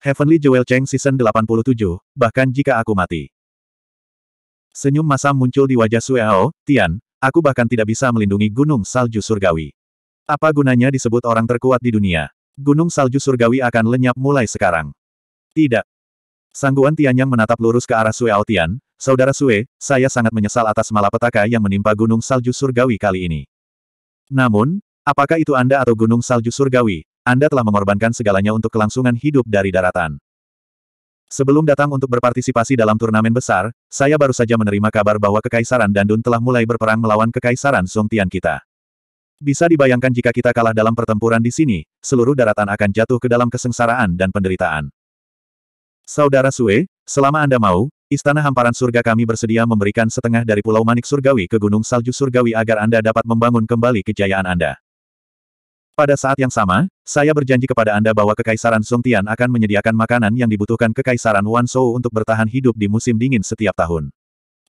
Heavenly Jewel Cheng Season 87, bahkan jika aku mati. Senyum masam muncul di wajah Sueao, Tian, aku bahkan tidak bisa melindungi gunung salju surgawi. Apa gunanya disebut orang terkuat di dunia? Gunung salju surgawi akan lenyap mulai sekarang. Tidak. Sangguan Tian yang menatap lurus ke arah Sueao Tian, Saudara Sue, saya sangat menyesal atas malapetaka yang menimpa Gunung Salju Surgawi kali ini. Namun, apakah itu Anda atau Gunung Salju Surgawi, anda telah mengorbankan segalanya untuk kelangsungan hidup dari daratan. Sebelum datang untuk berpartisipasi dalam turnamen besar, saya baru saja menerima kabar bahwa Kekaisaran Dandun telah mulai berperang melawan Kekaisaran Songtian kita. Bisa dibayangkan jika kita kalah dalam pertempuran di sini, seluruh daratan akan jatuh ke dalam kesengsaraan dan penderitaan. Saudara Sue, selama Anda mau, Istana Hamparan Surga kami bersedia memberikan setengah dari Pulau Manik Surgawi ke Gunung Salju Surgawi agar Anda dapat membangun kembali kejayaan Anda. Pada saat yang sama, saya berjanji kepada Anda bahwa Kekaisaran Song Tian akan menyediakan makanan yang dibutuhkan Kekaisaran Wan Shou untuk bertahan hidup di musim dingin setiap tahun.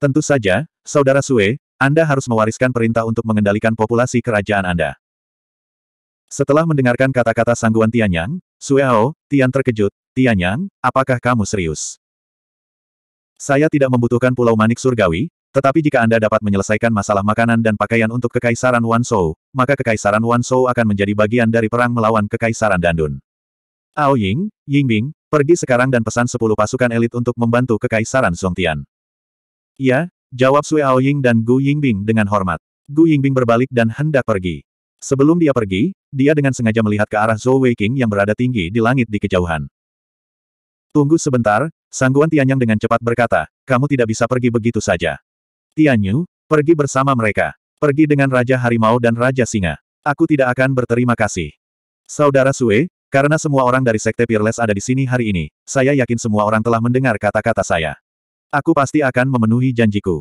Tentu saja, Saudara Sue, Anda harus mewariskan perintah untuk mengendalikan populasi kerajaan Anda. Setelah mendengarkan kata-kata sangguan Tianyang, Sue Ao, Tian terkejut, Tianyang, apakah kamu serius? Saya tidak membutuhkan pulau manik surgawi, tetapi jika Anda dapat menyelesaikan masalah makanan dan pakaian untuk Kekaisaran Wanzhou, maka Kekaisaran Wanzhou akan menjadi bagian dari perang melawan Kekaisaran Dandun. Ao Ying, Yingbing, pergi sekarang dan pesan 10 pasukan elit untuk membantu Kekaisaran Songtian. Ya, jawab Sui Ao Ying dan Gu Yingbing dengan hormat. Gu Yingbing berbalik dan hendak pergi. Sebelum dia pergi, dia dengan sengaja melihat ke arah Zhou Weiqing yang berada tinggi di langit di kejauhan. Tunggu sebentar, Sangguan Tianyang dengan cepat berkata, kamu tidak bisa pergi begitu saja. Tianyu, pergi bersama mereka. Pergi dengan Raja Harimau dan Raja Singa. Aku tidak akan berterima kasih. Saudara Sue, karena semua orang dari Sekte Peerless ada di sini hari ini, saya yakin semua orang telah mendengar kata-kata saya. Aku pasti akan memenuhi janjiku.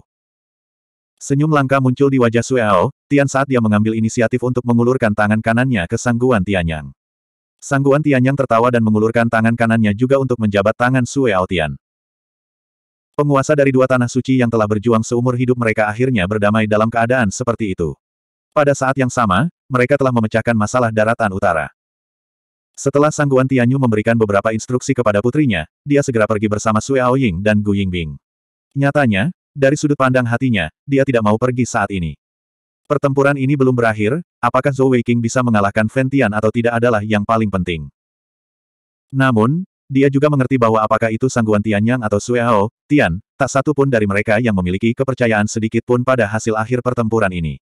Senyum langka muncul di wajah Ao Tian saat dia mengambil inisiatif untuk mengulurkan tangan kanannya ke Sangguan Tianyang. Sangguan Tianyang tertawa dan mengulurkan tangan kanannya juga untuk menjabat tangan Ao Tian. Penguasa dari dua tanah suci yang telah berjuang seumur hidup mereka akhirnya berdamai dalam keadaan seperti itu. Pada saat yang sama, mereka telah memecahkan masalah daratan utara. Setelah Sang Guan Tianyu memberikan beberapa instruksi kepada putrinya, dia segera pergi bersama Sue Aoying dan Gu Yingbing. Nyatanya, dari sudut pandang hatinya, dia tidak mau pergi saat ini. Pertempuran ini belum berakhir, apakah Zhou Weiqing bisa mengalahkan Fentian atau tidak adalah yang paling penting. Namun, dia juga mengerti bahwa apakah itu sangguan Tianyang atau Sueao, Tian, tak satu pun dari mereka yang memiliki kepercayaan sedikit pun pada hasil akhir pertempuran ini.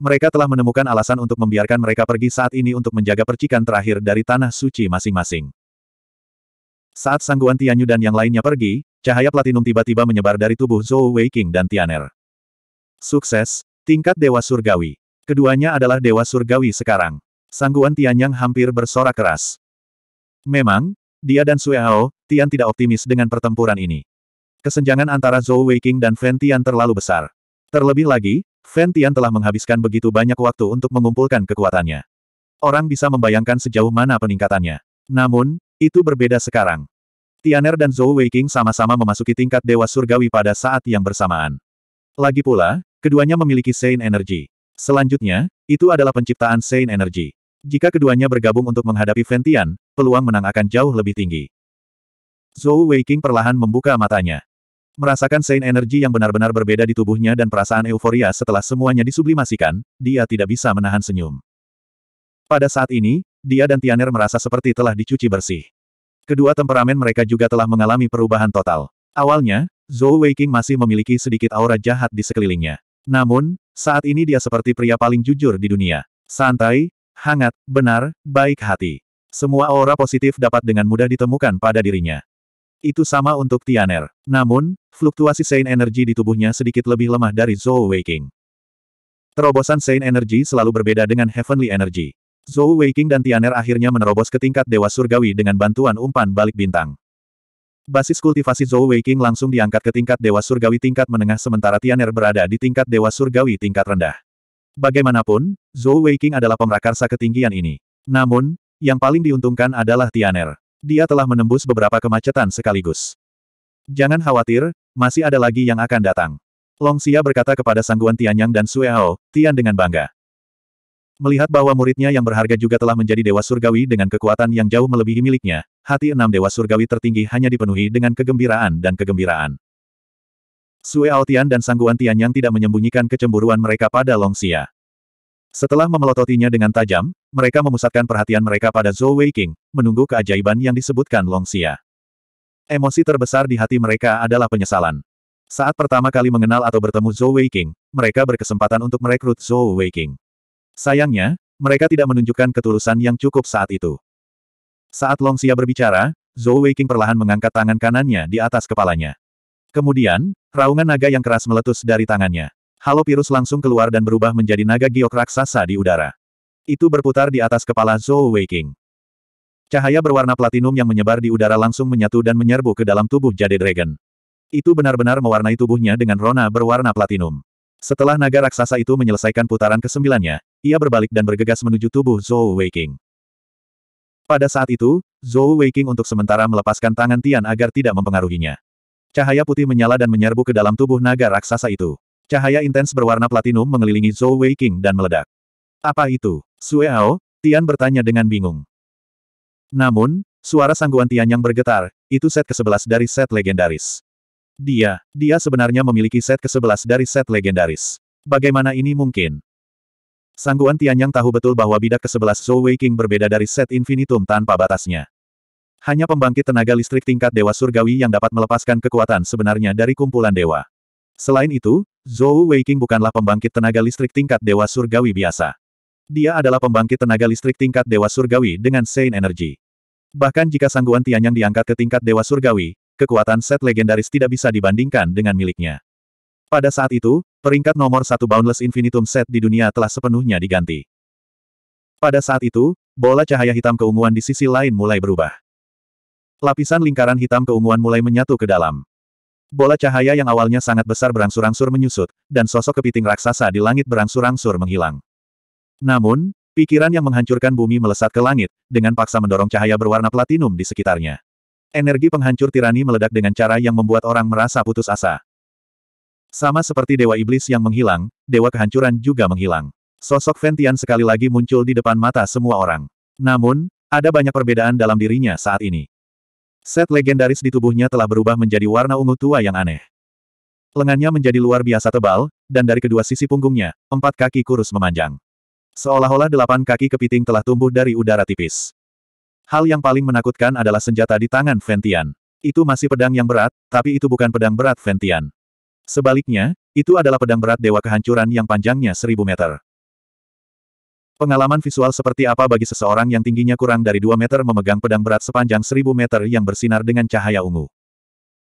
Mereka telah menemukan alasan untuk membiarkan mereka pergi saat ini untuk menjaga percikan terakhir dari tanah suci masing-masing. Saat sangguan Tianyu dan yang lainnya pergi, cahaya platinum tiba-tiba menyebar dari tubuh Zhou Weiqing dan Tianer. Sukses, tingkat Dewa Surgawi. Keduanya adalah Dewa Surgawi sekarang. Sangguan Tianyang hampir bersorak keras. Memang, dia dan Sue Hao, Tian tidak optimis dengan pertempuran ini. Kesenjangan antara Zhou Weiking dan Fan Tian terlalu besar. Terlebih lagi, Fan Tian telah menghabiskan begitu banyak waktu untuk mengumpulkan kekuatannya. Orang bisa membayangkan sejauh mana peningkatannya. Namun, itu berbeda sekarang. Tianer dan Zhou Weiking sama-sama memasuki tingkat Dewa Surgawi pada saat yang bersamaan. Lagi pula, keduanya memiliki Sein Energy. Selanjutnya, itu adalah penciptaan Sein Energy. Jika keduanya bergabung untuk menghadapi Ventian, peluang menang akan jauh lebih tinggi. Zhou Weiqing perlahan membuka matanya. Merasakan Saint energi yang benar-benar berbeda di tubuhnya dan perasaan euforia setelah semuanya disublimasikan, dia tidak bisa menahan senyum. Pada saat ini, dia dan Tianer merasa seperti telah dicuci bersih. Kedua temperamen mereka juga telah mengalami perubahan total. Awalnya, Zhou Weiqing masih memiliki sedikit aura jahat di sekelilingnya. Namun, saat ini dia seperti pria paling jujur di dunia. Santai, Hangat, benar, baik hati. Semua aura positif dapat dengan mudah ditemukan pada dirinya. Itu sama untuk Tianer. Namun, fluktuasi Saint Energy di tubuhnya sedikit lebih lemah dari Zhou Weiking. Terobosan Saint Energy selalu berbeda dengan Heavenly Energy. Zhou Weiking dan Tianer akhirnya menerobos ke tingkat Dewa Surgawi dengan bantuan umpan balik bintang. Basis kultivasi Zhou Weiking langsung diangkat ke tingkat Dewa Surgawi tingkat menengah sementara Tianer berada di tingkat Dewa Surgawi tingkat rendah. Bagaimanapun, Zhou Weiqing adalah pemrakarsa ketinggian ini. Namun, yang paling diuntungkan adalah Tianer. Dia telah menembus beberapa kemacetan sekaligus. Jangan khawatir, masih ada lagi yang akan datang. Long Xia berkata kepada Sangguan Tianyang dan Sueao, Tian dengan bangga. Melihat bahwa muridnya yang berharga juga telah menjadi dewa surgawi dengan kekuatan yang jauh melebihi miliknya, hati enam dewa surgawi tertinggi hanya dipenuhi dengan kegembiraan dan kegembiraan. Sue Altian dan Sangguan yang tidak menyembunyikan kecemburuan mereka pada Longxia. Setelah memelototinya dengan tajam, mereka memusatkan perhatian mereka pada Zhou Weiqing, menunggu keajaiban yang disebutkan Longxia. Emosi terbesar di hati mereka adalah penyesalan. Saat pertama kali mengenal atau bertemu Zhou Weiqing, mereka berkesempatan untuk merekrut Zhou Weiqing. Sayangnya, mereka tidak menunjukkan ketulusan yang cukup saat itu. Saat Longxia berbicara, Zhou Weiqing perlahan mengangkat tangan kanannya di atas kepalanya. Kemudian, raungan naga yang keras meletus dari tangannya. Halo virus langsung keluar dan berubah menjadi naga giok raksasa di udara. Itu berputar di atas kepala Zhou Weiking. Cahaya berwarna platinum yang menyebar di udara langsung menyatu dan menyerbu ke dalam tubuh Jade Dragon. Itu benar-benar mewarnai tubuhnya dengan rona berwarna platinum. Setelah naga raksasa itu menyelesaikan putaran kesembilannya, ia berbalik dan bergegas menuju tubuh Zhou Weiking. Pada saat itu, Zhou Weiking untuk sementara melepaskan tangan Tian agar tidak mempengaruhinya. Cahaya putih menyala dan menyerbu ke dalam tubuh naga raksasa itu. Cahaya intens berwarna platinum mengelilingi Zhou Wei King dan meledak. Apa itu? Sueao, Tian bertanya dengan bingung. Namun, suara sangguan Tian yang bergetar, itu set ke-11 dari set legendaris. Dia, dia sebenarnya memiliki set ke-11 dari set legendaris. Bagaimana ini mungkin? Sangguan Tian yang tahu betul bahwa bidak ke-11 Zhou Wei King berbeda dari set infinitum tanpa batasnya. Hanya pembangkit tenaga listrik tingkat Dewa Surgawi yang dapat melepaskan kekuatan sebenarnya dari kumpulan Dewa. Selain itu, Zhou Weiqing bukanlah pembangkit tenaga listrik tingkat Dewa Surgawi biasa. Dia adalah pembangkit tenaga listrik tingkat Dewa Surgawi dengan Sein Energy. Bahkan jika sangguan Tianyang diangkat ke tingkat Dewa Surgawi, kekuatan set legendaris tidak bisa dibandingkan dengan miliknya. Pada saat itu, peringkat nomor satu Boundless Infinitum set di dunia telah sepenuhnya diganti. Pada saat itu, bola cahaya hitam keunguan di sisi lain mulai berubah. Lapisan lingkaran hitam keunguan mulai menyatu ke dalam. Bola cahaya yang awalnya sangat besar berangsur-angsur menyusut, dan sosok kepiting raksasa di langit berangsur-angsur menghilang. Namun, pikiran yang menghancurkan bumi melesat ke langit, dengan paksa mendorong cahaya berwarna platinum di sekitarnya. Energi penghancur tirani meledak dengan cara yang membuat orang merasa putus asa. Sama seperti Dewa Iblis yang menghilang, Dewa Kehancuran juga menghilang. Sosok Ventian sekali lagi muncul di depan mata semua orang. Namun, ada banyak perbedaan dalam dirinya saat ini. Set legendaris di tubuhnya telah berubah menjadi warna ungu tua yang aneh. Lengannya menjadi luar biasa tebal, dan dari kedua sisi punggungnya, empat kaki kurus memanjang. Seolah-olah delapan kaki kepiting telah tumbuh dari udara tipis. Hal yang paling menakutkan adalah senjata di tangan Ventian. Itu masih pedang yang berat, tapi itu bukan pedang berat Ventian. Sebaliknya, itu adalah pedang berat Dewa Kehancuran yang panjangnya seribu meter. Pengalaman visual seperti apa bagi seseorang yang tingginya kurang dari 2 meter memegang pedang berat sepanjang 1000 meter yang bersinar dengan cahaya ungu.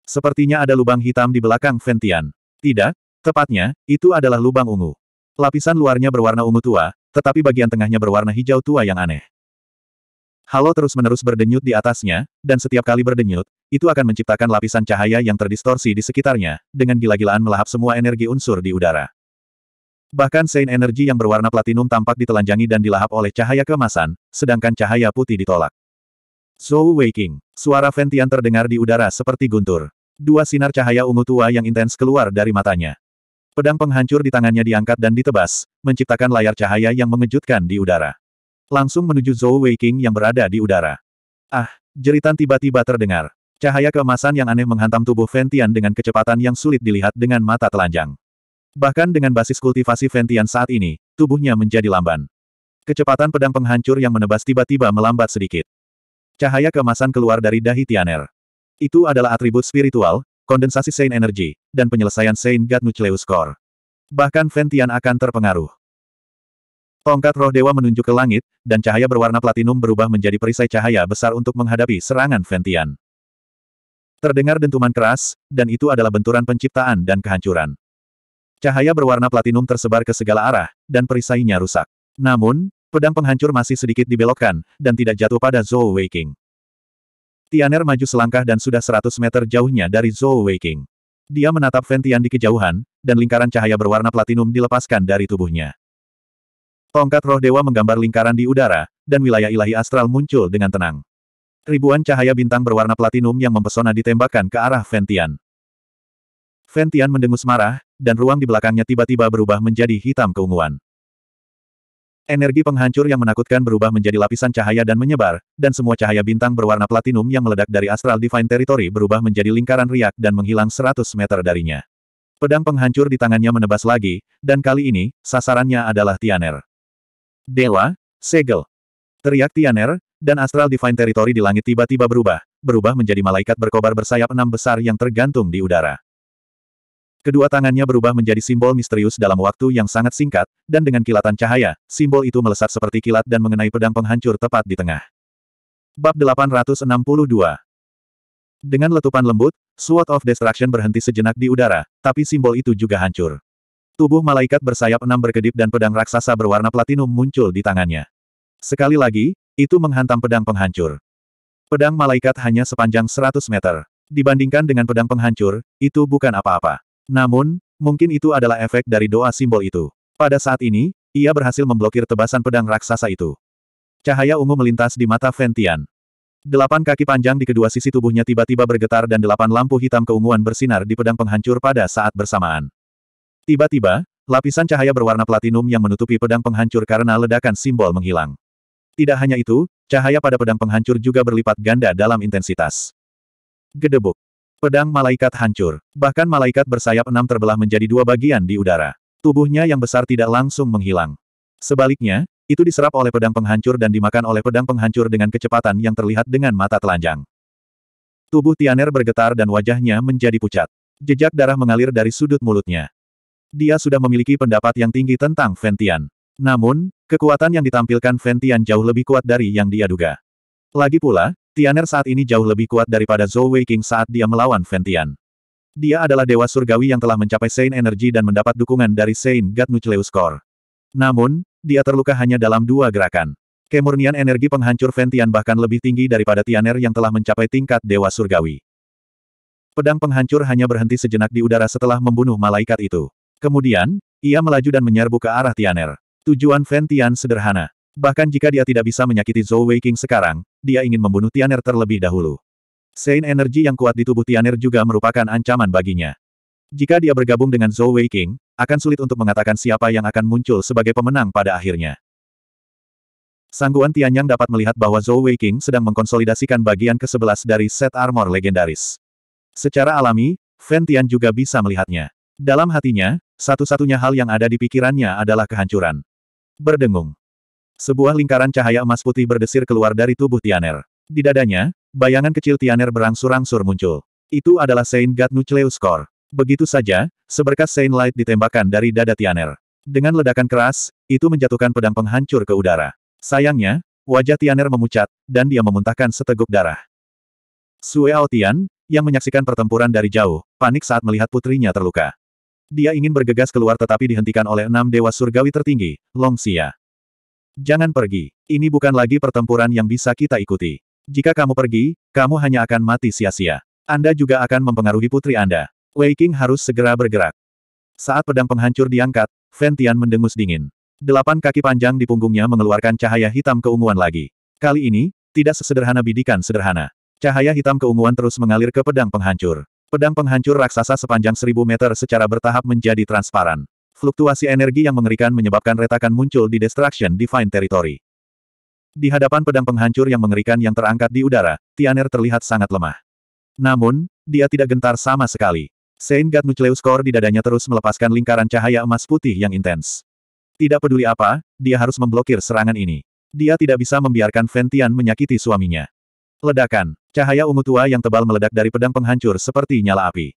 Sepertinya ada lubang hitam di belakang Ventian. Tidak, tepatnya, itu adalah lubang ungu. Lapisan luarnya berwarna ungu tua, tetapi bagian tengahnya berwarna hijau tua yang aneh. Halo terus-menerus berdenyut di atasnya, dan setiap kali berdenyut, itu akan menciptakan lapisan cahaya yang terdistorsi di sekitarnya, dengan gila-gilaan melahap semua energi unsur di udara. Bahkan Sein Energi yang berwarna platinum tampak ditelanjangi dan dilahap oleh cahaya kemasan, sedangkan cahaya putih ditolak. Zhou Weiking, Suara Ventian terdengar di udara seperti guntur. Dua sinar cahaya ungu tua yang intens keluar dari matanya. Pedang penghancur di tangannya diangkat dan ditebas, menciptakan layar cahaya yang mengejutkan di udara. Langsung menuju Zhou Weiking yang berada di udara. Ah, jeritan tiba-tiba terdengar. Cahaya kemasan yang aneh menghantam tubuh Ventian dengan kecepatan yang sulit dilihat dengan mata telanjang. Bahkan dengan basis kultivasi Ventian saat ini, tubuhnya menjadi lamban. Kecepatan pedang penghancur yang menebas tiba-tiba melambat sedikit. Cahaya kemasan keluar dari dahi Tianer. Itu adalah atribut spiritual, kondensasi Saint Energy, dan penyelesaian Saint God Nucleus Core. Bahkan Ventian akan terpengaruh. Tongkat roh dewa menunjuk ke langit, dan cahaya berwarna platinum berubah menjadi perisai cahaya besar untuk menghadapi serangan Ventian. Terdengar dentuman keras, dan itu adalah benturan penciptaan dan kehancuran. Cahaya berwarna platinum tersebar ke segala arah, dan perisainya rusak. Namun, pedang penghancur masih sedikit dibelokkan, dan tidak jatuh pada Zhou Weiking. Tianer maju selangkah dan sudah 100 meter jauhnya dari Zhou Weiking. Dia menatap Ventian di kejauhan, dan lingkaran cahaya berwarna platinum dilepaskan dari tubuhnya. Tongkat roh dewa menggambar lingkaran di udara, dan wilayah ilahi astral muncul dengan tenang. Ribuan cahaya bintang berwarna platinum yang mempesona ditembakkan ke arah Ventian. Ventian mendengus marah, dan ruang di belakangnya tiba-tiba berubah menjadi hitam keunguan. Energi penghancur yang menakutkan berubah menjadi lapisan cahaya dan menyebar, dan semua cahaya bintang berwarna platinum yang meledak dari Astral Divine Territory berubah menjadi lingkaran riak dan menghilang 100 meter darinya. Pedang penghancur di tangannya menebas lagi, dan kali ini, sasarannya adalah Tianer. Dewa, segel. Teriak Tianer, dan Astral Divine Territory di langit tiba-tiba berubah, berubah menjadi malaikat berkobar bersayap enam besar yang tergantung di udara. Kedua tangannya berubah menjadi simbol misterius dalam waktu yang sangat singkat, dan dengan kilatan cahaya, simbol itu melesat seperti kilat dan mengenai pedang penghancur tepat di tengah. Bab 862 Dengan letupan lembut, Sword of Destruction berhenti sejenak di udara, tapi simbol itu juga hancur. Tubuh malaikat bersayap enam berkedip dan pedang raksasa berwarna platinum muncul di tangannya. Sekali lagi, itu menghantam pedang penghancur. Pedang malaikat hanya sepanjang 100 meter. Dibandingkan dengan pedang penghancur, itu bukan apa-apa. Namun, mungkin itu adalah efek dari doa simbol itu. Pada saat ini, ia berhasil memblokir tebasan pedang raksasa itu. Cahaya ungu melintas di mata Ventian. Delapan kaki panjang di kedua sisi tubuhnya tiba-tiba bergetar dan delapan lampu hitam keunguan bersinar di pedang penghancur pada saat bersamaan. Tiba-tiba, lapisan cahaya berwarna platinum yang menutupi pedang penghancur karena ledakan simbol menghilang. Tidak hanya itu, cahaya pada pedang penghancur juga berlipat ganda dalam intensitas. Gedebuk. Pedang malaikat hancur. Bahkan malaikat bersayap enam terbelah menjadi dua bagian di udara. Tubuhnya yang besar tidak langsung menghilang. Sebaliknya, itu diserap oleh pedang penghancur dan dimakan oleh pedang penghancur dengan kecepatan yang terlihat dengan mata telanjang. Tubuh Tianer bergetar dan wajahnya menjadi pucat. Jejak darah mengalir dari sudut mulutnya. Dia sudah memiliki pendapat yang tinggi tentang Ventian. Namun, kekuatan yang ditampilkan Ventian jauh lebih kuat dari yang dia duga. Lagi pula, Tianer saat ini jauh lebih kuat daripada Zhou Wei King saat dia melawan Ventian. Dia adalah dewa surgawi yang telah mencapai Saint Energy dan mendapat dukungan dari Saint God Nucleus Core. Namun, dia terluka hanya dalam dua gerakan. Kemurnian energi penghancur Ventian bahkan lebih tinggi daripada Tianer yang telah mencapai tingkat dewa surgawi. Pedang penghancur hanya berhenti sejenak di udara setelah membunuh malaikat itu. Kemudian, ia melaju dan menyerbu ke arah Tianer. Tujuan Ventian sederhana. Bahkan jika dia tidak bisa menyakiti Zhou Weiqing sekarang, dia ingin membunuh Tianer terlebih dahulu. Sein energi yang kuat di tubuh Tianer juga merupakan ancaman baginya. Jika dia bergabung dengan Zhou Wei King, akan sulit untuk mengatakan siapa yang akan muncul sebagai pemenang pada akhirnya. Sangguan Tianyang dapat melihat bahwa Zhou Wei King sedang mengkonsolidasikan bagian ke-11 dari set armor legendaris. Secara alami, Fan Tian juga bisa melihatnya. Dalam hatinya, satu-satunya hal yang ada di pikirannya adalah kehancuran. Berdengung. Sebuah lingkaran cahaya emas putih berdesir keluar dari tubuh Tianer. Di dadanya, bayangan kecil Tianer berangsur-angsur muncul. Itu adalah Saint Nucleus Core. Begitu saja, seberkas Saint Light ditembakkan dari dada Tianer. Dengan ledakan keras, itu menjatuhkan pedang penghancur ke udara. Sayangnya, wajah Tianer memucat, dan dia memuntahkan seteguk darah. Sue Aotian, yang menyaksikan pertempuran dari jauh, panik saat melihat putrinya terluka. Dia ingin bergegas keluar tetapi dihentikan oleh enam dewa surgawi tertinggi, Long Xia. Jangan pergi. Ini bukan lagi pertempuran yang bisa kita ikuti. Jika kamu pergi, kamu hanya akan mati sia-sia. Anda juga akan mempengaruhi putri Anda. Wei King harus segera bergerak. Saat pedang penghancur diangkat, Tian mendengus dingin. Delapan kaki panjang di punggungnya mengeluarkan cahaya hitam keunguan lagi. Kali ini, tidak sesederhana bidikan sederhana. Cahaya hitam keunguan terus mengalir ke pedang penghancur. Pedang penghancur raksasa sepanjang seribu meter secara bertahap menjadi transparan. Fluktuasi energi yang mengerikan menyebabkan retakan muncul di Destruction Divine Territory. Di hadapan pedang penghancur yang mengerikan yang terangkat di udara, Tianer terlihat sangat lemah. Namun, dia tidak gentar sama sekali. Saint God Nucleus Core di dadanya terus melepaskan lingkaran cahaya emas putih yang intens. Tidak peduli apa, dia harus memblokir serangan ini. Dia tidak bisa membiarkan Ventian menyakiti suaminya. Ledakan, cahaya ungu tua yang tebal meledak dari pedang penghancur seperti nyala api.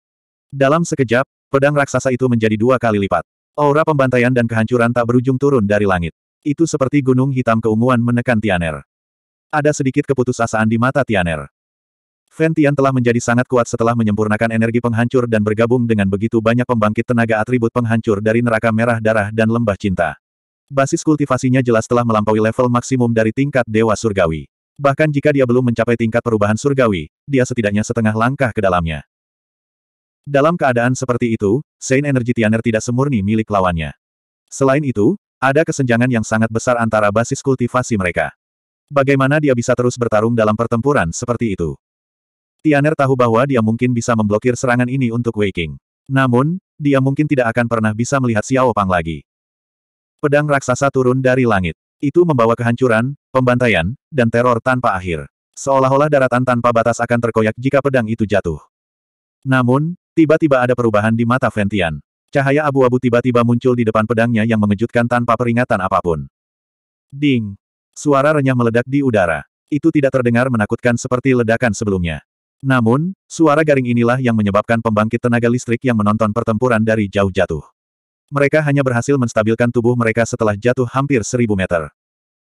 Dalam sekejap, pedang raksasa itu menjadi dua kali lipat. Aura pembantaian dan kehancuran tak berujung turun dari langit. Itu seperti gunung hitam keunguan menekan Tianer. Ada sedikit keputusasaan di mata Tianer. Ventian telah menjadi sangat kuat setelah menyempurnakan energi penghancur dan bergabung dengan begitu banyak pembangkit tenaga atribut penghancur dari neraka merah darah dan lembah cinta. Basis kultivasinya jelas telah melampaui level maksimum dari tingkat Dewa Surgawi. Bahkan jika dia belum mencapai tingkat perubahan surgawi, dia setidaknya setengah langkah ke dalamnya. Dalam keadaan seperti itu, Sein Energy Tianer tidak semurni milik lawannya. Selain itu, ada kesenjangan yang sangat besar antara basis kultivasi mereka. Bagaimana dia bisa terus bertarung dalam pertempuran seperti itu? Tianer tahu bahwa dia mungkin bisa memblokir serangan ini untuk Waking, Namun, dia mungkin tidak akan pernah bisa melihat Xiao Pang lagi. Pedang raksasa turun dari langit. Itu membawa kehancuran, pembantaian, dan teror tanpa akhir. Seolah-olah daratan tanpa batas akan terkoyak jika pedang itu jatuh. Namun, Tiba-tiba ada perubahan di mata Ventian. Cahaya abu-abu tiba-tiba muncul di depan pedangnya yang mengejutkan tanpa peringatan apapun. Ding! Suara renyah meledak di udara. Itu tidak terdengar menakutkan seperti ledakan sebelumnya. Namun, suara garing inilah yang menyebabkan pembangkit tenaga listrik yang menonton pertempuran dari jauh jatuh. Mereka hanya berhasil menstabilkan tubuh mereka setelah jatuh hampir seribu meter.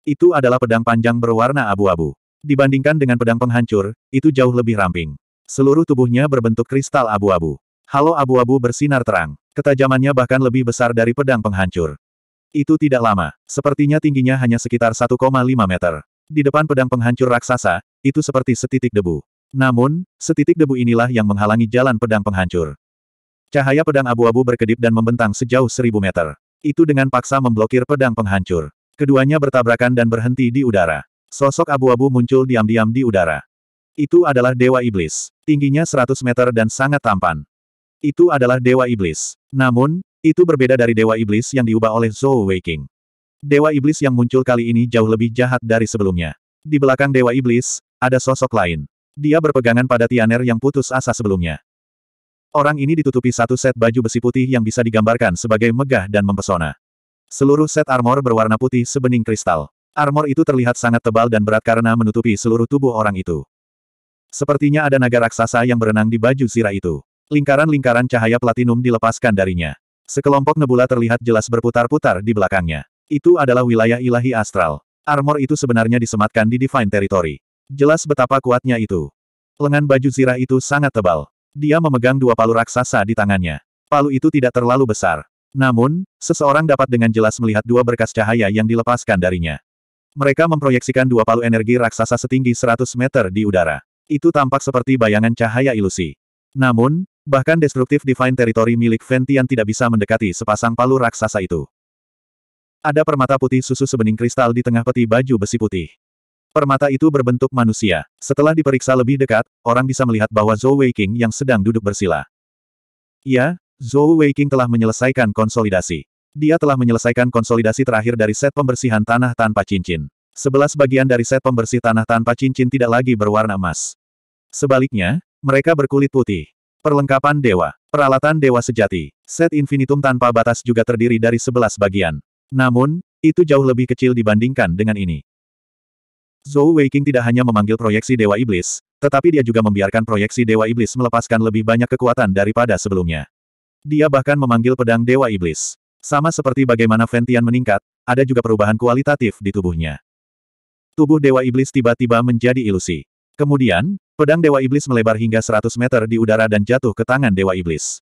Itu adalah pedang panjang berwarna abu-abu. Dibandingkan dengan pedang penghancur, itu jauh lebih ramping. Seluruh tubuhnya berbentuk kristal abu-abu. Halo abu-abu bersinar terang. Ketajamannya bahkan lebih besar dari pedang penghancur. Itu tidak lama. Sepertinya tingginya hanya sekitar 1,5 meter. Di depan pedang penghancur raksasa, itu seperti setitik debu. Namun, setitik debu inilah yang menghalangi jalan pedang penghancur. Cahaya pedang abu-abu berkedip dan membentang sejauh seribu meter. Itu dengan paksa memblokir pedang penghancur. Keduanya bertabrakan dan berhenti di udara. Sosok abu-abu muncul diam-diam di udara. Itu adalah Dewa Iblis. Tingginya 100 meter dan sangat tampan. Itu adalah Dewa Iblis. Namun, itu berbeda dari Dewa Iblis yang diubah oleh Zhou Weiking. Dewa Iblis yang muncul kali ini jauh lebih jahat dari sebelumnya. Di belakang Dewa Iblis, ada sosok lain. Dia berpegangan pada Tianer yang putus asa sebelumnya. Orang ini ditutupi satu set baju besi putih yang bisa digambarkan sebagai megah dan mempesona. Seluruh set armor berwarna putih sebening kristal. Armor itu terlihat sangat tebal dan berat karena menutupi seluruh tubuh orang itu. Sepertinya ada naga raksasa yang berenang di baju sirah itu. Lingkaran-lingkaran cahaya platinum dilepaskan darinya. Sekelompok nebula terlihat jelas berputar-putar di belakangnya. Itu adalah wilayah ilahi astral. Armor itu sebenarnya disematkan di Divine Territory. Jelas betapa kuatnya itu. Lengan baju zirah itu sangat tebal. Dia memegang dua palu raksasa di tangannya. Palu itu tidak terlalu besar. Namun, seseorang dapat dengan jelas melihat dua berkas cahaya yang dilepaskan darinya. Mereka memproyeksikan dua palu energi raksasa setinggi 100 meter di udara. Itu tampak seperti bayangan cahaya ilusi. Namun, bahkan destruktif divine territory milik Ventian tidak bisa mendekati sepasang palu raksasa itu. Ada permata putih susu sebening kristal di tengah peti baju besi putih. Permata itu berbentuk manusia. Setelah diperiksa lebih dekat, orang bisa melihat bahwa Zhou Weiqing yang sedang duduk bersila. Ya, Zhou Weiqing telah menyelesaikan konsolidasi. Dia telah menyelesaikan konsolidasi terakhir dari set pembersihan tanah tanpa cincin. Sebelas bagian dari set pembersih tanah tanpa cincin tidak lagi berwarna emas. Sebaliknya, mereka berkulit putih. Perlengkapan dewa. Peralatan dewa sejati. Set infinitum tanpa batas juga terdiri dari sebelas bagian. Namun, itu jauh lebih kecil dibandingkan dengan ini. Zhou Weiqing tidak hanya memanggil proyeksi Dewa Iblis, tetapi dia juga membiarkan proyeksi Dewa Iblis melepaskan lebih banyak kekuatan daripada sebelumnya. Dia bahkan memanggil pedang Dewa Iblis. Sama seperti bagaimana Ventian meningkat, ada juga perubahan kualitatif di tubuhnya. Tubuh Dewa Iblis tiba-tiba menjadi ilusi. Kemudian, pedang Dewa Iblis melebar hingga 100 meter di udara dan jatuh ke tangan Dewa Iblis.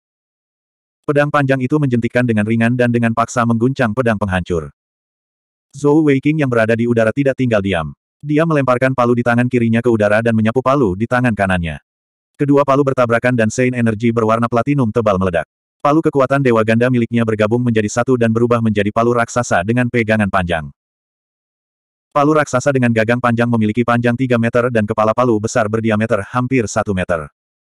Pedang panjang itu menjentikan dengan ringan dan dengan paksa mengguncang pedang penghancur. Zhou Weiqing yang berada di udara tidak tinggal diam. Dia melemparkan palu di tangan kirinya ke udara dan menyapu palu di tangan kanannya. Kedua palu bertabrakan dan Sein energi berwarna platinum tebal meledak. Palu kekuatan Dewa Ganda miliknya bergabung menjadi satu dan berubah menjadi palu raksasa dengan pegangan panjang. Palu raksasa dengan gagang panjang memiliki panjang 3 meter dan kepala palu besar berdiameter hampir 1 meter.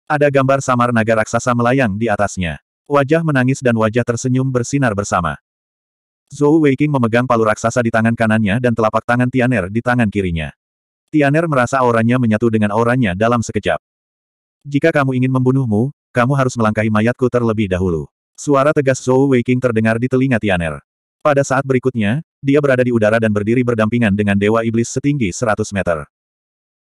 Ada gambar samar naga raksasa melayang di atasnya. Wajah menangis dan wajah tersenyum bersinar bersama. Zhou Weiqing memegang palu raksasa di tangan kanannya dan telapak tangan Tianer di tangan kirinya. Tianer merasa auranya menyatu dengan auranya dalam sekejap. Jika kamu ingin membunuhmu, kamu harus melangkahi mayatku terlebih dahulu. Suara tegas Zhou Weiqing terdengar di telinga Tianer. Pada saat berikutnya, dia berada di udara dan berdiri berdampingan dengan Dewa Iblis setinggi 100 meter.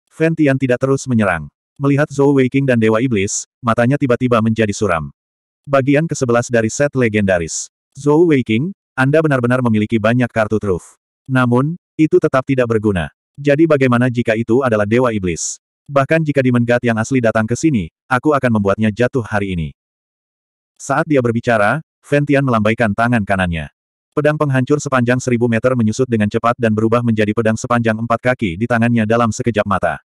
Fan Tian tidak terus menyerang. Melihat Zhou Weiqing dan Dewa Iblis, matanya tiba-tiba menjadi suram. Bagian ke-11 dari set legendaris. Zhou Weiqing, Anda benar-benar memiliki banyak kartu truf. Namun, itu tetap tidak berguna. Jadi bagaimana jika itu adalah Dewa Iblis? Bahkan jika Dimengat yang asli datang ke sini, aku akan membuatnya jatuh hari ini. Saat dia berbicara, Ventian melambaikan tangan kanannya. Pedang penghancur sepanjang seribu meter menyusut dengan cepat dan berubah menjadi pedang sepanjang empat kaki di tangannya dalam sekejap mata.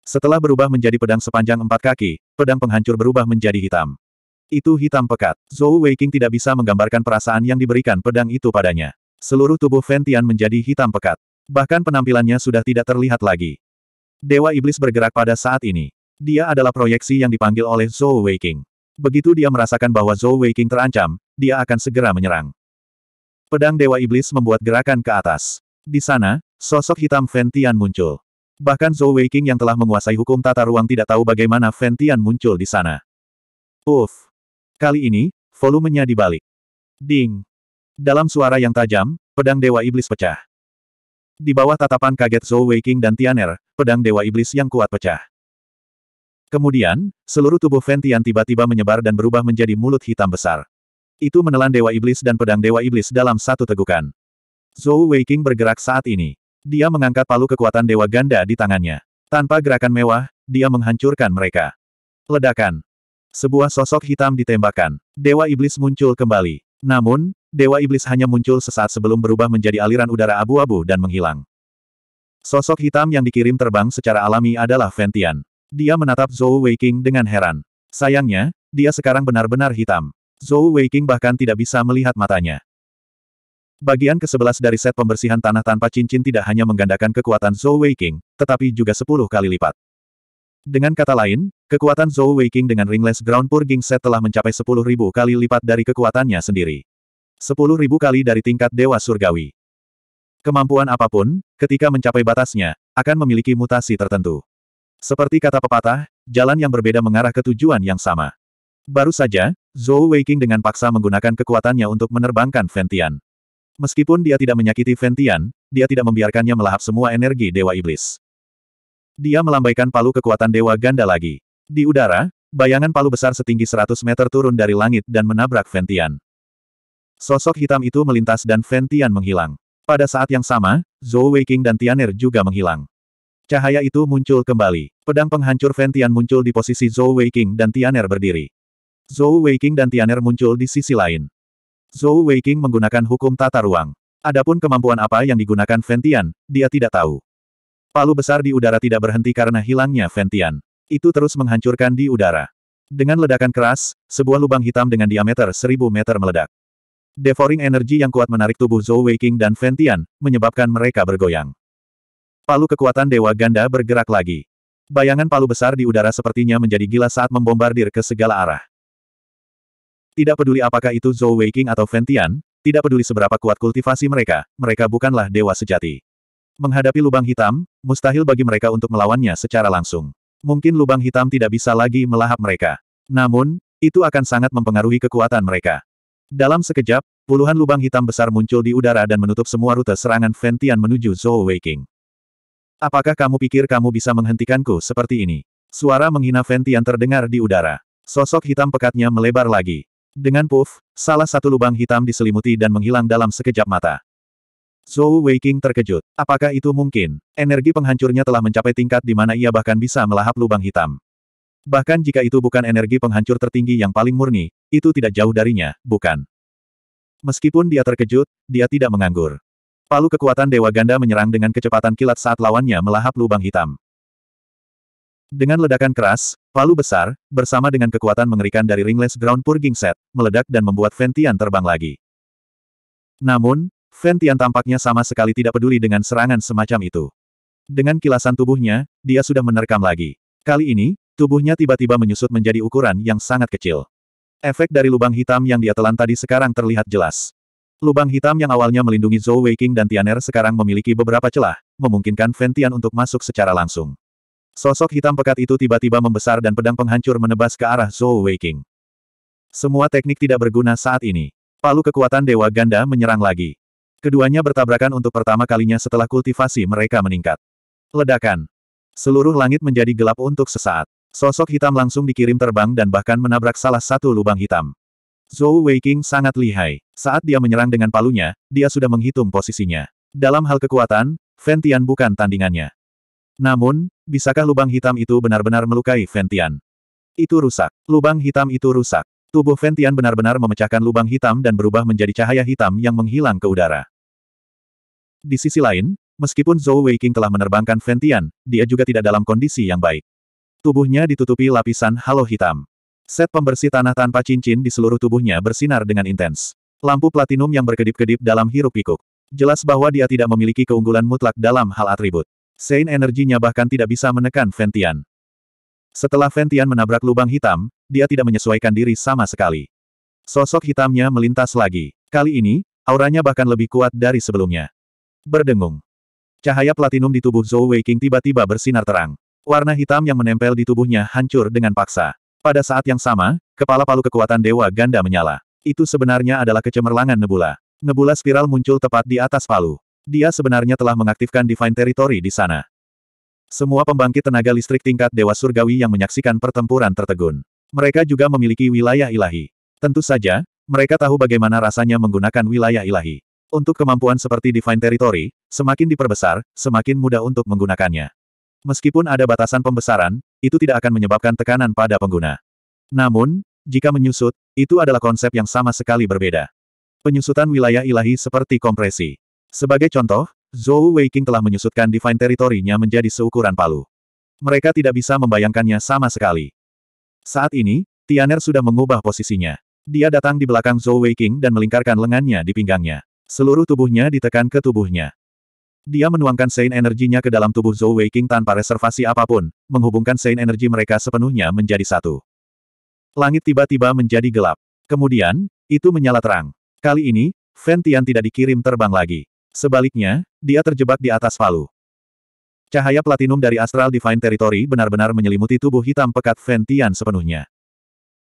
Setelah berubah menjadi pedang sepanjang empat kaki, pedang penghancur berubah menjadi hitam. Itu hitam pekat. Zhou Weiqing tidak bisa menggambarkan perasaan yang diberikan pedang itu padanya. Seluruh tubuh Fentian menjadi hitam pekat. Bahkan penampilannya sudah tidak terlihat lagi. Dewa Iblis bergerak pada saat ini. Dia adalah proyeksi yang dipanggil oleh Zhou Weiqing. Begitu dia merasakan bahwa Zhou Weiqing terancam, dia akan segera menyerang. Pedang Dewa Iblis membuat gerakan ke atas. Di sana, sosok hitam Ventian muncul. Bahkan Zhou Weiking yang telah menguasai hukum tata ruang tidak tahu bagaimana Ventian muncul di sana. Uff. Kali ini, volumenya dibalik. Ding. Dalam suara yang tajam, pedang Dewa Iblis pecah. Di bawah tatapan kaget Zhou Weiking dan Tianer, pedang Dewa Iblis yang kuat pecah. Kemudian, seluruh tubuh Ventian tiba-tiba menyebar dan berubah menjadi mulut hitam besar. Itu menelan Dewa Iblis dan pedang Dewa Iblis dalam satu tegukan. Zhou Weiqing bergerak saat ini. Dia mengangkat palu kekuatan Dewa Ganda di tangannya. Tanpa gerakan mewah, dia menghancurkan mereka. Ledakan. Sebuah sosok hitam ditembakkan. Dewa Iblis muncul kembali. Namun, Dewa Iblis hanya muncul sesaat sebelum berubah menjadi aliran udara abu-abu dan menghilang. Sosok hitam yang dikirim terbang secara alami adalah Ventian. Dia menatap Zhou Weiqing dengan heran. Sayangnya, dia sekarang benar-benar hitam. Zhou Weiqing bahkan tidak bisa melihat matanya. Bagian ke-11 dari set pembersihan tanah tanpa cincin tidak hanya menggandakan kekuatan Zhou Weiqing, tetapi juga 10 kali lipat. Dengan kata lain, kekuatan Zhou Weiqing dengan Ringless Ground Purging Set telah mencapai 10.000 kali lipat dari kekuatannya sendiri. 10.000 kali dari tingkat Dewa Surgawi. Kemampuan apapun, ketika mencapai batasnya, akan memiliki mutasi tertentu. Seperti kata pepatah, jalan yang berbeda mengarah ke tujuan yang sama. Baru saja, Zhou Weiqing dengan paksa menggunakan kekuatannya untuk menerbangkan Ventian. Meskipun dia tidak menyakiti Ventian, dia tidak membiarkannya melahap semua energi Dewa Iblis. Dia melambaikan palu kekuatan Dewa Ganda lagi. Di udara, bayangan palu besar setinggi 100 meter turun dari langit dan menabrak Ventian. Sosok hitam itu melintas dan Ventian menghilang. Pada saat yang sama, Zhou Weiqing dan Tianer juga menghilang. Cahaya itu muncul kembali. Pedang penghancur Ventian muncul di posisi Zhou Weiqing dan Tianer berdiri. Zhou Weiqing dan Tianer muncul di sisi lain. Zhou Weiqing menggunakan hukum tata ruang. Adapun kemampuan apa yang digunakan Ventian, dia tidak tahu. Palu besar di udara tidak berhenti karena hilangnya Ventian. Itu terus menghancurkan di udara. Dengan ledakan keras, sebuah lubang hitam dengan diameter 1000 meter meledak. Devouring energi yang kuat menarik tubuh Zhou Weiqing dan Ventian, menyebabkan mereka bergoyang. Palu kekuatan Dewa Ganda bergerak lagi. Bayangan palu besar di udara sepertinya menjadi gila saat membombardir ke segala arah. Tidak peduli apakah itu Zhou Weiqing atau Ventian, tidak peduli seberapa kuat kultivasi mereka, mereka bukanlah dewa sejati. Menghadapi lubang hitam, mustahil bagi mereka untuk melawannya secara langsung. Mungkin lubang hitam tidak bisa lagi melahap mereka. Namun, itu akan sangat mempengaruhi kekuatan mereka. Dalam sekejap, puluhan lubang hitam besar muncul di udara dan menutup semua rute serangan Ventian menuju Zhou Weiqing. Apakah kamu pikir kamu bisa menghentikanku seperti ini? Suara menghina Ventian terdengar di udara. Sosok hitam pekatnya melebar lagi. Dengan puff, salah satu lubang hitam diselimuti dan menghilang dalam sekejap mata. Zhou Weiqing terkejut. Apakah itu mungkin? Energi penghancurnya telah mencapai tingkat di mana ia bahkan bisa melahap lubang hitam. Bahkan jika itu bukan energi penghancur tertinggi yang paling murni, itu tidak jauh darinya, bukan? Meskipun dia terkejut, dia tidak menganggur. Palu kekuatan Dewa Ganda menyerang dengan kecepatan kilat saat lawannya melahap lubang hitam. Dengan ledakan keras, Palu besar, bersama dengan kekuatan mengerikan dari Ringless Ground Purging Set, meledak dan membuat Ventian terbang lagi. Namun, Ventian tampaknya sama sekali tidak peduli dengan serangan semacam itu. Dengan kilasan tubuhnya, dia sudah menerkam lagi. Kali ini, tubuhnya tiba-tiba menyusut menjadi ukuran yang sangat kecil. Efek dari lubang hitam yang dia telan tadi sekarang terlihat jelas. Lubang hitam yang awalnya melindungi Zhou Weiqing dan Tianer sekarang memiliki beberapa celah, memungkinkan Ventian untuk masuk secara langsung. Sosok hitam pekat itu tiba-tiba membesar dan pedang penghancur menebas ke arah Zhou Weiqing. Semua teknik tidak berguna saat ini. Palu kekuatan Dewa Ganda menyerang lagi. Keduanya bertabrakan untuk pertama kalinya setelah kultivasi mereka meningkat. Ledakan. Seluruh langit menjadi gelap untuk sesaat. Sosok hitam langsung dikirim terbang dan bahkan menabrak salah satu lubang hitam. Zhou Weiqing sangat lihai. Saat dia menyerang dengan palunya, dia sudah menghitung posisinya. Dalam hal kekuatan, Fentian bukan tandingannya. Namun, Bisakah lubang hitam itu benar-benar melukai Ventian? Itu rusak. Lubang hitam itu rusak. Tubuh Ventian benar-benar memecahkan lubang hitam dan berubah menjadi cahaya hitam yang menghilang ke udara. Di sisi lain, meskipun Zhou Weiqing telah menerbangkan Ventian, dia juga tidak dalam kondisi yang baik. Tubuhnya ditutupi lapisan halo hitam. Set pembersih tanah tanpa cincin di seluruh tubuhnya bersinar dengan intens. Lampu platinum yang berkedip-kedip dalam hirup pikuk Jelas bahwa dia tidak memiliki keunggulan mutlak dalam hal atribut. Sein energinya bahkan tidak bisa menekan Ventian. Setelah Ventian menabrak lubang hitam, dia tidak menyesuaikan diri sama sekali. Sosok hitamnya melintas lagi. Kali ini, auranya bahkan lebih kuat dari sebelumnya. Berdengung. Cahaya platinum di tubuh Zhou Weiking tiba-tiba bersinar terang. Warna hitam yang menempel di tubuhnya hancur dengan paksa. Pada saat yang sama, kepala palu kekuatan Dewa Ganda menyala. Itu sebenarnya adalah kecemerlangan nebula. Nebula spiral muncul tepat di atas palu. Dia sebenarnya telah mengaktifkan Divine Territory di sana. Semua pembangkit tenaga listrik tingkat Dewa Surgawi yang menyaksikan pertempuran tertegun. Mereka juga memiliki wilayah ilahi. Tentu saja, mereka tahu bagaimana rasanya menggunakan wilayah ilahi. Untuk kemampuan seperti Divine Territory, semakin diperbesar, semakin mudah untuk menggunakannya. Meskipun ada batasan pembesaran, itu tidak akan menyebabkan tekanan pada pengguna. Namun, jika menyusut, itu adalah konsep yang sama sekali berbeda. Penyusutan wilayah ilahi seperti kompresi. Sebagai contoh, Zhou Weiqing telah menyusutkan Divine Territory-nya menjadi seukuran palu. Mereka tidak bisa membayangkannya sama sekali. Saat ini, Tianer sudah mengubah posisinya. Dia datang di belakang Zhou Weiqing dan melingkarkan lengannya di pinggangnya. Seluruh tubuhnya ditekan ke tubuhnya. Dia menuangkan Sein energinya ke dalam tubuh Zhou Weiqing tanpa reservasi apapun, menghubungkan Sein energi mereka sepenuhnya menjadi satu. Langit tiba-tiba menjadi gelap. Kemudian, itu menyala terang. Kali ini, Fan Tian tidak dikirim terbang lagi. Sebaliknya, dia terjebak di atas palu. Cahaya platinum dari Astral Divine Territory benar-benar menyelimuti tubuh hitam pekat Ventian sepenuhnya.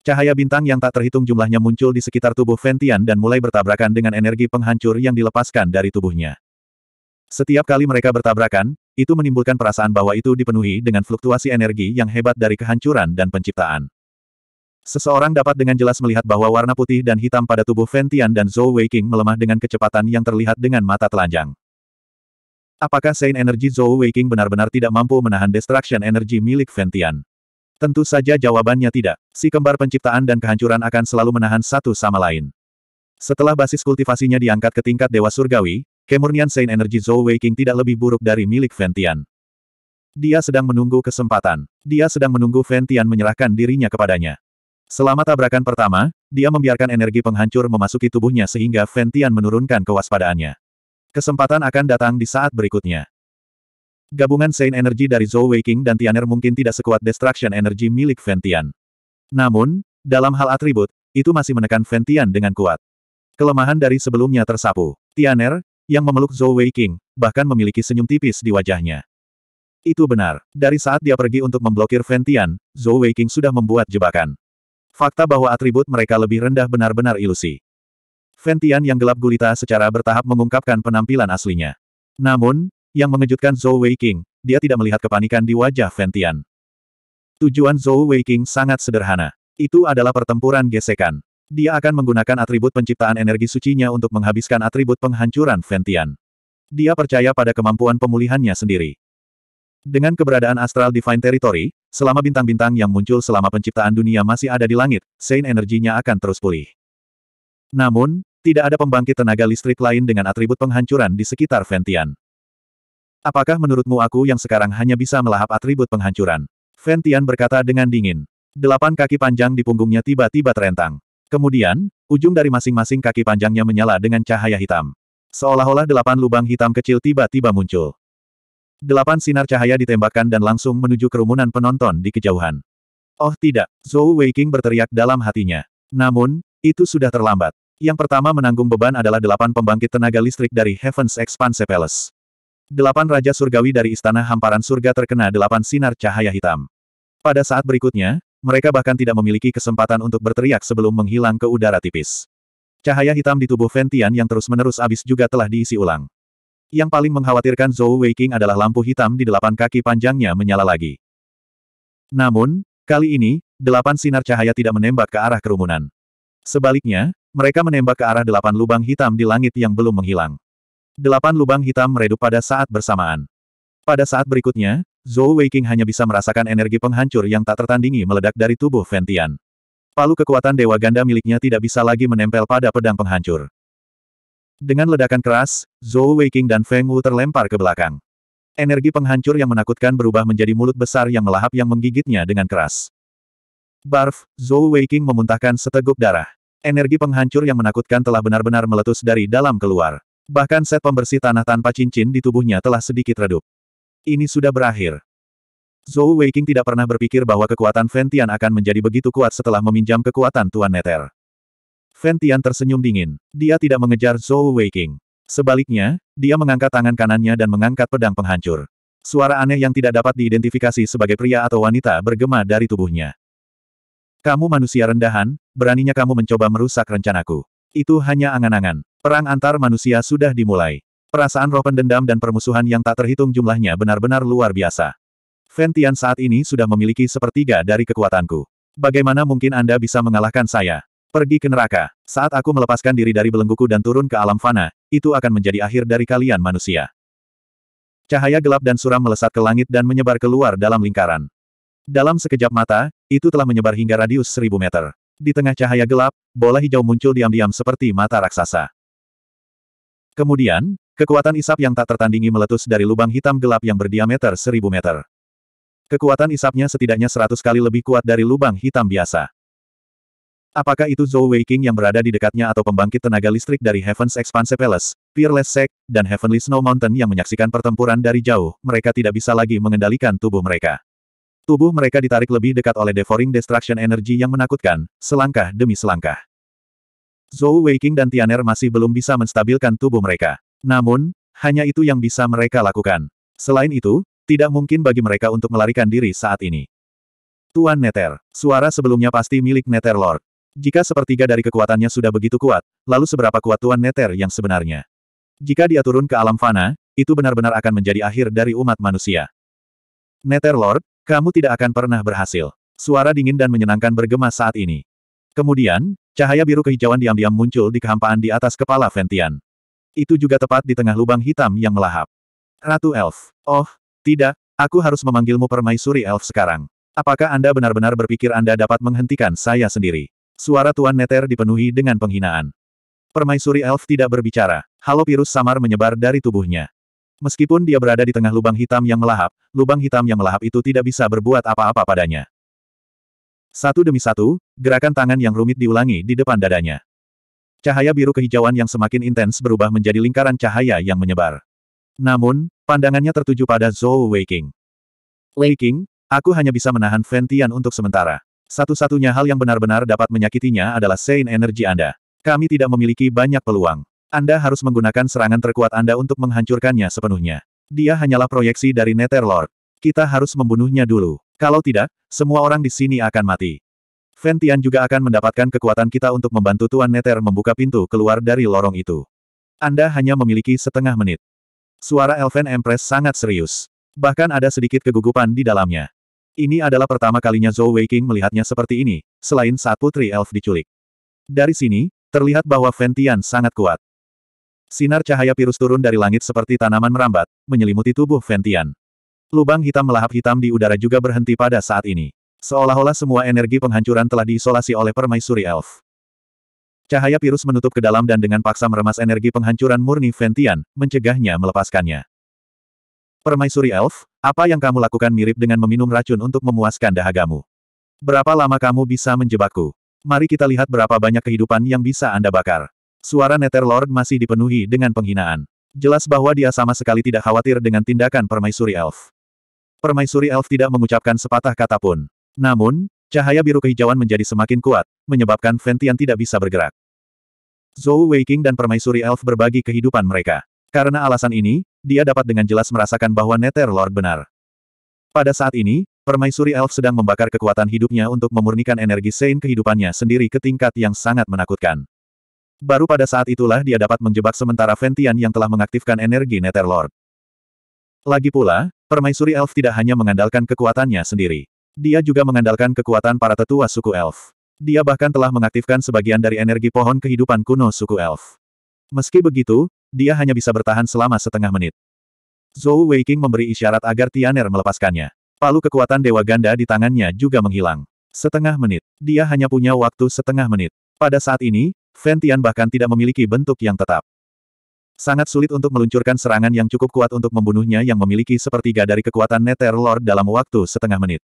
Cahaya bintang yang tak terhitung jumlahnya muncul di sekitar tubuh Ventian dan mulai bertabrakan dengan energi penghancur yang dilepaskan dari tubuhnya. Setiap kali mereka bertabrakan, itu menimbulkan perasaan bahwa itu dipenuhi dengan fluktuasi energi yang hebat dari kehancuran dan penciptaan. Seseorang dapat dengan jelas melihat bahwa warna putih dan hitam pada tubuh Ventian dan Zhou Weiqing melemah dengan kecepatan yang terlihat dengan mata telanjang. Apakah Saint Energy Zhou Weiqing benar-benar tidak mampu menahan Destruction Energy milik Ventian? Tentu saja jawabannya tidak. Si kembar penciptaan dan kehancuran akan selalu menahan satu sama lain. Setelah basis kultivasinya diangkat ke tingkat Dewa Surgawi, kemurnian Saint Energy Zhou Weiqing tidak lebih buruk dari milik Ventian. Dia sedang menunggu kesempatan. Dia sedang menunggu Ventian menyerahkan dirinya kepadanya. Selama tabrakan pertama, dia membiarkan energi penghancur memasuki tubuhnya sehingga Ventian menurunkan kewaspadaannya. Kesempatan akan datang di saat berikutnya. Gabungan sein Energy dari Zhou Weiqing dan Tianer mungkin tidak sekuat Destruction Energy milik Ventian. Namun, dalam hal atribut, itu masih menekan Ventian dengan kuat. Kelemahan dari sebelumnya tersapu. Tianer, yang memeluk Zhou Weiqing, bahkan memiliki senyum tipis di wajahnya. Itu benar. Dari saat dia pergi untuk memblokir Ventian, Zhou Weiqing sudah membuat jebakan. Fakta bahwa atribut mereka lebih rendah benar-benar ilusi. Ventian yang gelap gulita secara bertahap mengungkapkan penampilan aslinya. Namun, yang mengejutkan Zhou Weiqing, dia tidak melihat kepanikan di wajah Ventian. Tujuan Zhou Weiqing sangat sederhana. Itu adalah pertempuran gesekan. Dia akan menggunakan atribut penciptaan energi sucinya untuk menghabiskan atribut penghancuran Ventian. Dia percaya pada kemampuan pemulihannya sendiri. Dengan keberadaan Astral Divine Territory, selama bintang-bintang yang muncul selama penciptaan dunia masih ada di langit, Sein energinya akan terus pulih. Namun, tidak ada pembangkit tenaga listrik lain dengan atribut penghancuran di sekitar Ventian. Apakah menurutmu aku yang sekarang hanya bisa melahap atribut penghancuran? Ventian berkata dengan dingin. Delapan kaki panjang di punggungnya tiba-tiba terentang. Kemudian, ujung dari masing-masing kaki panjangnya menyala dengan cahaya hitam. Seolah-olah delapan lubang hitam kecil tiba-tiba muncul. Delapan sinar cahaya ditembakkan dan langsung menuju kerumunan penonton di kejauhan. Oh tidak, Zhou Weiqing berteriak dalam hatinya. Namun, itu sudah terlambat. Yang pertama menanggung beban adalah delapan pembangkit tenaga listrik dari Heaven's Expanse Palace. Delapan Raja Surgawi dari Istana Hamparan Surga terkena delapan sinar cahaya hitam. Pada saat berikutnya, mereka bahkan tidak memiliki kesempatan untuk berteriak sebelum menghilang ke udara tipis. Cahaya hitam di tubuh Ventian yang terus-menerus habis juga telah diisi ulang. Yang paling mengkhawatirkan Zhou Weiqing adalah lampu hitam di delapan kaki panjangnya menyala lagi. Namun, kali ini, delapan sinar cahaya tidak menembak ke arah kerumunan. Sebaliknya, mereka menembak ke arah delapan lubang hitam di langit yang belum menghilang. Delapan lubang hitam meredup pada saat bersamaan. Pada saat berikutnya, Zhou Weiqing hanya bisa merasakan energi penghancur yang tak tertandingi meledak dari tubuh Ventian. Palu kekuatan Dewa Ganda miliknya tidak bisa lagi menempel pada pedang penghancur. Dengan ledakan keras, Zhou Weiqing dan Feng Wu terlempar ke belakang. Energi penghancur yang menakutkan berubah menjadi mulut besar yang melahap yang menggigitnya dengan keras. Barf, Zhou Weiqing memuntahkan seteguk darah. Energi penghancur yang menakutkan telah benar-benar meletus dari dalam keluar. Bahkan set pembersih tanah tanpa cincin di tubuhnya telah sedikit redup. Ini sudah berakhir. Zhou Weiqing tidak pernah berpikir bahwa kekuatan Fentian akan menjadi begitu kuat setelah meminjam kekuatan Tuan Neter. Fentian tersenyum dingin. Dia tidak mengejar Zhou Weiqing. Sebaliknya, dia mengangkat tangan kanannya dan mengangkat pedang penghancur. Suara aneh yang tidak dapat diidentifikasi sebagai pria atau wanita bergema dari tubuhnya. Kamu manusia rendahan, beraninya kamu mencoba merusak rencanaku. Itu hanya angan-angan. Perang antar manusia sudah dimulai. Perasaan roh pendendam dan permusuhan yang tak terhitung jumlahnya benar-benar luar biasa. Ventian saat ini sudah memiliki sepertiga dari kekuatanku. Bagaimana mungkin Anda bisa mengalahkan saya? Pergi ke neraka. Saat aku melepaskan diri dari belengguku dan turun ke alam fana, itu akan menjadi akhir dari kalian manusia. Cahaya gelap dan suram melesat ke langit dan menyebar keluar dalam lingkaran. Dalam sekejap mata, itu telah menyebar hingga radius seribu meter. Di tengah cahaya gelap, bola hijau muncul diam-diam seperti mata raksasa. Kemudian, kekuatan isap yang tak tertandingi meletus dari lubang hitam gelap yang berdiameter seribu meter. Kekuatan isapnya setidaknya seratus kali lebih kuat dari lubang hitam biasa. Apakah itu Zhou Weiqing yang berada di dekatnya atau pembangkit tenaga listrik dari Heaven's Expanse Palace, Peerless Sect, dan Heavenly Snow Mountain yang menyaksikan pertempuran dari jauh, mereka tidak bisa lagi mengendalikan tubuh mereka. Tubuh mereka ditarik lebih dekat oleh devouring destruction energy yang menakutkan, selangkah demi selangkah. Zhou Weiqing dan Tianer masih belum bisa menstabilkan tubuh mereka. Namun, hanya itu yang bisa mereka lakukan. Selain itu, tidak mungkin bagi mereka untuk melarikan diri saat ini. Tuan Neter, suara sebelumnya pasti milik Neter Lord. Jika sepertiga dari kekuatannya sudah begitu kuat, lalu seberapa kuat Tuan Neter yang sebenarnya? Jika dia turun ke alam fana, itu benar-benar akan menjadi akhir dari umat manusia. Neter Lord, kamu tidak akan pernah berhasil. Suara dingin dan menyenangkan bergema saat ini. Kemudian, cahaya biru kehijauan diam-diam muncul di kehampaan di atas kepala Ventian. Itu juga tepat di tengah lubang hitam yang melahap. Ratu Elf. Oh, tidak, aku harus memanggilmu Permaisuri Elf sekarang. Apakah Anda benar-benar berpikir Anda dapat menghentikan saya sendiri? Suara Tuan Neter dipenuhi dengan penghinaan. Permaisuri elf tidak berbicara. Halo virus samar menyebar dari tubuhnya. Meskipun dia berada di tengah lubang hitam yang melahap, lubang hitam yang melahap itu tidak bisa berbuat apa-apa padanya. Satu demi satu, gerakan tangan yang rumit diulangi di depan dadanya. Cahaya biru kehijauan yang semakin intens berubah menjadi lingkaran cahaya yang menyebar. Namun, pandangannya tertuju pada Zhou Weiking. Weiking, aku hanya bisa menahan Ventian untuk sementara. Satu-satunya hal yang benar-benar dapat menyakitinya adalah sein energi Anda. Kami tidak memiliki banyak peluang. Anda harus menggunakan serangan terkuat Anda untuk menghancurkannya sepenuhnya. Dia hanyalah proyeksi dari Lord. Kita harus membunuhnya dulu. Kalau tidak, semua orang di sini akan mati. Ventian juga akan mendapatkan kekuatan kita untuk membantu Tuan Nether membuka pintu keluar dari lorong itu. Anda hanya memiliki setengah menit. Suara Elven Empress sangat serius. Bahkan ada sedikit kegugupan di dalamnya. Ini adalah pertama kalinya Zhou Weiqing melihatnya seperti ini, selain saat Putri Elf diculik. Dari sini, terlihat bahwa Ventian sangat kuat. Sinar cahaya Pirus turun dari langit seperti tanaman merambat, menyelimuti tubuh Ventian. Lubang hitam melahap hitam di udara juga berhenti pada saat ini. Seolah-olah semua energi penghancuran telah diisolasi oleh permaisuri elf. Cahaya Pirus menutup ke dalam dan dengan paksa meremas energi penghancuran murni Ventian, mencegahnya melepaskannya. Permaisuri elf, apa yang kamu lakukan mirip dengan meminum racun untuk memuaskan dahagamu. Berapa lama kamu bisa menjebakku? Mari kita lihat berapa banyak kehidupan yang bisa Anda bakar. Suara Nether Lord masih dipenuhi dengan penghinaan. Jelas bahwa dia sama sekali tidak khawatir dengan tindakan permaisuri elf. Permaisuri elf tidak mengucapkan sepatah kata pun. Namun, cahaya biru kehijauan menjadi semakin kuat, menyebabkan Ventian tidak bisa bergerak. Zhou Weiking dan permaisuri elf berbagi kehidupan mereka. Karena alasan ini, dia dapat dengan jelas merasakan bahwa Nether Lord benar. Pada saat ini, permaisuri elf sedang membakar kekuatan hidupnya untuk memurnikan energi Sein kehidupannya sendiri ke tingkat yang sangat menakutkan. Baru pada saat itulah dia dapat menjebak sementara Ventian yang telah mengaktifkan energi Nether Lord. Lagi pula, permaisuri elf tidak hanya mengandalkan kekuatannya sendiri. Dia juga mengandalkan kekuatan para tetua suku elf. Dia bahkan telah mengaktifkan sebagian dari energi pohon kehidupan kuno suku elf. Meski begitu, dia hanya bisa bertahan selama setengah menit. Zhou Weiqing memberi isyarat agar Tianer melepaskannya. Palu kekuatan Dewa Ganda di tangannya juga menghilang. Setengah menit. Dia hanya punya waktu setengah menit. Pada saat ini, Ventian Tian bahkan tidak memiliki bentuk yang tetap. Sangat sulit untuk meluncurkan serangan yang cukup kuat untuk membunuhnya yang memiliki sepertiga dari kekuatan Nether Lord dalam waktu setengah menit.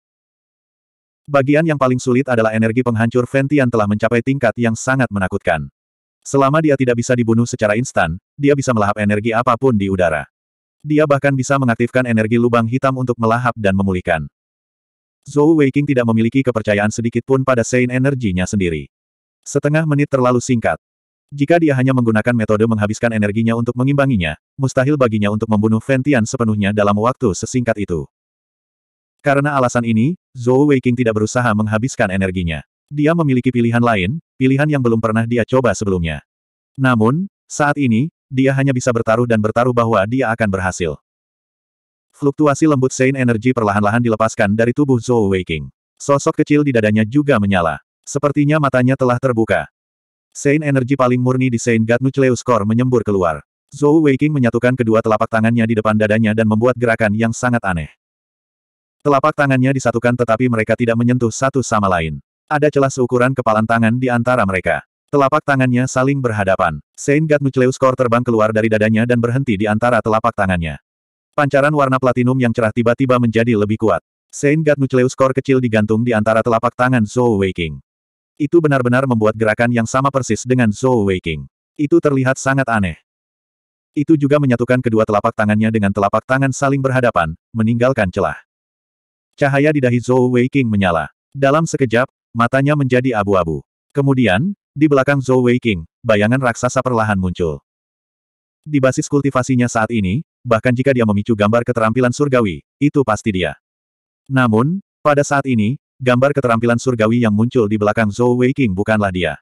Bagian yang paling sulit adalah energi penghancur Ventian telah mencapai tingkat yang sangat menakutkan. Selama dia tidak bisa dibunuh secara instan, dia bisa melahap energi apapun di udara. Dia bahkan bisa mengaktifkan energi lubang hitam untuk melahap dan memulihkan. Zhou Weiqing tidak memiliki kepercayaan sedikit pun pada Sein energinya sendiri. Setengah menit terlalu singkat. Jika dia hanya menggunakan metode menghabiskan energinya untuk mengimbanginya, mustahil baginya untuk membunuh Ventian sepenuhnya dalam waktu sesingkat itu. Karena alasan ini, Zhou Weiqing tidak berusaha menghabiskan energinya. Dia memiliki pilihan lain, pilihan yang belum pernah dia coba sebelumnya. Namun, saat ini, dia hanya bisa bertaruh dan bertaruh bahwa dia akan berhasil. Fluktuasi lembut Sein energi perlahan-lahan dilepaskan dari tubuh Zhou Weiking. Sosok kecil di dadanya juga menyala. Sepertinya matanya telah terbuka. Sein energi paling murni di Sein Gatnu Nucleus Core menyembur keluar. Zhou Weiking menyatukan kedua telapak tangannya di depan dadanya dan membuat gerakan yang sangat aneh. Telapak tangannya disatukan tetapi mereka tidak menyentuh satu sama lain. Ada celah seukuran kepalan tangan di antara mereka. Telapak tangannya saling berhadapan. Saint God Nucleus Core terbang keluar dari dadanya dan berhenti di antara telapak tangannya. Pancaran warna platinum yang cerah tiba-tiba menjadi lebih kuat. Saint God Nucleus Core kecil digantung di antara telapak tangan Zhou Weiking. Itu benar-benar membuat gerakan yang sama persis dengan Zhou Weiking. Itu terlihat sangat aneh. Itu juga menyatukan kedua telapak tangannya dengan telapak tangan saling berhadapan, meninggalkan celah. Cahaya di dahi Zhou Weiking menyala. Dalam sekejap, Matanya menjadi abu-abu. Kemudian, di belakang Zhou Wei King, bayangan raksasa perlahan muncul. Di basis kultivasinya saat ini, bahkan jika dia memicu gambar keterampilan surgawi, itu pasti dia. Namun, pada saat ini, gambar keterampilan surgawi yang muncul di belakang Zhou Wei King bukanlah dia.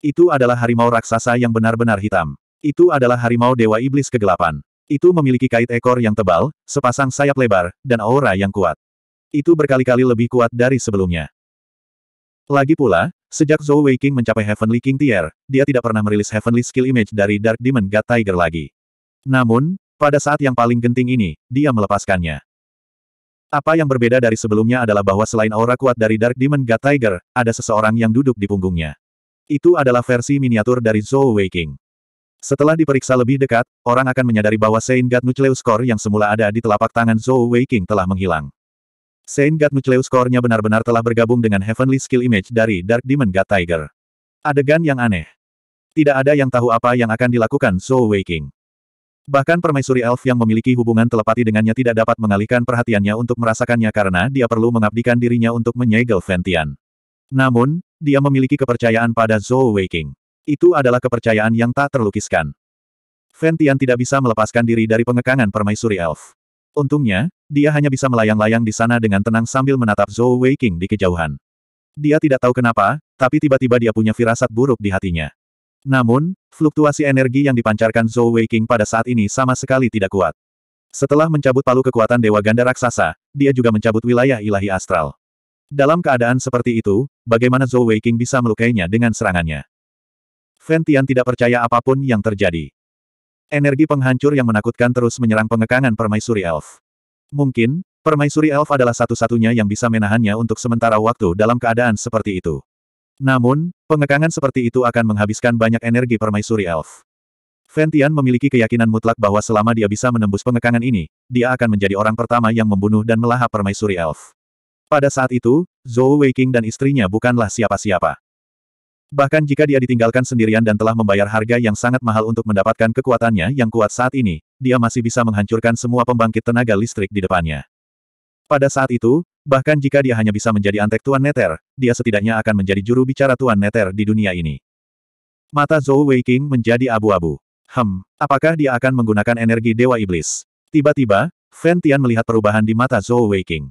Itu adalah harimau raksasa yang benar-benar hitam. Itu adalah harimau dewa iblis kegelapan. Itu memiliki kait ekor yang tebal, sepasang sayap lebar, dan aura yang kuat. Itu berkali-kali lebih kuat dari sebelumnya. Lagi pula, sejak Zhou Weiqing mencapai Heavenly King Tier, dia tidak pernah merilis Heavenly Skill Image dari Dark Demon God Tiger lagi. Namun, pada saat yang paling genting ini, dia melepaskannya. Apa yang berbeda dari sebelumnya adalah bahwa selain aura kuat dari Dark Demon God Tiger, ada seseorang yang duduk di punggungnya. Itu adalah versi miniatur dari Zhou Weiqing. Setelah diperiksa lebih dekat, orang akan menyadari bahwa Saint God Nucleus Core yang semula ada di telapak tangan Zhou Weiqing telah menghilang. Saint God Nucleus Core-nya benar-benar telah bergabung dengan Heavenly Skill Image dari Dark Demon God Tiger. Adegan yang aneh. Tidak ada yang tahu apa yang akan dilakukan Zhou Waking. Bahkan permaisuri elf yang memiliki hubungan telepati dengannya tidak dapat mengalihkan perhatiannya untuk merasakannya karena dia perlu mengabdikan dirinya untuk menyegel Ventian. Namun, dia memiliki kepercayaan pada Zhou Weiking. Itu adalah kepercayaan yang tak terlukiskan. Ventian tidak bisa melepaskan diri dari pengekangan permaisuri elf. Untungnya, dia hanya bisa melayang-layang di sana dengan tenang sambil menatap Zhou Weiqing di kejauhan. Dia tidak tahu kenapa, tapi tiba-tiba dia punya firasat buruk di hatinya. Namun, fluktuasi energi yang dipancarkan Zhou Weiqing pada saat ini sama sekali tidak kuat. Setelah mencabut palu kekuatan Dewa Ganda Raksasa, dia juga mencabut wilayah ilahi astral. Dalam keadaan seperti itu, bagaimana Zhou Weiqing bisa melukainya dengan serangannya? Fentian tidak percaya apapun yang terjadi. Energi penghancur yang menakutkan terus menyerang pengekangan permaisuri elf. Mungkin, permaisuri elf adalah satu-satunya yang bisa menahannya untuk sementara waktu dalam keadaan seperti itu. Namun, pengekangan seperti itu akan menghabiskan banyak energi permaisuri elf. Ventian memiliki keyakinan mutlak bahwa selama dia bisa menembus pengekangan ini, dia akan menjadi orang pertama yang membunuh dan melahap permaisuri elf. Pada saat itu, Zhou Weiqing dan istrinya bukanlah siapa-siapa. Bahkan jika dia ditinggalkan sendirian dan telah membayar harga yang sangat mahal untuk mendapatkan kekuatannya yang kuat saat ini, dia masih bisa menghancurkan semua pembangkit tenaga listrik di depannya. Pada saat itu, bahkan jika dia hanya bisa menjadi antek Tuan Neter, dia setidaknya akan menjadi juru bicara Tuan Neter di dunia ini. Mata Zhou Weiqing menjadi abu-abu. Hem, apakah dia akan menggunakan energi Dewa Iblis? Tiba-tiba, Fan Tian melihat perubahan di mata Zhou Weiqing.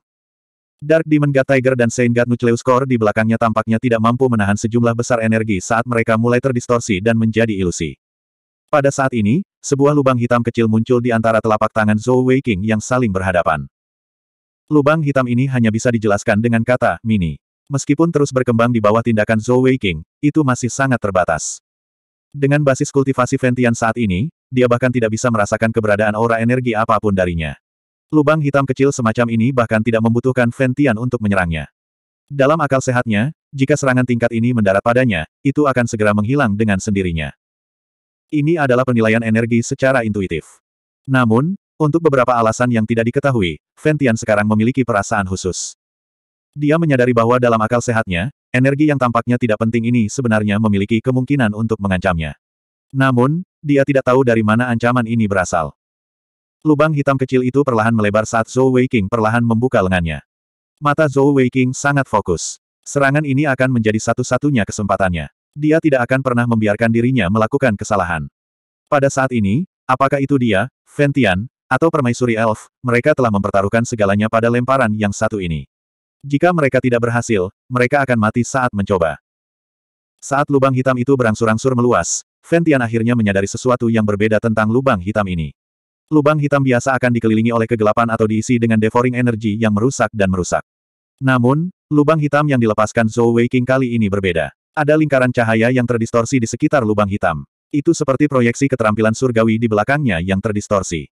Dark Demon God Tiger dan Saint God Nucleus Core di belakangnya tampaknya tidak mampu menahan sejumlah besar energi saat mereka mulai terdistorsi dan menjadi ilusi. Pada saat ini, sebuah lubang hitam kecil muncul di antara telapak tangan Zhou Weiqing yang saling berhadapan. Lubang hitam ini hanya bisa dijelaskan dengan kata, mini. Meskipun terus berkembang di bawah tindakan Zhou Weiqing, itu masih sangat terbatas. Dengan basis kultivasi Ventian saat ini, dia bahkan tidak bisa merasakan keberadaan aura energi apapun darinya. Lubang hitam kecil semacam ini bahkan tidak membutuhkan Ventian untuk menyerangnya. Dalam akal sehatnya, jika serangan tingkat ini mendarat padanya, itu akan segera menghilang dengan sendirinya. Ini adalah penilaian energi secara intuitif. Namun, untuk beberapa alasan yang tidak diketahui, Ventian sekarang memiliki perasaan khusus. Dia menyadari bahwa dalam akal sehatnya, energi yang tampaknya tidak penting ini sebenarnya memiliki kemungkinan untuk mengancamnya. Namun, dia tidak tahu dari mana ancaman ini berasal. Lubang hitam kecil itu perlahan melebar saat Zhou Weiqing perlahan membuka lengannya. Mata Zhou Weiqing sangat fokus. Serangan ini akan menjadi satu-satunya kesempatannya. Dia tidak akan pernah membiarkan dirinya melakukan kesalahan. Pada saat ini, apakah itu dia, Ventian, atau permaisuri elf, mereka telah mempertaruhkan segalanya pada lemparan yang satu ini. Jika mereka tidak berhasil, mereka akan mati saat mencoba. Saat lubang hitam itu berangsur-angsur meluas, Ventian akhirnya menyadari sesuatu yang berbeda tentang lubang hitam ini. Lubang hitam biasa akan dikelilingi oleh kegelapan atau diisi dengan devouring energi yang merusak dan merusak. Namun, lubang hitam yang dilepaskan Zhou Weiqing kali ini berbeda. Ada lingkaran cahaya yang terdistorsi di sekitar lubang hitam. Itu seperti proyeksi keterampilan surgawi di belakangnya yang terdistorsi.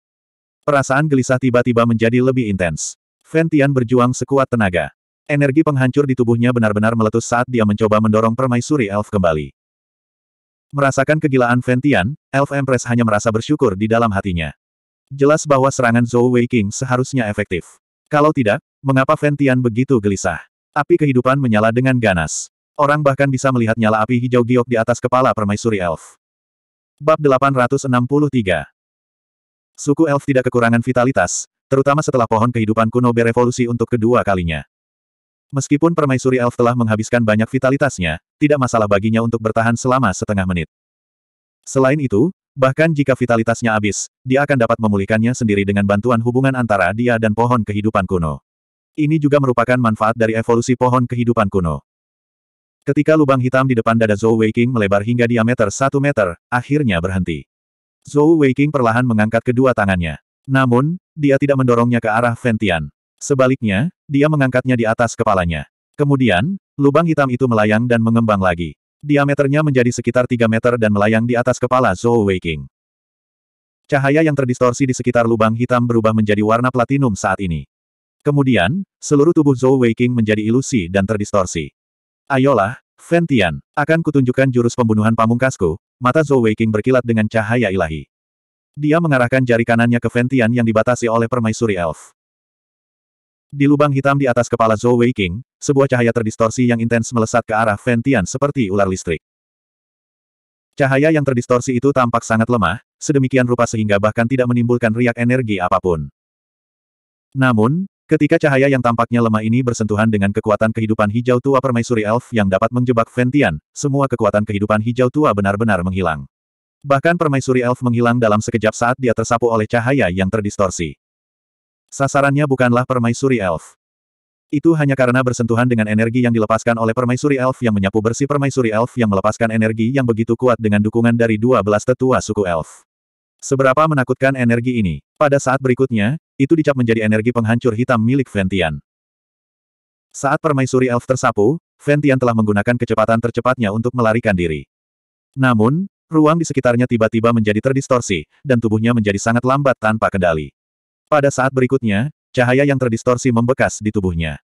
Perasaan gelisah tiba-tiba menjadi lebih intens. Ventian berjuang sekuat tenaga. Energi penghancur di tubuhnya benar-benar meletus saat dia mencoba mendorong permaisuri elf kembali. Merasakan kegilaan Ventian, Elf Empress hanya merasa bersyukur di dalam hatinya. Jelas bahwa serangan Zhou Wei King seharusnya efektif. Kalau tidak, mengapa Ventian begitu gelisah? Api kehidupan menyala dengan ganas. Orang bahkan bisa melihat nyala api hijau giok di atas kepala permaisuri elf. Bab 863 Suku elf tidak kekurangan vitalitas, terutama setelah pohon kehidupan kuno berevolusi untuk kedua kalinya. Meskipun permaisuri elf telah menghabiskan banyak vitalitasnya, tidak masalah baginya untuk bertahan selama setengah menit. Selain itu, Bahkan jika vitalitasnya habis, dia akan dapat memulihkannya sendiri dengan bantuan hubungan antara dia dan pohon kehidupan kuno. Ini juga merupakan manfaat dari evolusi pohon kehidupan kuno. Ketika lubang hitam di depan dada Zhou Weiqing melebar hingga diameter 1 meter, akhirnya berhenti. Zhou Weiqing perlahan mengangkat kedua tangannya. Namun, dia tidak mendorongnya ke arah Ventian. Sebaliknya, dia mengangkatnya di atas kepalanya. Kemudian, lubang hitam itu melayang dan mengembang lagi. Diameternya menjadi sekitar 3 meter dan melayang di atas kepala Zhou Weiqing. Cahaya yang terdistorsi di sekitar lubang hitam berubah menjadi warna platinum saat ini. Kemudian, seluruh tubuh Zhou Weiqing menjadi ilusi dan terdistorsi. Ayolah, Fentian, akan kutunjukkan jurus pembunuhan pamungkasku, mata Zhou Weiqing berkilat dengan cahaya ilahi. Dia mengarahkan jari kanannya ke Fentian yang dibatasi oleh permaisuri elf. Di lubang hitam di atas kepala Zhou Wei King, sebuah cahaya terdistorsi yang intens melesat ke arah Ventian seperti ular listrik. Cahaya yang terdistorsi itu tampak sangat lemah, sedemikian rupa sehingga bahkan tidak menimbulkan riak energi apapun. Namun, ketika cahaya yang tampaknya lemah ini bersentuhan dengan kekuatan kehidupan hijau tua permaisuri elf yang dapat menjebak Ventian, semua kekuatan kehidupan hijau tua benar-benar menghilang. Bahkan permaisuri elf menghilang dalam sekejap saat dia tersapu oleh cahaya yang terdistorsi. Sasarannya bukanlah permaisuri elf. Itu hanya karena bersentuhan dengan energi yang dilepaskan oleh permaisuri elf yang menyapu bersih permaisuri elf yang melepaskan energi yang begitu kuat dengan dukungan dari dua belas tetua suku elf. Seberapa menakutkan energi ini? Pada saat berikutnya, itu dicap menjadi energi penghancur hitam milik Ventian. Saat permaisuri elf tersapu, Ventian telah menggunakan kecepatan tercepatnya untuk melarikan diri. Namun, ruang di sekitarnya tiba-tiba menjadi terdistorsi, dan tubuhnya menjadi sangat lambat tanpa kendali. Pada saat berikutnya, cahaya yang terdistorsi membekas di tubuhnya.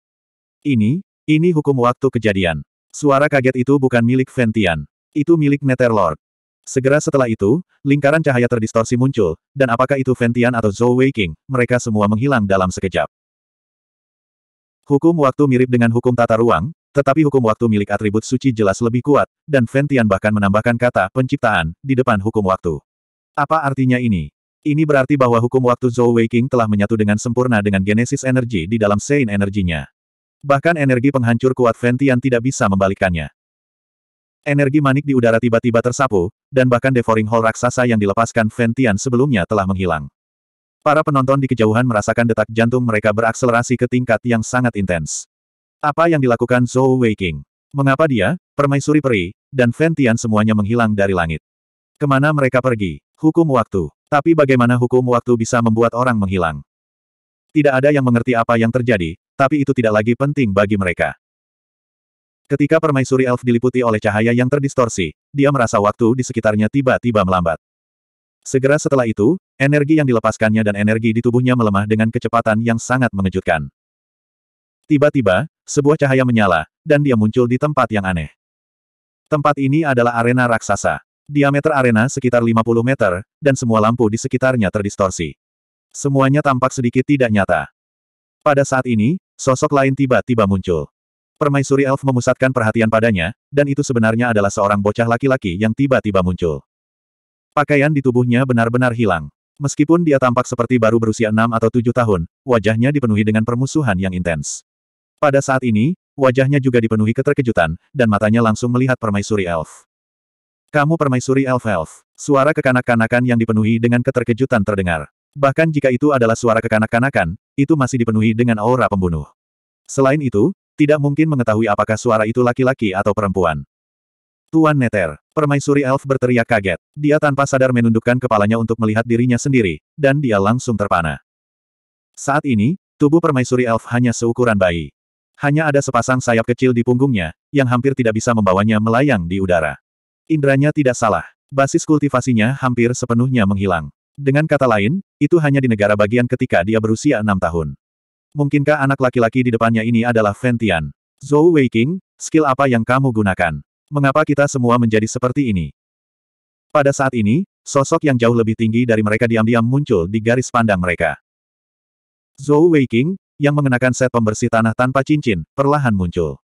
Ini, ini hukum waktu kejadian. Suara kaget itu bukan milik Ventian. Itu milik Netherlord. Segera setelah itu, lingkaran cahaya terdistorsi muncul, dan apakah itu Ventian atau Zhou Weiqing, mereka semua menghilang dalam sekejap. Hukum waktu mirip dengan hukum tata ruang, tetapi hukum waktu milik atribut suci jelas lebih kuat, dan Ventian bahkan menambahkan kata penciptaan di depan hukum waktu. Apa artinya ini? Ini berarti bahwa hukum waktu Zhou Weiqing telah menyatu dengan sempurna dengan genesis energi di dalam Sein energinya. Bahkan energi penghancur kuat Ventian tidak bisa membalikkannya. Energi manik di udara tiba-tiba tersapu, dan bahkan devouring hall raksasa yang dilepaskan Ventian sebelumnya telah menghilang. Para penonton di kejauhan merasakan detak jantung mereka berakselerasi ke tingkat yang sangat intens. Apa yang dilakukan Zhou Weiqing? Mengapa dia, permaisuri peri, dan Ventian semuanya menghilang dari langit? Kemana mereka pergi? Hukum waktu. Tapi bagaimana hukum waktu bisa membuat orang menghilang? Tidak ada yang mengerti apa yang terjadi, tapi itu tidak lagi penting bagi mereka. Ketika permaisuri elf diliputi oleh cahaya yang terdistorsi, dia merasa waktu di sekitarnya tiba-tiba melambat. Segera setelah itu, energi yang dilepaskannya dan energi di tubuhnya melemah dengan kecepatan yang sangat mengejutkan. Tiba-tiba, sebuah cahaya menyala, dan dia muncul di tempat yang aneh. Tempat ini adalah arena raksasa. Diameter arena sekitar 50 meter, dan semua lampu di sekitarnya terdistorsi. Semuanya tampak sedikit tidak nyata. Pada saat ini, sosok lain tiba-tiba muncul. Permaisuri elf memusatkan perhatian padanya, dan itu sebenarnya adalah seorang bocah laki-laki yang tiba-tiba muncul. Pakaian di tubuhnya benar-benar hilang. Meskipun dia tampak seperti baru berusia 6 atau 7 tahun, wajahnya dipenuhi dengan permusuhan yang intens. Pada saat ini, wajahnya juga dipenuhi keterkejutan, dan matanya langsung melihat permaisuri elf. Kamu permaisuri elf-elf. Suara kekanak-kanakan yang dipenuhi dengan keterkejutan terdengar. Bahkan jika itu adalah suara kekanak-kanakan, itu masih dipenuhi dengan aura pembunuh. Selain itu, tidak mungkin mengetahui apakah suara itu laki-laki atau perempuan. Tuan Neter, permaisuri elf berteriak kaget. Dia tanpa sadar menundukkan kepalanya untuk melihat dirinya sendiri, dan dia langsung terpana. Saat ini, tubuh permaisuri elf hanya seukuran bayi. Hanya ada sepasang sayap kecil di punggungnya, yang hampir tidak bisa membawanya melayang di udara. Indranya tidak salah. Basis kultivasinya hampir sepenuhnya menghilang. Dengan kata lain, itu hanya di negara bagian ketika dia berusia enam tahun. Mungkinkah anak laki-laki di depannya ini adalah Ventian? Zhou Weiking, skill apa yang kamu gunakan? Mengapa kita semua menjadi seperti ini? Pada saat ini, sosok yang jauh lebih tinggi dari mereka diam-diam muncul di garis pandang mereka. Zhou Weiking, yang mengenakan set pembersih tanah tanpa cincin, perlahan muncul.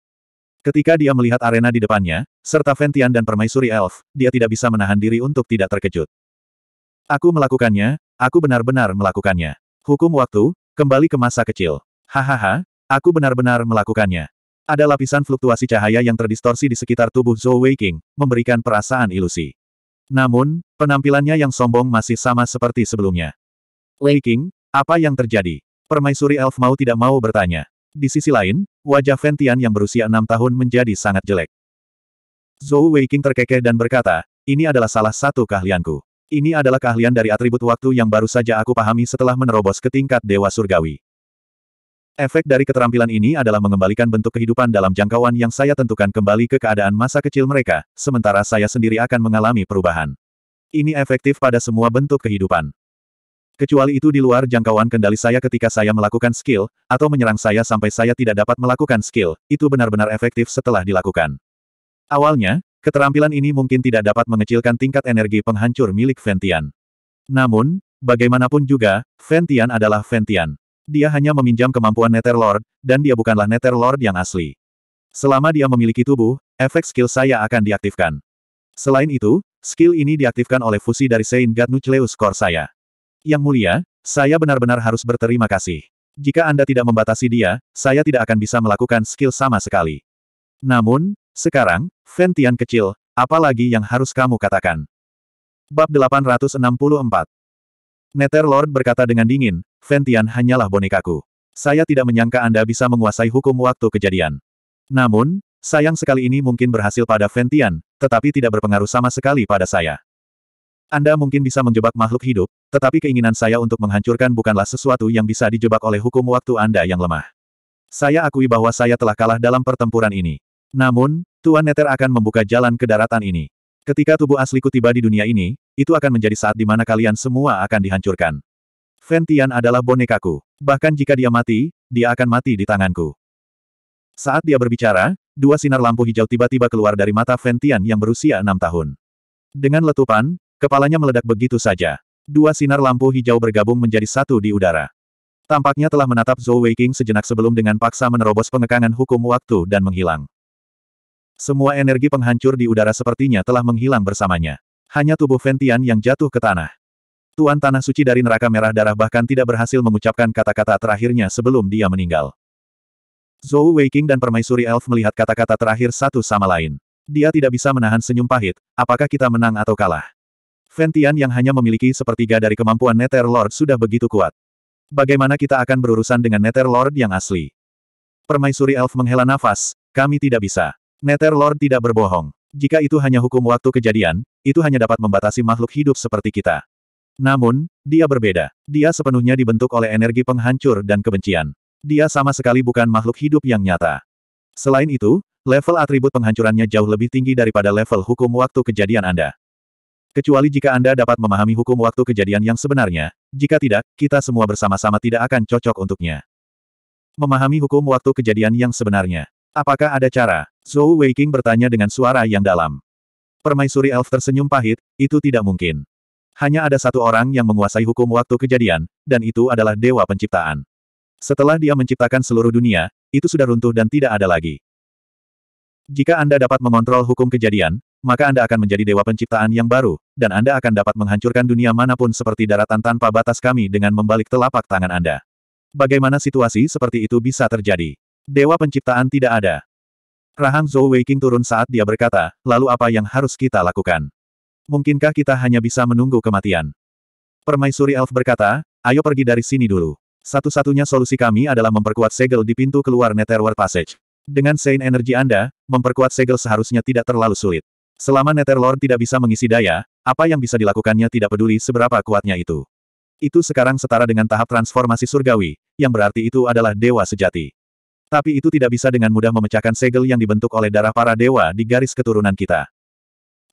Ketika dia melihat arena di depannya, serta Ventian dan permaisuri elf, dia tidak bisa menahan diri untuk tidak terkejut. Aku melakukannya, aku benar-benar melakukannya. Hukum waktu, kembali ke masa kecil. Hahaha, aku benar-benar melakukannya. Ada lapisan fluktuasi cahaya yang terdistorsi di sekitar tubuh Zhou Weiqing, memberikan perasaan ilusi. Namun, penampilannya yang sombong masih sama seperti sebelumnya. Weiqing, apa yang terjadi? Permaisuri elf mau tidak mau bertanya. Di sisi lain, Wajah Ventian yang berusia enam tahun menjadi sangat jelek. Zhou Weiqing terkekeh dan berkata, ini adalah salah satu keahlianku. Ini adalah keahlian dari atribut waktu yang baru saja aku pahami setelah menerobos ke tingkat Dewa Surgawi. Efek dari keterampilan ini adalah mengembalikan bentuk kehidupan dalam jangkauan yang saya tentukan kembali ke keadaan masa kecil mereka, sementara saya sendiri akan mengalami perubahan. Ini efektif pada semua bentuk kehidupan. Kecuali itu di luar jangkauan kendali saya ketika saya melakukan skill, atau menyerang saya sampai saya tidak dapat melakukan skill, itu benar-benar efektif setelah dilakukan. Awalnya, keterampilan ini mungkin tidak dapat mengecilkan tingkat energi penghancur milik Ventian. Namun, bagaimanapun juga, Ventian adalah Ventian. Dia hanya meminjam kemampuan Nether Lord, dan dia bukanlah Nether Lord yang asli. Selama dia memiliki tubuh, efek skill saya akan diaktifkan. Selain itu, skill ini diaktifkan oleh fusi dari Saint Nucleus Core saya. Yang mulia, saya benar-benar harus berterima kasih. Jika Anda tidak membatasi dia, saya tidak akan bisa melakukan skill sama sekali. Namun, sekarang, Ventian kecil, apalagi yang harus kamu katakan? Bab 864 Nether Lord berkata dengan dingin, Ventian hanyalah bonekaku. Saya tidak menyangka Anda bisa menguasai hukum waktu kejadian. Namun, sayang sekali ini mungkin berhasil pada Ventian, tetapi tidak berpengaruh sama sekali pada saya. Anda mungkin bisa menjebak makhluk hidup, tetapi keinginan saya untuk menghancurkan bukanlah sesuatu yang bisa dijebak oleh hukum waktu Anda yang lemah. Saya akui bahwa saya telah kalah dalam pertempuran ini. Namun, Tuan Neter akan membuka jalan ke daratan ini. Ketika tubuh asliku tiba di dunia ini, itu akan menjadi saat di mana kalian semua akan dihancurkan. Ventian adalah bonekaku. Bahkan jika dia mati, dia akan mati di tanganku. Saat dia berbicara, dua sinar lampu hijau tiba-tiba keluar dari mata Ventian yang berusia enam tahun. Dengan letupan, Kepalanya meledak begitu saja. Dua sinar lampu hijau bergabung menjadi satu di udara. Tampaknya telah menatap Zhou Weiqing sejenak sebelum dengan paksa menerobos pengekangan hukum waktu dan menghilang. Semua energi penghancur di udara sepertinya telah menghilang bersamanya. Hanya tubuh Ventian yang jatuh ke tanah. Tuan Tanah Suci dari neraka merah darah bahkan tidak berhasil mengucapkan kata-kata terakhirnya sebelum dia meninggal. Zhou Weiqing dan Permaisuri Elf melihat kata-kata terakhir satu sama lain. Dia tidak bisa menahan senyum pahit, apakah kita menang atau kalah. Ventian yang hanya memiliki sepertiga dari kemampuan Nether Lord sudah begitu kuat. Bagaimana kita akan berurusan dengan Nether Lord yang asli? Permaisuri Elf menghela nafas, kami tidak bisa. Nether Lord tidak berbohong. Jika itu hanya hukum waktu kejadian, itu hanya dapat membatasi makhluk hidup seperti kita. Namun, dia berbeda. Dia sepenuhnya dibentuk oleh energi penghancur dan kebencian. Dia sama sekali bukan makhluk hidup yang nyata. Selain itu, level atribut penghancurannya jauh lebih tinggi daripada level hukum waktu kejadian Anda. Kecuali jika Anda dapat memahami hukum waktu kejadian yang sebenarnya, jika tidak, kita semua bersama-sama tidak akan cocok untuknya. Memahami hukum waktu kejadian yang sebenarnya. Apakah ada cara? Zhou Weiqing bertanya dengan suara yang dalam. Permaisuri elf tersenyum pahit, itu tidak mungkin. Hanya ada satu orang yang menguasai hukum waktu kejadian, dan itu adalah Dewa Penciptaan. Setelah dia menciptakan seluruh dunia, itu sudah runtuh dan tidak ada lagi. Jika Anda dapat mengontrol hukum kejadian, maka Anda akan menjadi dewa penciptaan yang baru, dan Anda akan dapat menghancurkan dunia manapun seperti daratan tanpa batas kami dengan membalik telapak tangan Anda. Bagaimana situasi seperti itu bisa terjadi? Dewa penciptaan tidak ada. Rahang Zhou Weiqing turun saat dia berkata, lalu apa yang harus kita lakukan? Mungkinkah kita hanya bisa menunggu kematian? Permaisuri Elf berkata, ayo pergi dari sini dulu. Satu-satunya solusi kami adalah memperkuat segel di pintu keluar Netherworld Passage. Dengan sein energi Anda, memperkuat segel seharusnya tidak terlalu sulit. Selama Netherlord tidak bisa mengisi daya, apa yang bisa dilakukannya tidak peduli seberapa kuatnya itu. Itu sekarang setara dengan tahap transformasi surgawi, yang berarti itu adalah dewa sejati. Tapi itu tidak bisa dengan mudah memecahkan segel yang dibentuk oleh darah para dewa di garis keturunan kita.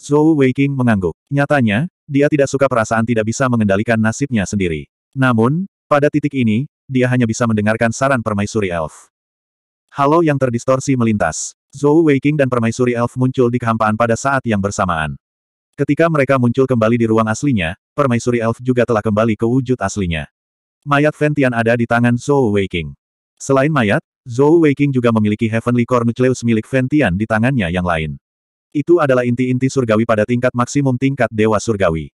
Zhou Weiqing mengangguk. Nyatanya, dia tidak suka perasaan tidak bisa mengendalikan nasibnya sendiri. Namun, pada titik ini, dia hanya bisa mendengarkan saran permaisuri elf. Halo yang terdistorsi melintas. Zhou Weiqing dan permaisuri elf muncul di kehampaan pada saat yang bersamaan. Ketika mereka muncul kembali di ruang aslinya, permaisuri elf juga telah kembali ke wujud aslinya. Mayat Ventian ada di tangan Zhou Weiqing. Selain mayat, Zhou Weiqing juga memiliki Heavenly Core Nucleus milik Ventian di tangannya yang lain. Itu adalah inti-inti surgawi pada tingkat maksimum tingkat Dewa Surgawi.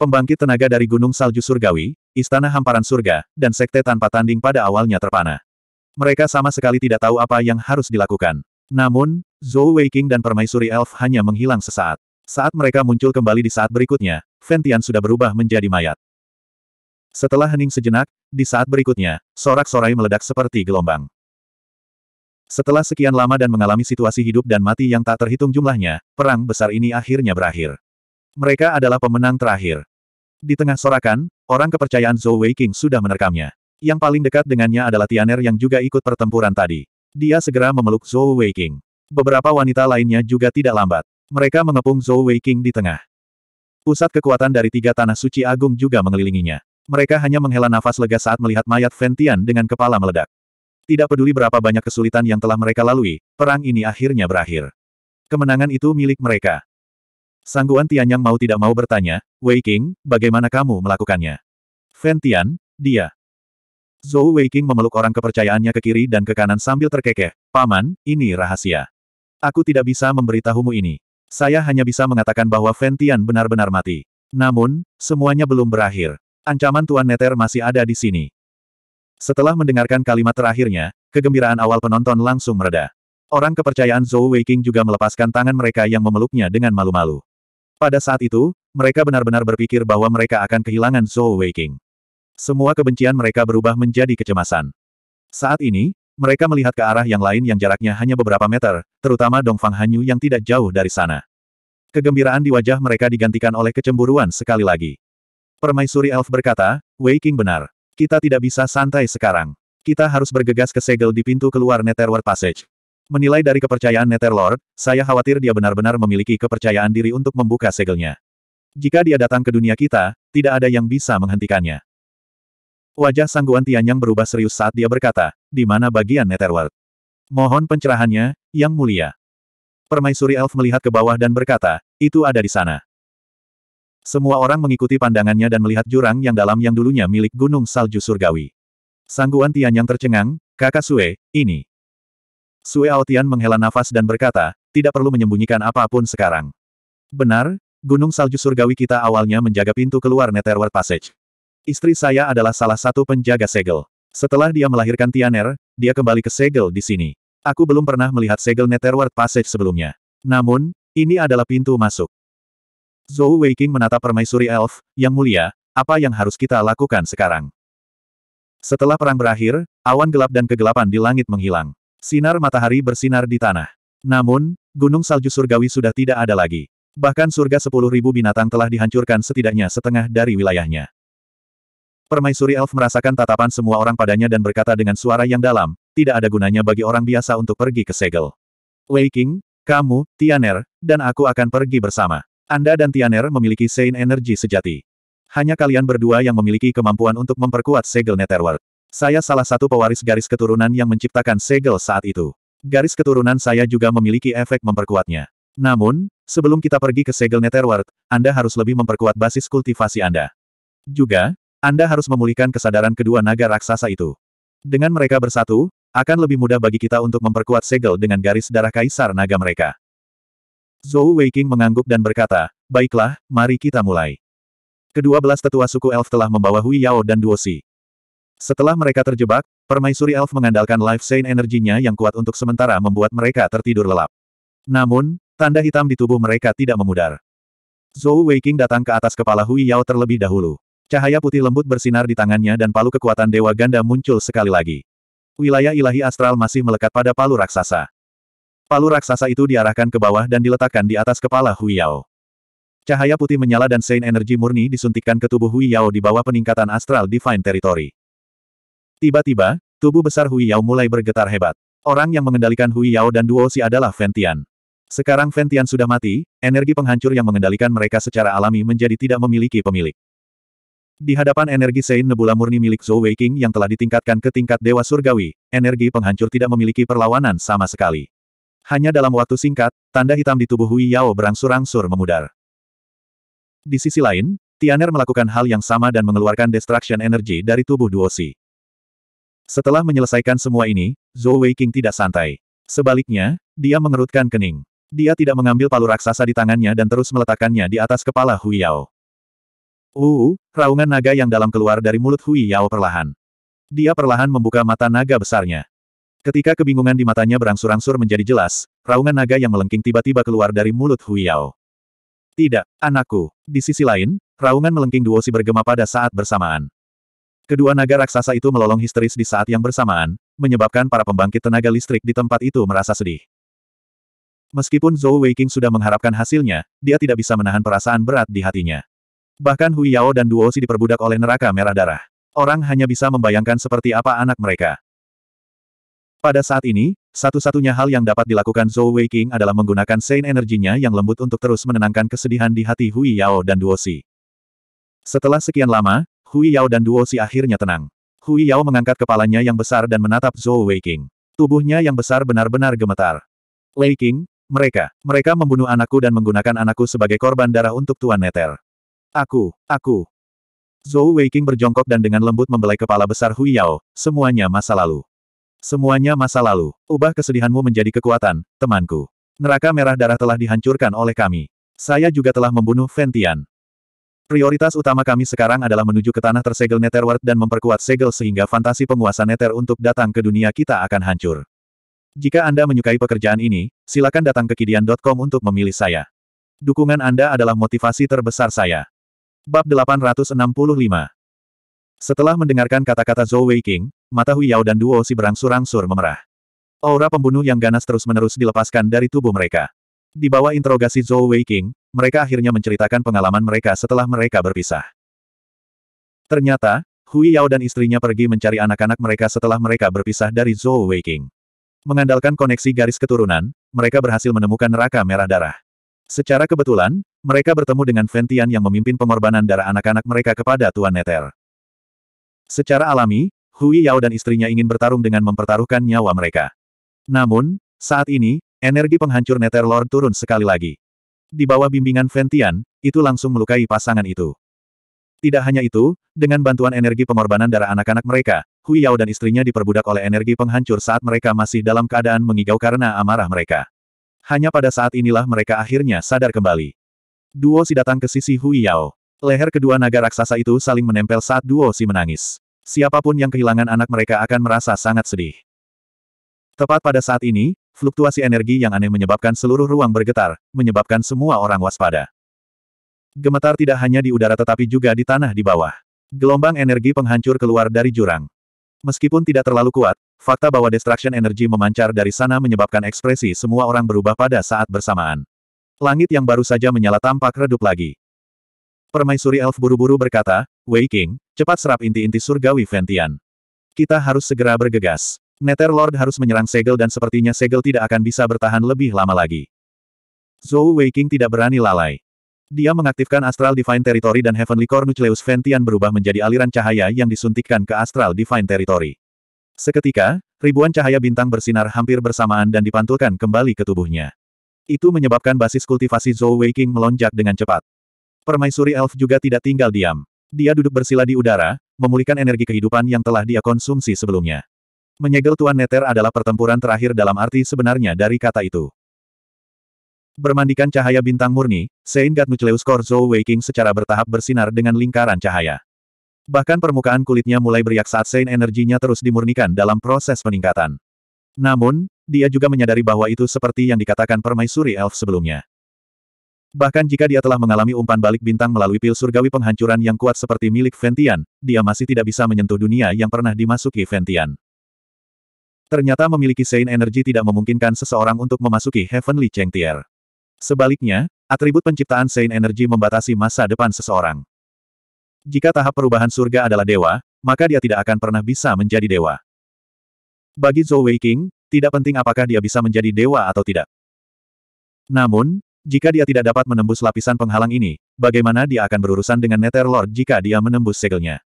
Pembangkit tenaga dari Gunung Salju Surgawi, Istana Hamparan Surga, dan Sekte Tanpa Tanding pada awalnya terpana. Mereka sama sekali tidak tahu apa yang harus dilakukan. Namun, Zhou Weiqing dan Permaisuri Elf hanya menghilang sesaat. Saat mereka muncul kembali di saat berikutnya, Fentian sudah berubah menjadi mayat. Setelah hening sejenak, di saat berikutnya, sorak-sorai meledak seperti gelombang. Setelah sekian lama dan mengalami situasi hidup dan mati yang tak terhitung jumlahnya, perang besar ini akhirnya berakhir. Mereka adalah pemenang terakhir. Di tengah sorakan, orang kepercayaan Zhou Weiqing sudah menerkamnya. Yang paling dekat dengannya adalah Tianer yang juga ikut pertempuran tadi. Dia segera memeluk Zhou Weiqing. Beberapa wanita lainnya juga tidak lambat. Mereka mengepung Zhou Weiqing di tengah. Pusat kekuatan dari tiga tanah suci agung juga mengelilinginya. Mereka hanya menghela nafas lega saat melihat mayat Ventian dengan kepala meledak. Tidak peduli berapa banyak kesulitan yang telah mereka lalui, perang ini akhirnya berakhir. Kemenangan itu milik mereka. Sangguan Tianyang mau tidak mau bertanya, Wei King, bagaimana kamu melakukannya? Ventian, dia. Zhou Weiqing memeluk orang kepercayaannya ke kiri dan ke kanan sambil terkekeh. Paman, ini rahasia. Aku tidak bisa memberitahumu ini. Saya hanya bisa mengatakan bahwa Ventian benar-benar mati. Namun, semuanya belum berakhir. Ancaman Tuan Neter masih ada di sini. Setelah mendengarkan kalimat terakhirnya, kegembiraan awal penonton langsung mereda. Orang kepercayaan Zhou Weiqing juga melepaskan tangan mereka yang memeluknya dengan malu-malu. Pada saat itu, mereka benar-benar berpikir bahwa mereka akan kehilangan Zhou Weiqing. Semua kebencian mereka berubah menjadi kecemasan. Saat ini, mereka melihat ke arah yang lain yang jaraknya hanya beberapa meter, terutama Dongfang Hanyu yang tidak jauh dari sana. Kegembiraan di wajah mereka digantikan oleh kecemburuan sekali lagi. Permaisuri Elf berkata, Wei King benar. Kita tidak bisa santai sekarang. Kita harus bergegas ke segel di pintu keluar Netherworld Passage. Menilai dari kepercayaan Netherlord, saya khawatir dia benar-benar memiliki kepercayaan diri untuk membuka segelnya. Jika dia datang ke dunia kita, tidak ada yang bisa menghentikannya. Wajah Sangguan Tianyang berubah serius saat dia berkata, di mana bagian Netherworld? Mohon pencerahannya, Yang Mulia. Permaisuri Elf melihat ke bawah dan berkata, itu ada di sana. Semua orang mengikuti pandangannya dan melihat jurang yang dalam yang dulunya milik Gunung Salju Surgawi. Sangguan Tianyang tercengang, kakak Sue, ini. Sue Aotian menghela nafas dan berkata, tidak perlu menyembunyikan apapun sekarang. Benar, Gunung Salju Surgawi kita awalnya menjaga pintu keluar Netherworld Passage. Istri saya adalah salah satu penjaga segel. Setelah dia melahirkan Tianer, dia kembali ke segel di sini. Aku belum pernah melihat segel Netherward Passage sebelumnya. Namun, ini adalah pintu masuk. Zhou Weiqing menatap permaisuri elf, yang mulia, apa yang harus kita lakukan sekarang? Setelah perang berakhir, awan gelap dan kegelapan di langit menghilang. Sinar matahari bersinar di tanah. Namun, gunung salju surgawi sudah tidak ada lagi. Bahkan surga sepuluh ribu binatang telah dihancurkan setidaknya setengah dari wilayahnya. Permaisuri elf merasakan tatapan semua orang padanya dan berkata dengan suara yang dalam, tidak ada gunanya bagi orang biasa untuk pergi ke segel. Wei King, kamu, Tianer, dan aku akan pergi bersama. Anda dan Tianer memiliki Sein Energi sejati. Hanya kalian berdua yang memiliki kemampuan untuk memperkuat segel network. Saya salah satu pewaris garis keturunan yang menciptakan segel saat itu. Garis keturunan saya juga memiliki efek memperkuatnya. Namun, sebelum kita pergi ke segel network, Anda harus lebih memperkuat basis kultivasi Anda. Juga, anda harus memulihkan kesadaran kedua naga raksasa itu. Dengan mereka bersatu, akan lebih mudah bagi kita untuk memperkuat segel dengan garis darah kaisar naga mereka. Zhou Weiking mengangguk dan berkata, Baiklah, mari kita mulai. Kedua belas tetua suku elf telah membawa Hui Yao dan Duo Si. Setelah mereka terjebak, permaisuri elf mengandalkan life saint energinya yang kuat untuk sementara membuat mereka tertidur lelap. Namun, tanda hitam di tubuh mereka tidak memudar. Zhou Weiking datang ke atas kepala Hui Yao terlebih dahulu. Cahaya putih lembut bersinar di tangannya dan palu kekuatan Dewa Ganda muncul sekali lagi. Wilayah ilahi astral masih melekat pada palu raksasa. Palu raksasa itu diarahkan ke bawah dan diletakkan di atas kepala Hui Yao. Cahaya putih menyala dan Sein energi murni disuntikkan ke tubuh Hui Yao di bawah peningkatan astral Divine Territory. Tiba-tiba, tubuh besar Hui Yao mulai bergetar hebat. Orang yang mengendalikan Hui Yao dan Duo Si adalah Ventian. Sekarang Ventian sudah mati, energi penghancur yang mengendalikan mereka secara alami menjadi tidak memiliki pemilik. Di hadapan energi Sein Nebula murni milik Zhou Weiqing yang telah ditingkatkan ke tingkat Dewa Surgawi, energi penghancur tidak memiliki perlawanan sama sekali. Hanya dalam waktu singkat, tanda hitam di tubuh Hui Yao berangsur-angsur memudar. Di sisi lain, Tianer melakukan hal yang sama dan mengeluarkan destruction energy dari tubuh Duosi. Setelah menyelesaikan semua ini, Zhou Weiqing tidak santai. Sebaliknya, dia mengerutkan kening. Dia tidak mengambil palu raksasa di tangannya dan terus meletakkannya di atas kepala Hui Yao. Uu, uh, raungan naga yang dalam keluar dari mulut Hui Yao perlahan. Dia perlahan membuka mata naga besarnya. Ketika kebingungan di matanya berangsur-angsur menjadi jelas, raungan naga yang melengking tiba-tiba keluar dari mulut Hui Yao. Tidak, anakku. Di sisi lain, raungan melengking Duo si bergema pada saat bersamaan. Kedua naga raksasa itu melolong histeris di saat yang bersamaan, menyebabkan para pembangkit tenaga listrik di tempat itu merasa sedih. Meskipun Zhou Weiqing sudah mengharapkan hasilnya, dia tidak bisa menahan perasaan berat di hatinya. Bahkan Hui Yao dan Duo Si diperbudak oleh neraka merah darah. Orang hanya bisa membayangkan seperti apa anak mereka. Pada saat ini, satu-satunya hal yang dapat dilakukan Zhou Weiqing adalah menggunakan Sein energinya yang lembut untuk terus menenangkan kesedihan di hati Hui Yao dan Duo Si. Setelah sekian lama, Hui Yao dan Duo Si akhirnya tenang. Hui Yao mengangkat kepalanya yang besar dan menatap Zhou Weiqing. Tubuhnya yang besar benar-benar gemetar. Lei King, mereka, mereka membunuh anakku dan menggunakan anakku sebagai korban darah untuk Tuan Neter. Aku, aku. Zhou Weiqing berjongkok dan dengan lembut membelai kepala besar Hui Yao, semuanya masa lalu. Semuanya masa lalu, ubah kesedihanmu menjadi kekuatan, temanku. Neraka merah darah telah dihancurkan oleh kami. Saya juga telah membunuh Ventian. Prioritas utama kami sekarang adalah menuju ke tanah tersegel Netherworld dan memperkuat segel sehingga fantasi penguasa Nether untuk datang ke dunia kita akan hancur. Jika Anda menyukai pekerjaan ini, silakan datang ke kidian.com untuk memilih saya. Dukungan Anda adalah motivasi terbesar saya. Bab 865 Setelah mendengarkan kata-kata Zhou Weiqing, mata Hui Yao dan Duo Si berangsur-angsur memerah. Aura pembunuh yang ganas terus-menerus dilepaskan dari tubuh mereka. Di bawah interogasi Zhou Weiqing, mereka akhirnya menceritakan pengalaman mereka setelah mereka berpisah. Ternyata, Hui Yao dan istrinya pergi mencari anak-anak mereka setelah mereka berpisah dari Zhou Weiqing. Mengandalkan koneksi garis keturunan, mereka berhasil menemukan neraka merah darah. Secara kebetulan, mereka bertemu dengan Ventian yang memimpin pengorbanan darah anak-anak mereka kepada Tuan Neter. Secara alami, Hui Yao dan istrinya ingin bertarung dengan mempertaruhkan nyawa mereka. Namun, saat ini, energi penghancur Neter Lord turun sekali lagi. Di bawah bimbingan Ventian, itu langsung melukai pasangan itu. Tidak hanya itu, dengan bantuan energi pengorbanan darah anak-anak mereka, Hui Yao dan istrinya diperbudak oleh energi penghancur saat mereka masih dalam keadaan mengigau karena amarah mereka. Hanya pada saat inilah mereka akhirnya sadar kembali. Duo Si datang ke sisi Hu Yao. Leher kedua naga raksasa itu saling menempel saat Duo Si menangis. Siapapun yang kehilangan anak mereka akan merasa sangat sedih. Tepat pada saat ini, fluktuasi energi yang aneh menyebabkan seluruh ruang bergetar, menyebabkan semua orang waspada. Gemetar tidak hanya di udara tetapi juga di tanah di bawah. Gelombang energi penghancur keluar dari jurang. Meskipun tidak terlalu kuat, fakta bahwa destruction energy memancar dari sana menyebabkan ekspresi semua orang berubah pada saat bersamaan. Langit yang baru saja menyala tampak redup lagi. Permaisuri elf buru-buru berkata, Wei King, cepat serap inti-inti surgawi Ventian. Kita harus segera bergegas. Nether Lord harus menyerang Segel dan sepertinya Segel tidak akan bisa bertahan lebih lama lagi. Zhou Wei King tidak berani lalai. Dia mengaktifkan Astral Divine Territory dan Heavenly Core Nucleus Ventian berubah menjadi aliran cahaya yang disuntikkan ke Astral Divine Territory. Seketika, ribuan cahaya bintang bersinar hampir bersamaan dan dipantulkan kembali ke tubuhnya. Itu menyebabkan basis kultivasi Zhou Weiqing melonjak dengan cepat. Permaisuri elf juga tidak tinggal diam. Dia duduk bersila di udara, memulihkan energi kehidupan yang telah dia konsumsi sebelumnya. Menyegel Tuan Neter adalah pertempuran terakhir dalam arti sebenarnya dari kata itu. Bermandikan cahaya bintang murni, Sein Gatnucleus Zhou Waking secara bertahap bersinar dengan lingkaran cahaya. Bahkan permukaan kulitnya mulai beriak saat Sein energinya terus dimurnikan dalam proses peningkatan. Namun, dia juga menyadari bahwa itu seperti yang dikatakan permaisuri elf sebelumnya. Bahkan jika dia telah mengalami umpan balik bintang melalui pil surgawi penghancuran yang kuat seperti milik Ventian, dia masih tidak bisa menyentuh dunia yang pernah dimasuki Ventian. Ternyata memiliki Sein Energy tidak memungkinkan seseorang untuk memasuki Heavenly Chengtier. Sebaliknya, atribut penciptaan Sein Energy membatasi masa depan seseorang. Jika tahap perubahan surga adalah dewa, maka dia tidak akan pernah bisa menjadi dewa. Bagi Zhou Wei King, tidak penting apakah dia bisa menjadi dewa atau tidak. Namun, jika dia tidak dapat menembus lapisan penghalang ini, bagaimana dia akan berurusan dengan Nether Lord jika dia menembus segelnya?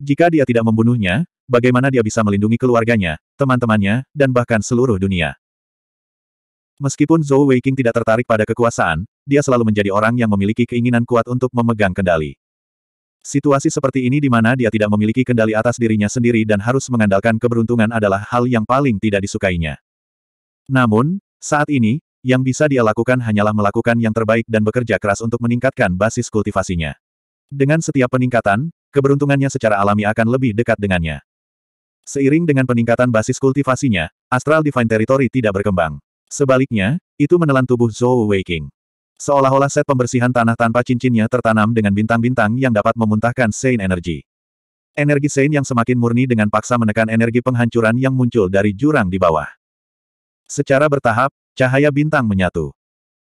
Jika dia tidak membunuhnya, bagaimana dia bisa melindungi keluarganya, teman-temannya, dan bahkan seluruh dunia? Meskipun Zhou Weiqing tidak tertarik pada kekuasaan, dia selalu menjadi orang yang memiliki keinginan kuat untuk memegang kendali. Situasi seperti ini di mana dia tidak memiliki kendali atas dirinya sendiri dan harus mengandalkan keberuntungan adalah hal yang paling tidak disukainya. Namun, saat ini, yang bisa dia lakukan hanyalah melakukan yang terbaik dan bekerja keras untuk meningkatkan basis kultivasinya. Dengan setiap peningkatan, keberuntungannya secara alami akan lebih dekat dengannya. Seiring dengan peningkatan basis kultivasinya, Astral Divine Territory tidak berkembang. Sebaliknya, itu menelan tubuh Zhou Weiqing. Seolah-olah set pembersihan tanah tanpa cincinnya tertanam dengan bintang-bintang yang dapat memuntahkan Sein energi. Energi Sein yang semakin murni dengan paksa menekan energi penghancuran yang muncul dari jurang di bawah. Secara bertahap, cahaya bintang menyatu.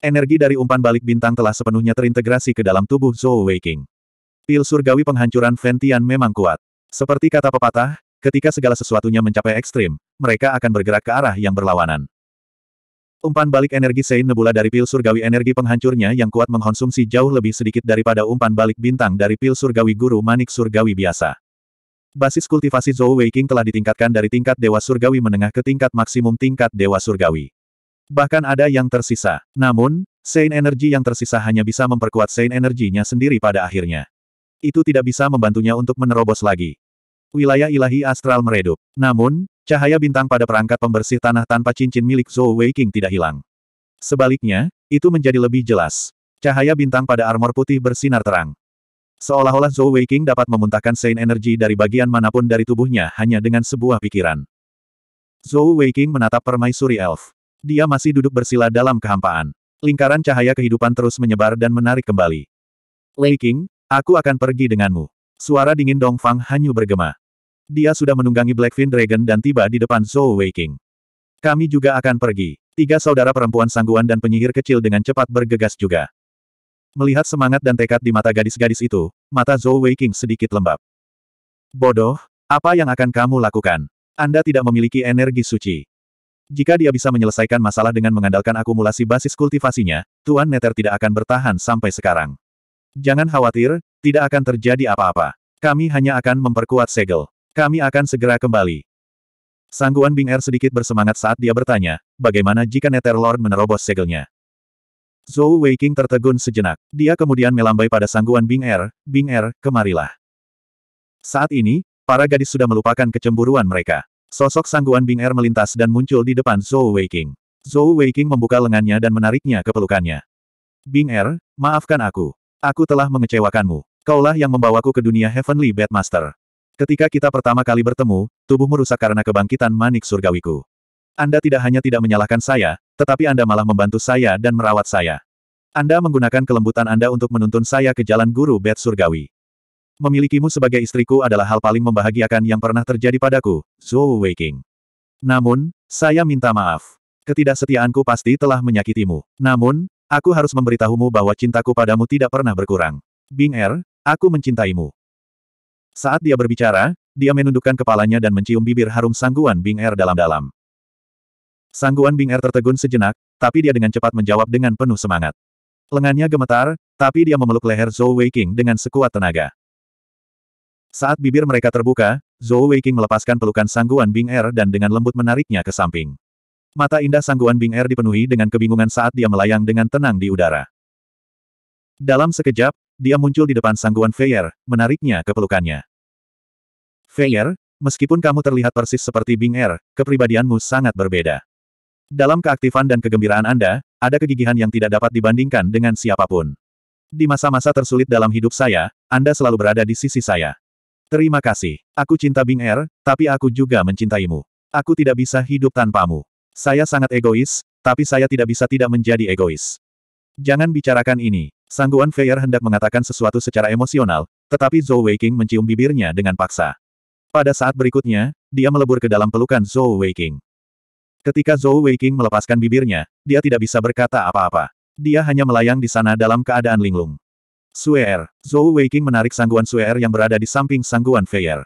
Energi dari umpan balik bintang telah sepenuhnya terintegrasi ke dalam tubuh Zhou Weiking. Pil surgawi penghancuran Ventian memang kuat. Seperti kata pepatah, ketika segala sesuatunya mencapai ekstrim, mereka akan bergerak ke arah yang berlawanan. Umpan balik energi Sein Nebula dari pil surgawi energi penghancurnya yang kuat mengkonsumsi jauh lebih sedikit daripada umpan balik bintang dari pil surgawi guru manik surgawi biasa. Basis kultivasi Zhou Weiqing telah ditingkatkan dari tingkat Dewa Surgawi menengah ke tingkat maksimum tingkat Dewa Surgawi. Bahkan ada yang tersisa. Namun, Sein Energi yang tersisa hanya bisa memperkuat Sein Energinya sendiri pada akhirnya. Itu tidak bisa membantunya untuk menerobos lagi wilayah ilahi astral meredup. Namun, cahaya bintang pada perangkat pembersih tanah tanpa cincin milik Zhou Weiqing tidak hilang. Sebaliknya, itu menjadi lebih jelas. Cahaya bintang pada armor putih bersinar terang. Seolah-olah Zhou Weiqing dapat memuntahkan sein energi dari bagian manapun dari tubuhnya hanya dengan sebuah pikiran. Zhou Weiqing menatap permaisuri elf. Dia masih duduk bersila dalam kehampaan. Lingkaran cahaya kehidupan terus menyebar dan menarik kembali. Weiqing, aku akan pergi denganmu. Suara dingin Dong Fang Hanyu bergema. Dia sudah menunggangi Blackfin Dragon dan tiba di depan Zhou Weiqing. Kami juga akan pergi. Tiga saudara perempuan sangguan dan penyihir kecil dengan cepat bergegas juga. Melihat semangat dan tekad di mata gadis-gadis itu, mata Zhou Weiqing sedikit lembab. Bodoh, apa yang akan kamu lakukan? Anda tidak memiliki energi suci. Jika dia bisa menyelesaikan masalah dengan mengandalkan akumulasi basis kultivasinya, Tuan Neter tidak akan bertahan sampai sekarang. Jangan khawatir, tidak akan terjadi apa-apa. Kami hanya akan memperkuat segel. Kami akan segera kembali. Sangguan Bing Er sedikit bersemangat saat dia bertanya, bagaimana jika Lord menerobos segelnya? Zhou Weiqing tertegun sejenak. Dia kemudian melambai pada sangguan Bing Er, Bing Er, kemarilah. Saat ini, para gadis sudah melupakan kecemburuan mereka. Sosok sangguan Bing Er melintas dan muncul di depan Zhou Weiqing. Zhou Weiqing membuka lengannya dan menariknya ke pelukannya. Bing Er, maafkan aku. Aku telah mengecewakanmu. Kaulah yang membawaku ke dunia Heavenly Bedmaster. Ketika kita pertama kali bertemu, tubuhmu rusak karena kebangkitan manik surgawiku. Anda tidak hanya tidak menyalahkan saya, tetapi Anda malah membantu saya dan merawat saya. Anda menggunakan kelembutan Anda untuk menuntun saya ke jalan guru bed surgawi. Memilikimu sebagai istriku adalah hal paling membahagiakan yang pernah terjadi padaku, Zhou Weiqing. Namun, saya minta maaf. Ketidaksetiaanku pasti telah menyakitimu. Namun, aku harus memberitahumu bahwa cintaku padamu tidak pernah berkurang. Bing Er, aku mencintaimu. Saat dia berbicara, dia menundukkan kepalanya dan mencium bibir harum sangguan Bing Er dalam-dalam. Sangguan Bing Er tertegun sejenak, tapi dia dengan cepat menjawab dengan penuh semangat. Lengannya gemetar, tapi dia memeluk leher Zhou Weiqing dengan sekuat tenaga. Saat bibir mereka terbuka, Zhou Weiqing melepaskan pelukan sangguan Bing Er dan dengan lembut menariknya ke samping. Mata indah sangguan Bing Er dipenuhi dengan kebingungan saat dia melayang dengan tenang di udara. Dalam sekejap, dia muncul di depan sangguan Feyer, menariknya ke pelukannya. Feyer, meskipun kamu terlihat persis seperti Bing Er, kepribadianmu sangat berbeda. Dalam keaktifan dan kegembiraan Anda, ada kegigihan yang tidak dapat dibandingkan dengan siapapun. Di masa-masa tersulit dalam hidup saya, Anda selalu berada di sisi saya. Terima kasih. Aku cinta Bing Er, tapi aku juga mencintaimu. Aku tidak bisa hidup tanpamu. Saya sangat egois, tapi saya tidak bisa tidak menjadi egois. Jangan bicarakan ini. Sangguan Feier hendak mengatakan sesuatu secara emosional, tetapi Zhou Weiking mencium bibirnya dengan paksa. Pada saat berikutnya, dia melebur ke dalam pelukan Zhou Weiking. Ketika Zhou Weiking melepaskan bibirnya, dia tidak bisa berkata apa-apa. Dia hanya melayang di sana dalam keadaan linglung. Suer, Zhou Weiking menarik sangguan Suer yang berada di samping sangguan Feier.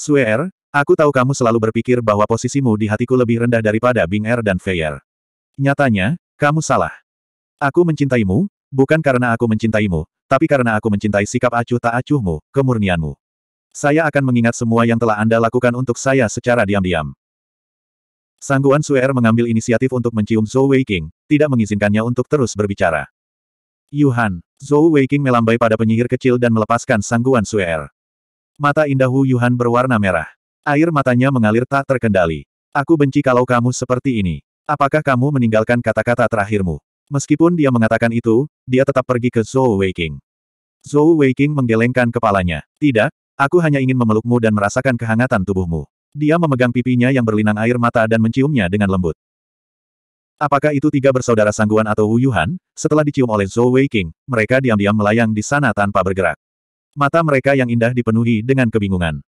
Suer, aku tahu kamu selalu berpikir bahwa posisimu di hatiku lebih rendah daripada Bing Er dan Feier. Nyatanya, kamu salah. Aku mencintaimu, bukan karena aku mencintaimu, tapi karena aku mencintai sikap acuh tak acuhmu, kemurnianmu. Saya akan mengingat semua yang telah Anda lakukan untuk saya secara diam-diam. Sangguan Suer mengambil inisiatif untuk mencium Zhou Weiqing, tidak mengizinkannya untuk terus berbicara. Yuhan, Zhou Weiqing melambai pada penyihir kecil dan melepaskan Sangguan Suer. Mata indah Wu Yuhan berwarna merah. Air matanya mengalir tak terkendali. Aku benci kalau kamu seperti ini. Apakah kamu meninggalkan kata-kata terakhirmu? Meskipun dia mengatakan itu, dia tetap pergi ke Zhou Weiqing. Zhou Weiqing menggelengkan kepalanya. Tidak, aku hanya ingin memelukmu dan merasakan kehangatan tubuhmu. Dia memegang pipinya yang berlinang air mata dan menciumnya dengan lembut. Apakah itu tiga bersaudara sangguan atau wuyuhan? Setelah dicium oleh Zhou Weiqing, mereka diam-diam melayang di sana tanpa bergerak. Mata mereka yang indah dipenuhi dengan kebingungan.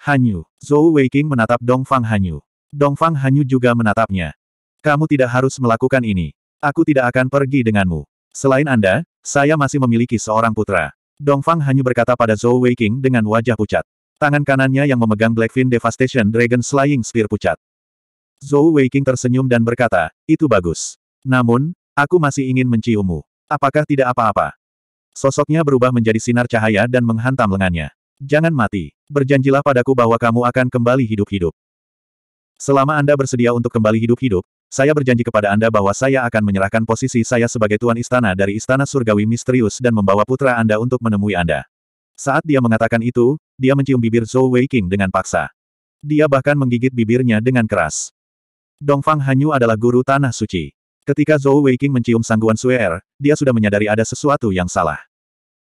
Hanyu. Zhou Weiqing menatap Dongfang Hanyu. Dongfang Hanyu juga menatapnya. Kamu tidak harus melakukan ini. Aku tidak akan pergi denganmu. Selain Anda, saya masih memiliki seorang putra. Dongfang hanya berkata pada Zhou Weiqing dengan wajah pucat. Tangan kanannya yang memegang Blackfin Devastation Dragon Slaying Spear pucat. Zhou Weiqing tersenyum dan berkata, itu bagus. Namun, aku masih ingin menciummu. Apakah tidak apa-apa? Sosoknya berubah menjadi sinar cahaya dan menghantam lengannya. Jangan mati. Berjanjilah padaku bahwa kamu akan kembali hidup-hidup. Selama Anda bersedia untuk kembali hidup-hidup, saya berjanji kepada Anda bahwa saya akan menyerahkan posisi saya sebagai Tuan Istana dari Istana Surgawi Misterius dan membawa putra Anda untuk menemui Anda. Saat dia mengatakan itu, dia mencium bibir Zhou Weiqing dengan paksa. Dia bahkan menggigit bibirnya dengan keras. Dongfang Hanyu adalah guru Tanah Suci. Ketika Zhou Weiqing mencium sangguan Suer, er, dia sudah menyadari ada sesuatu yang salah.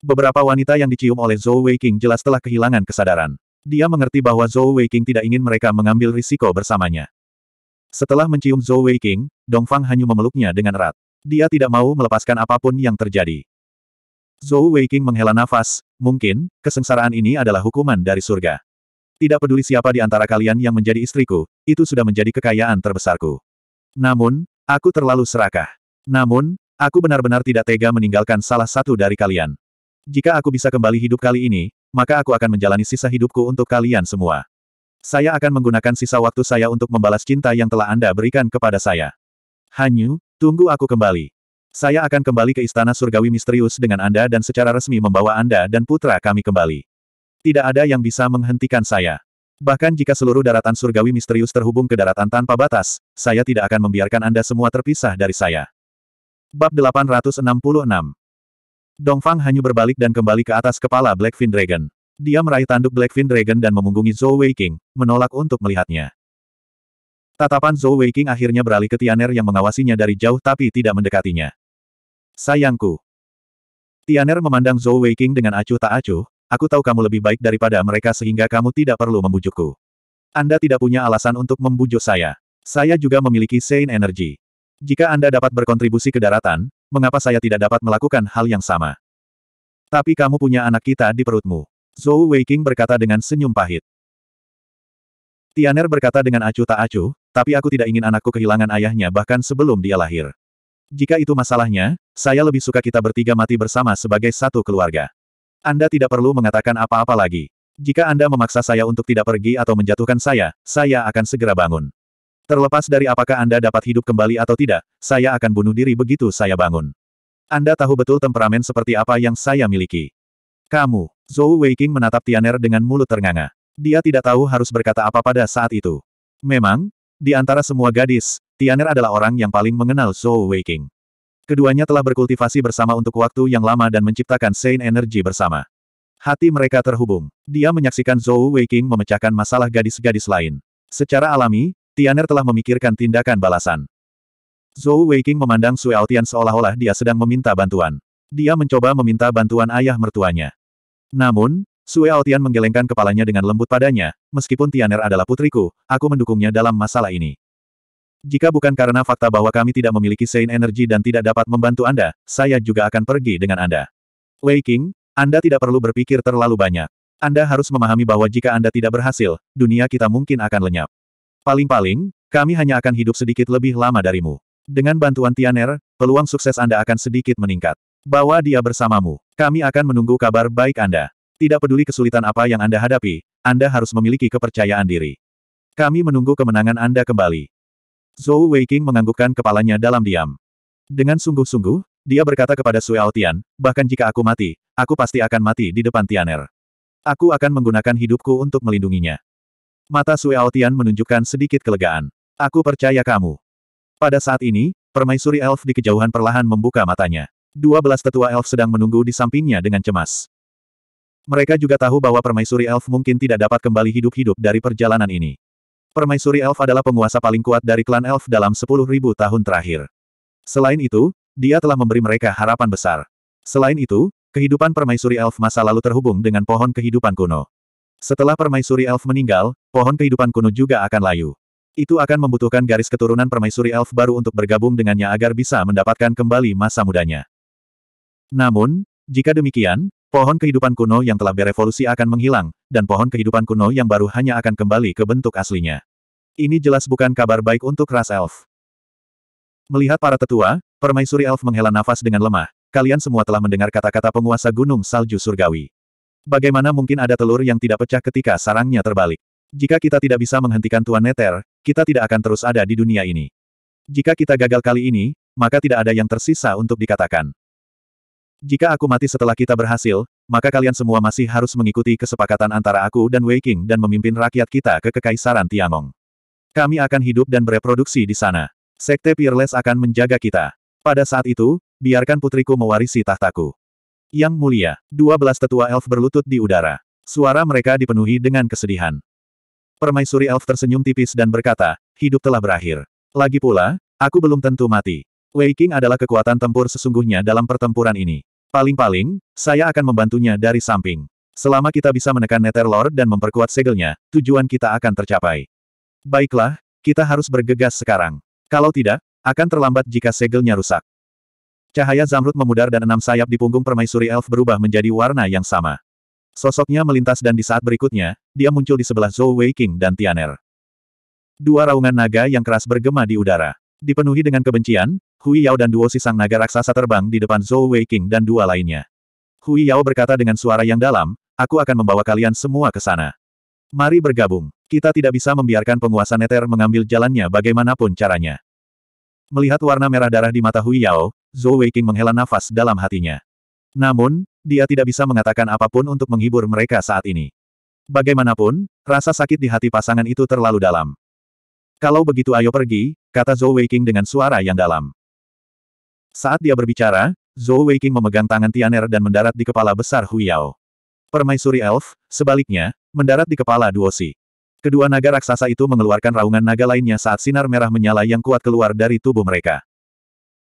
Beberapa wanita yang dicium oleh Zhou Weiqing jelas telah kehilangan kesadaran. Dia mengerti bahwa Zhou Weiqing tidak ingin mereka mengambil risiko bersamanya. Setelah mencium Zhou Wei King, Dongfang hanya memeluknya dengan erat. Dia tidak mau melepaskan apapun yang terjadi. Zhou Wei King menghela nafas, mungkin, kesengsaraan ini adalah hukuman dari surga. Tidak peduli siapa di antara kalian yang menjadi istriku, itu sudah menjadi kekayaan terbesarku. Namun, aku terlalu serakah. Namun, aku benar-benar tidak tega meninggalkan salah satu dari kalian. Jika aku bisa kembali hidup kali ini, maka aku akan menjalani sisa hidupku untuk kalian semua. Saya akan menggunakan sisa waktu saya untuk membalas cinta yang telah Anda berikan kepada saya. Hanyu, tunggu aku kembali. Saya akan kembali ke Istana Surgawi Misterius dengan Anda dan secara resmi membawa Anda dan putra kami kembali. Tidak ada yang bisa menghentikan saya. Bahkan jika seluruh daratan surgawi misterius terhubung ke daratan tanpa batas, saya tidak akan membiarkan Anda semua terpisah dari saya. Bab 866 Dongfang hanya berbalik dan kembali ke atas kepala Blackfin Dragon. Dia meraih tanduk Blackfin Dragon dan memunggungi Zhou Weiqing, menolak untuk melihatnya. Tatapan Zhou Weiqing akhirnya beralih ke Tianer yang mengawasinya dari jauh tapi tidak mendekatinya. Sayangku. Tianer memandang Zhou Weiqing dengan acuh tak acuh, aku tahu kamu lebih baik daripada mereka sehingga kamu tidak perlu membujukku. Anda tidak punya alasan untuk membujuk saya. Saya juga memiliki Sein Energy. Jika Anda dapat berkontribusi ke daratan, mengapa saya tidak dapat melakukan hal yang sama? Tapi kamu punya anak kita di perutmu. Zhou Weiqing berkata dengan senyum pahit. Tianer berkata dengan acuh tak acuh, tapi aku tidak ingin anakku kehilangan ayahnya bahkan sebelum dia lahir. Jika itu masalahnya, saya lebih suka kita bertiga mati bersama sebagai satu keluarga. Anda tidak perlu mengatakan apa-apa lagi. Jika Anda memaksa saya untuk tidak pergi atau menjatuhkan saya, saya akan segera bangun. Terlepas dari apakah Anda dapat hidup kembali atau tidak, saya akan bunuh diri begitu saya bangun. Anda tahu betul temperamen seperti apa yang saya miliki. Kamu. Zhou Weiqing menatap Tianer dengan mulut ternganga. Dia tidak tahu harus berkata apa pada saat itu. Memang, di antara semua gadis, Tianer adalah orang yang paling mengenal Zhou Weiqing. Keduanya telah berkultivasi bersama untuk waktu yang lama dan menciptakan Saint Energy bersama. Hati mereka terhubung. Dia menyaksikan Zhou Weiqing memecahkan masalah gadis-gadis lain. Secara alami, Tianer telah memikirkan tindakan balasan. Zhou Weiqing memandang Sui Altian seolah-olah dia sedang meminta bantuan. Dia mencoba meminta bantuan ayah mertuanya. Namun, Sue Aotian menggelengkan kepalanya dengan lembut padanya, meskipun Tianer adalah putriku, aku mendukungnya dalam masalah ini. Jika bukan karena fakta bahwa kami tidak memiliki Sein Energi dan tidak dapat membantu Anda, saya juga akan pergi dengan Anda. Wei King, Anda tidak perlu berpikir terlalu banyak. Anda harus memahami bahwa jika Anda tidak berhasil, dunia kita mungkin akan lenyap. Paling-paling, kami hanya akan hidup sedikit lebih lama darimu. Dengan bantuan Tianer, peluang sukses Anda akan sedikit meningkat. Bawa dia bersamamu. Kami akan menunggu kabar baik Anda. Tidak peduli kesulitan apa yang Anda hadapi, Anda harus memiliki kepercayaan diri. Kami menunggu kemenangan Anda kembali. Zhou Weiqing menganggukkan kepalanya dalam diam. Dengan sungguh-sungguh, dia berkata kepada Sui Tian, bahkan jika aku mati, aku pasti akan mati di depan Tianer. Aku akan menggunakan hidupku untuk melindunginya. Mata Sui Tian menunjukkan sedikit kelegaan. Aku percaya kamu. Pada saat ini, permaisuri elf di kejauhan perlahan membuka matanya. Dua belas tetua elf sedang menunggu di sampingnya dengan cemas. Mereka juga tahu bahwa permaisuri elf mungkin tidak dapat kembali hidup-hidup dari perjalanan ini. Permaisuri elf adalah penguasa paling kuat dari klan elf dalam sepuluh ribu tahun terakhir. Selain itu, dia telah memberi mereka harapan besar. Selain itu, kehidupan permaisuri elf masa lalu terhubung dengan pohon kehidupan kuno. Setelah permaisuri elf meninggal, pohon kehidupan kuno juga akan layu. Itu akan membutuhkan garis keturunan permaisuri elf baru untuk bergabung dengannya agar bisa mendapatkan kembali masa mudanya. Namun, jika demikian, pohon kehidupan kuno yang telah berevolusi akan menghilang, dan pohon kehidupan kuno yang baru hanya akan kembali ke bentuk aslinya. Ini jelas bukan kabar baik untuk ras elf. Melihat para tetua, permaisuri elf menghela nafas dengan lemah. Kalian semua telah mendengar kata-kata penguasa gunung salju surgawi. Bagaimana mungkin ada telur yang tidak pecah ketika sarangnya terbalik? Jika kita tidak bisa menghentikan Tuan Neter, kita tidak akan terus ada di dunia ini. Jika kita gagal kali ini, maka tidak ada yang tersisa untuk dikatakan. Jika aku mati setelah kita berhasil, maka kalian semua masih harus mengikuti kesepakatan antara aku dan Wei Qing dan memimpin rakyat kita ke Kekaisaran Tiangong. Kami akan hidup dan bereproduksi di sana. Sekte Peerless akan menjaga kita. Pada saat itu, biarkan putriku mewarisi tahtaku. Yang mulia, dua belas tetua elf berlutut di udara. Suara mereka dipenuhi dengan kesedihan. Permaisuri elf tersenyum tipis dan berkata, hidup telah berakhir. Lagi pula, aku belum tentu mati. Wei Qing adalah kekuatan tempur sesungguhnya dalam pertempuran ini. Paling-paling, saya akan membantunya dari samping. Selama kita bisa menekan Netherlord dan memperkuat segelnya, tujuan kita akan tercapai. Baiklah, kita harus bergegas sekarang. Kalau tidak, akan terlambat jika segelnya rusak. Cahaya zamrud memudar dan enam sayap di punggung permaisuri elf berubah menjadi warna yang sama. Sosoknya melintas dan di saat berikutnya, dia muncul di sebelah Zhou Wei Qing dan Tianer. Dua raungan naga yang keras bergema di udara. Dipenuhi dengan kebencian, Hui Yao dan duo Sisang naga raksasa terbang di depan Zhou Wei King dan dua lainnya. Hui Yao berkata dengan suara yang dalam, aku akan membawa kalian semua ke sana. Mari bergabung. Kita tidak bisa membiarkan penguasa Neter mengambil jalannya bagaimanapun caranya. Melihat warna merah darah di mata Hui Yao, Zhou Wei King menghela nafas dalam hatinya. Namun, dia tidak bisa mengatakan apapun untuk menghibur mereka saat ini. Bagaimanapun, rasa sakit di hati pasangan itu terlalu dalam. Kalau begitu ayo pergi, kata Zhou Wei King dengan suara yang dalam. Saat dia berbicara, Zhou Weiqing memegang tangan Tianer dan mendarat di kepala besar Hu Yao. Permaisuri Elf, sebaliknya, mendarat di kepala Duosi. Kedua naga raksasa itu mengeluarkan raungan naga lainnya saat sinar merah menyala yang kuat keluar dari tubuh mereka.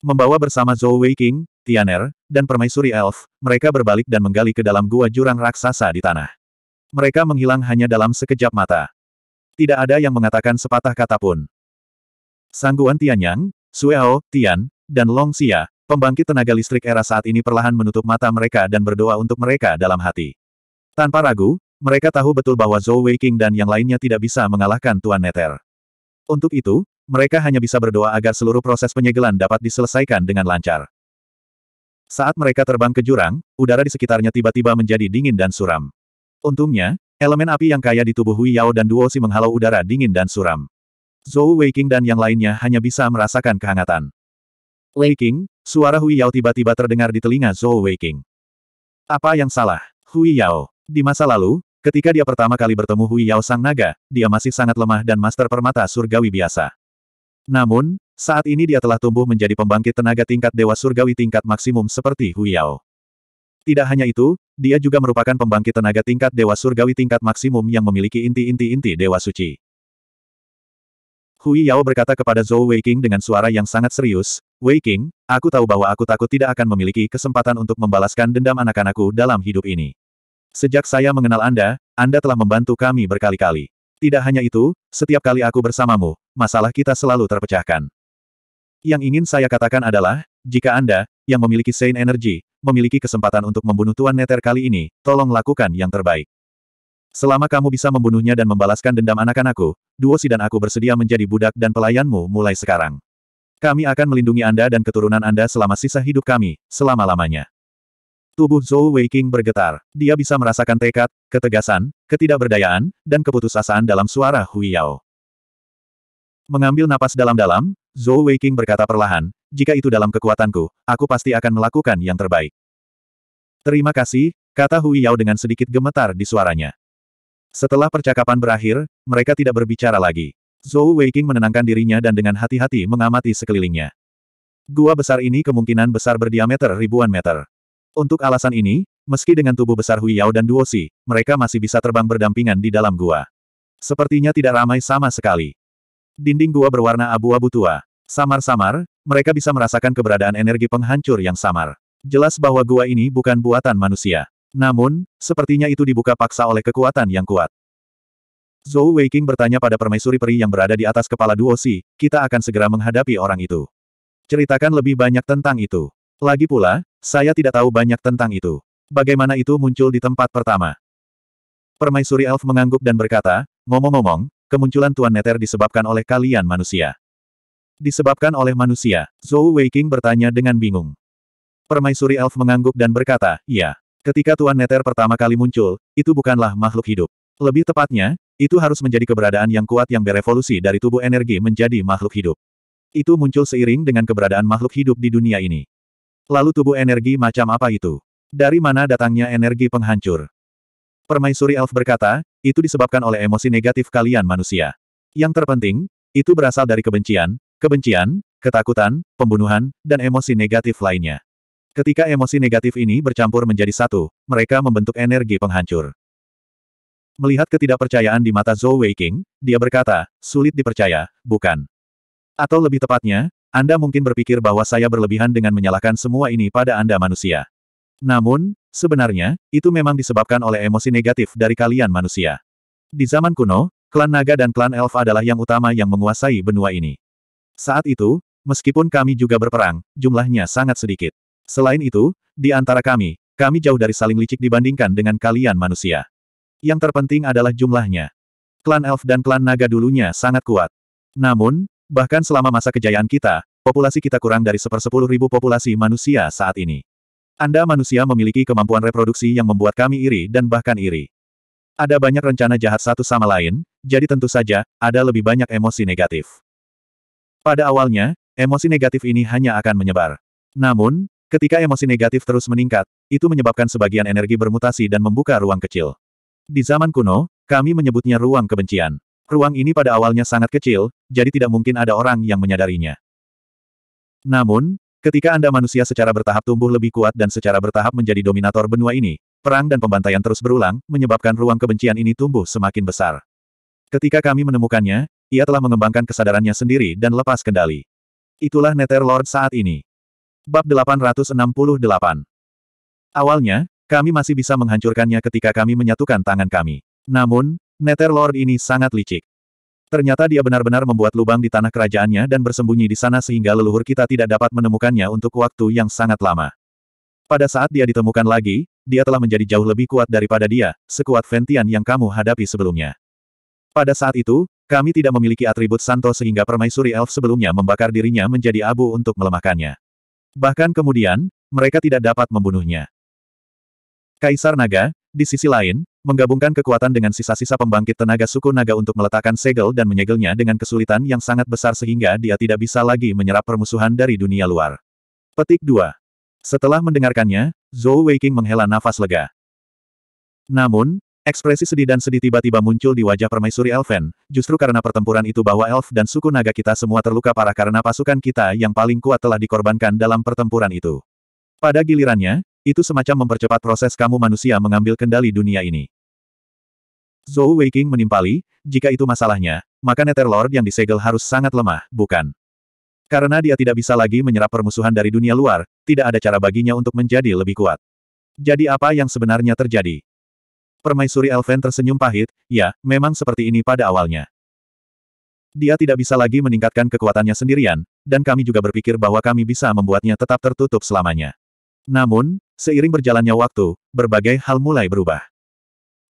Membawa bersama Zhou Weiqing, Tianer, dan permaisuri elf, mereka berbalik dan menggali ke dalam gua jurang raksasa di tanah. Mereka menghilang hanya dalam sekejap mata. Tidak ada yang mengatakan sepatah kata pun. Sangguan Tianyang, Sueo, Tian, dan Long Xia, pembangkit tenaga listrik era saat ini perlahan menutup mata mereka dan berdoa untuk mereka dalam hati. Tanpa ragu, mereka tahu betul bahwa Zhou Weiqing dan yang lainnya tidak bisa mengalahkan Tuan Neter. Untuk itu, mereka hanya bisa berdoa agar seluruh proses penyegelan dapat diselesaikan dengan lancar. Saat mereka terbang ke jurang, udara di sekitarnya tiba-tiba menjadi dingin dan suram. Untungnya, elemen api yang kaya di tubuh Hui Yao dan Duo Si menghalau udara dingin dan suram. Zhou Weiqing dan yang lainnya hanya bisa merasakan kehangatan. Wei King, suara Hui Yao tiba-tiba terdengar di telinga Zhou Wei King. Apa yang salah? Hui Yao. Di masa lalu, ketika dia pertama kali bertemu Hui Yao Sang Naga, dia masih sangat lemah dan master permata surgawi biasa. Namun, saat ini dia telah tumbuh menjadi pembangkit tenaga tingkat dewa surgawi tingkat maksimum seperti Hui Yao. Tidak hanya itu, dia juga merupakan pembangkit tenaga tingkat dewa surgawi tingkat maksimum yang memiliki inti-inti inti dewa suci. Hui Yao berkata kepada Zhou Weiqing dengan suara yang sangat serius, Weiqing, aku tahu bahwa aku takut tidak akan memiliki kesempatan untuk membalaskan dendam anak-anakku dalam hidup ini. Sejak saya mengenal Anda, Anda telah membantu kami berkali-kali. Tidak hanya itu, setiap kali aku bersamamu, masalah kita selalu terpecahkan. Yang ingin saya katakan adalah, jika Anda, yang memiliki Saint Energy, memiliki kesempatan untuk membunuh Tuan Neter kali ini, tolong lakukan yang terbaik. Selama kamu bisa membunuhnya dan membalaskan dendam anak-anakku, Si dan aku bersedia menjadi budak dan pelayanmu mulai sekarang. Kami akan melindungi Anda dan keturunan Anda selama sisa hidup kami, selama-lamanya. Tubuh Zhou Weiqing bergetar. Dia bisa merasakan tekad, ketegasan, ketidakberdayaan, dan keputusasaan dalam suara Hui Mengambil napas dalam-dalam, Zhou Weiqing berkata perlahan, jika itu dalam kekuatanku, aku pasti akan melakukan yang terbaik. Terima kasih, kata Hui dengan sedikit gemetar di suaranya. Setelah percakapan berakhir, mereka tidak berbicara lagi. Zhou Weiqing menenangkan dirinya dan dengan hati-hati mengamati sekelilingnya. Gua besar ini kemungkinan besar berdiameter ribuan meter. Untuk alasan ini, meski dengan tubuh besar Hui Yao dan Duo Si, mereka masih bisa terbang berdampingan di dalam gua. Sepertinya tidak ramai sama sekali. Dinding gua berwarna abu-abu tua. Samar-samar, mereka bisa merasakan keberadaan energi penghancur yang samar. Jelas bahwa gua ini bukan buatan manusia. Namun, sepertinya itu dibuka paksa oleh kekuatan yang kuat. Zhou Weiqing bertanya pada permaisuri peri yang berada di atas kepala Duo Si, kita akan segera menghadapi orang itu. Ceritakan lebih banyak tentang itu. Lagi pula, saya tidak tahu banyak tentang itu. Bagaimana itu muncul di tempat pertama? Permaisuri elf mengangguk dan berkata, ngomong-ngomong, kemunculan Tuan Neter disebabkan oleh kalian manusia. Disebabkan oleh manusia, Zhou Weiqing bertanya dengan bingung. Permaisuri elf mengangguk dan berkata, iya. Ketika Tuan Neter pertama kali muncul, itu bukanlah makhluk hidup. Lebih tepatnya, itu harus menjadi keberadaan yang kuat yang berevolusi dari tubuh energi menjadi makhluk hidup. Itu muncul seiring dengan keberadaan makhluk hidup di dunia ini. Lalu tubuh energi macam apa itu? Dari mana datangnya energi penghancur? Permaisuri Elf berkata, itu disebabkan oleh emosi negatif kalian manusia. Yang terpenting, itu berasal dari kebencian, kebencian, ketakutan, pembunuhan, dan emosi negatif lainnya. Ketika emosi negatif ini bercampur menjadi satu, mereka membentuk energi penghancur. Melihat ketidakpercayaan di mata Zhou Weiqing, dia berkata, sulit dipercaya, bukan? Atau lebih tepatnya, Anda mungkin berpikir bahwa saya berlebihan dengan menyalahkan semua ini pada Anda manusia. Namun, sebenarnya, itu memang disebabkan oleh emosi negatif dari kalian manusia. Di zaman kuno, klan naga dan klan elf adalah yang utama yang menguasai benua ini. Saat itu, meskipun kami juga berperang, jumlahnya sangat sedikit. Selain itu, di antara kami, kami jauh dari saling licik dibandingkan dengan kalian manusia. Yang terpenting adalah jumlahnya. Klan Elf dan klan Naga dulunya sangat kuat. Namun, bahkan selama masa kejayaan kita, populasi kita kurang dari sepersepuluh ribu populasi manusia saat ini. Anda manusia memiliki kemampuan reproduksi yang membuat kami iri dan bahkan iri. Ada banyak rencana jahat satu sama lain, jadi tentu saja, ada lebih banyak emosi negatif. Pada awalnya, emosi negatif ini hanya akan menyebar. Namun, Ketika emosi negatif terus meningkat, itu menyebabkan sebagian energi bermutasi dan membuka ruang kecil. Di zaman kuno, kami menyebutnya ruang kebencian. Ruang ini pada awalnya sangat kecil, jadi tidak mungkin ada orang yang menyadarinya. Namun, ketika Anda manusia secara bertahap tumbuh lebih kuat dan secara bertahap menjadi dominator benua ini, perang dan pembantaian terus berulang, menyebabkan ruang kebencian ini tumbuh semakin besar. Ketika kami menemukannya, ia telah mengembangkan kesadarannya sendiri dan lepas kendali. Itulah Nether Lord saat ini. Bab 868 Awalnya, kami masih bisa menghancurkannya ketika kami menyatukan tangan kami. Namun, Nether Lord ini sangat licik. Ternyata dia benar-benar membuat lubang di tanah kerajaannya dan bersembunyi di sana sehingga leluhur kita tidak dapat menemukannya untuk waktu yang sangat lama. Pada saat dia ditemukan lagi, dia telah menjadi jauh lebih kuat daripada dia, sekuat Ventian yang kamu hadapi sebelumnya. Pada saat itu, kami tidak memiliki atribut Santo sehingga permaisuri elf sebelumnya membakar dirinya menjadi abu untuk melemahkannya. Bahkan kemudian, mereka tidak dapat membunuhnya. Kaisar Naga, di sisi lain, menggabungkan kekuatan dengan sisa-sisa pembangkit tenaga suku naga untuk meletakkan segel dan menyegelnya dengan kesulitan yang sangat besar sehingga dia tidak bisa lagi menyerap permusuhan dari dunia luar. Petik 2. Setelah mendengarkannya, Zhou Weiqing menghela nafas lega. Namun, Ekspresi sedih dan sedih tiba-tiba muncul di wajah permaisuri Elven, justru karena pertempuran itu bahwa elf dan suku naga kita semua terluka parah karena pasukan kita yang paling kuat telah dikorbankan dalam pertempuran itu. Pada gilirannya, itu semacam mempercepat proses kamu manusia mengambil kendali dunia ini. Zhou Weiking menimpali, jika itu masalahnya, maka Netherlord yang disegel harus sangat lemah, bukan? Karena dia tidak bisa lagi menyerap permusuhan dari dunia luar, tidak ada cara baginya untuk menjadi lebih kuat. Jadi apa yang sebenarnya terjadi? Permaisuri Elven tersenyum pahit, ya, memang seperti ini pada awalnya. Dia tidak bisa lagi meningkatkan kekuatannya sendirian, dan kami juga berpikir bahwa kami bisa membuatnya tetap tertutup selamanya. Namun, seiring berjalannya waktu, berbagai hal mulai berubah.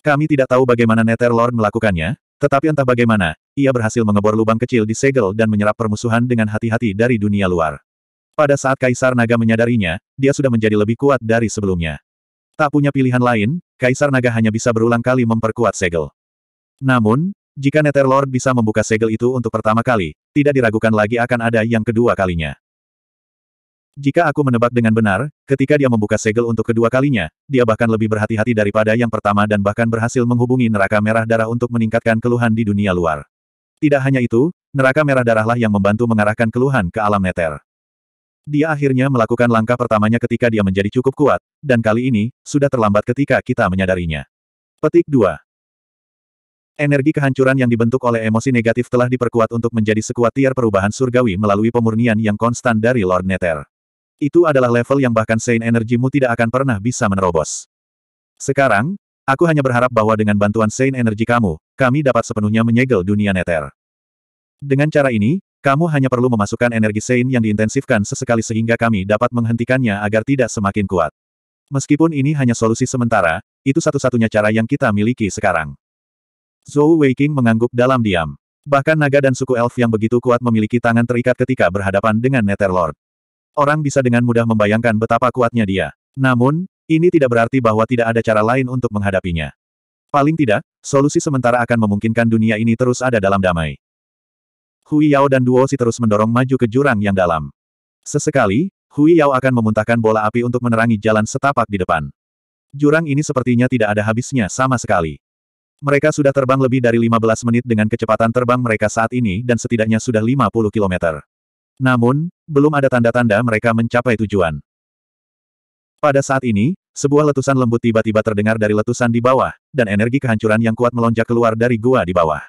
Kami tidak tahu bagaimana Netherlord melakukannya, tetapi entah bagaimana, ia berhasil mengebor lubang kecil di segel dan menyerap permusuhan dengan hati-hati dari dunia luar. Pada saat Kaisar Naga menyadarinya, dia sudah menjadi lebih kuat dari sebelumnya. Tak punya pilihan lain, Kaisar Naga hanya bisa berulang kali memperkuat segel. Namun, jika Lord bisa membuka segel itu untuk pertama kali, tidak diragukan lagi akan ada yang kedua kalinya. Jika aku menebak dengan benar, ketika dia membuka segel untuk kedua kalinya, dia bahkan lebih berhati-hati daripada yang pertama dan bahkan berhasil menghubungi neraka merah darah untuk meningkatkan keluhan di dunia luar. Tidak hanya itu, neraka merah darahlah yang membantu mengarahkan keluhan ke alam neter. Dia akhirnya melakukan langkah pertamanya ketika dia menjadi cukup kuat, dan kali ini, sudah terlambat ketika kita menyadarinya. Petik 2. Energi kehancuran yang dibentuk oleh emosi negatif telah diperkuat untuk menjadi sekuat tiar perubahan surgawi melalui pemurnian yang konstan dari Lord Nether. Itu adalah level yang bahkan Sein Energimu tidak akan pernah bisa menerobos. Sekarang, aku hanya berharap bahwa dengan bantuan Sein energi kamu, kami dapat sepenuhnya menyegel dunia Nether. Dengan cara ini, kamu hanya perlu memasukkan energi Sein yang diintensifkan sesekali sehingga kami dapat menghentikannya agar tidak semakin kuat. Meskipun ini hanya solusi sementara, itu satu-satunya cara yang kita miliki sekarang. Zhou Weiqing mengangguk dalam diam. Bahkan naga dan suku elf yang begitu kuat memiliki tangan terikat ketika berhadapan dengan Netherlord. Orang bisa dengan mudah membayangkan betapa kuatnya dia. Namun, ini tidak berarti bahwa tidak ada cara lain untuk menghadapinya. Paling tidak, solusi sementara akan memungkinkan dunia ini terus ada dalam damai. Hui Yao dan Duo Si terus mendorong maju ke jurang yang dalam. Sesekali, Hui Yao akan memuntahkan bola api untuk menerangi jalan setapak di depan. Jurang ini sepertinya tidak ada habisnya sama sekali. Mereka sudah terbang lebih dari 15 menit dengan kecepatan terbang mereka saat ini dan setidaknya sudah 50 kilometer. Namun, belum ada tanda-tanda mereka mencapai tujuan. Pada saat ini, sebuah letusan lembut tiba-tiba terdengar dari letusan di bawah, dan energi kehancuran yang kuat melonjak keluar dari gua di bawah.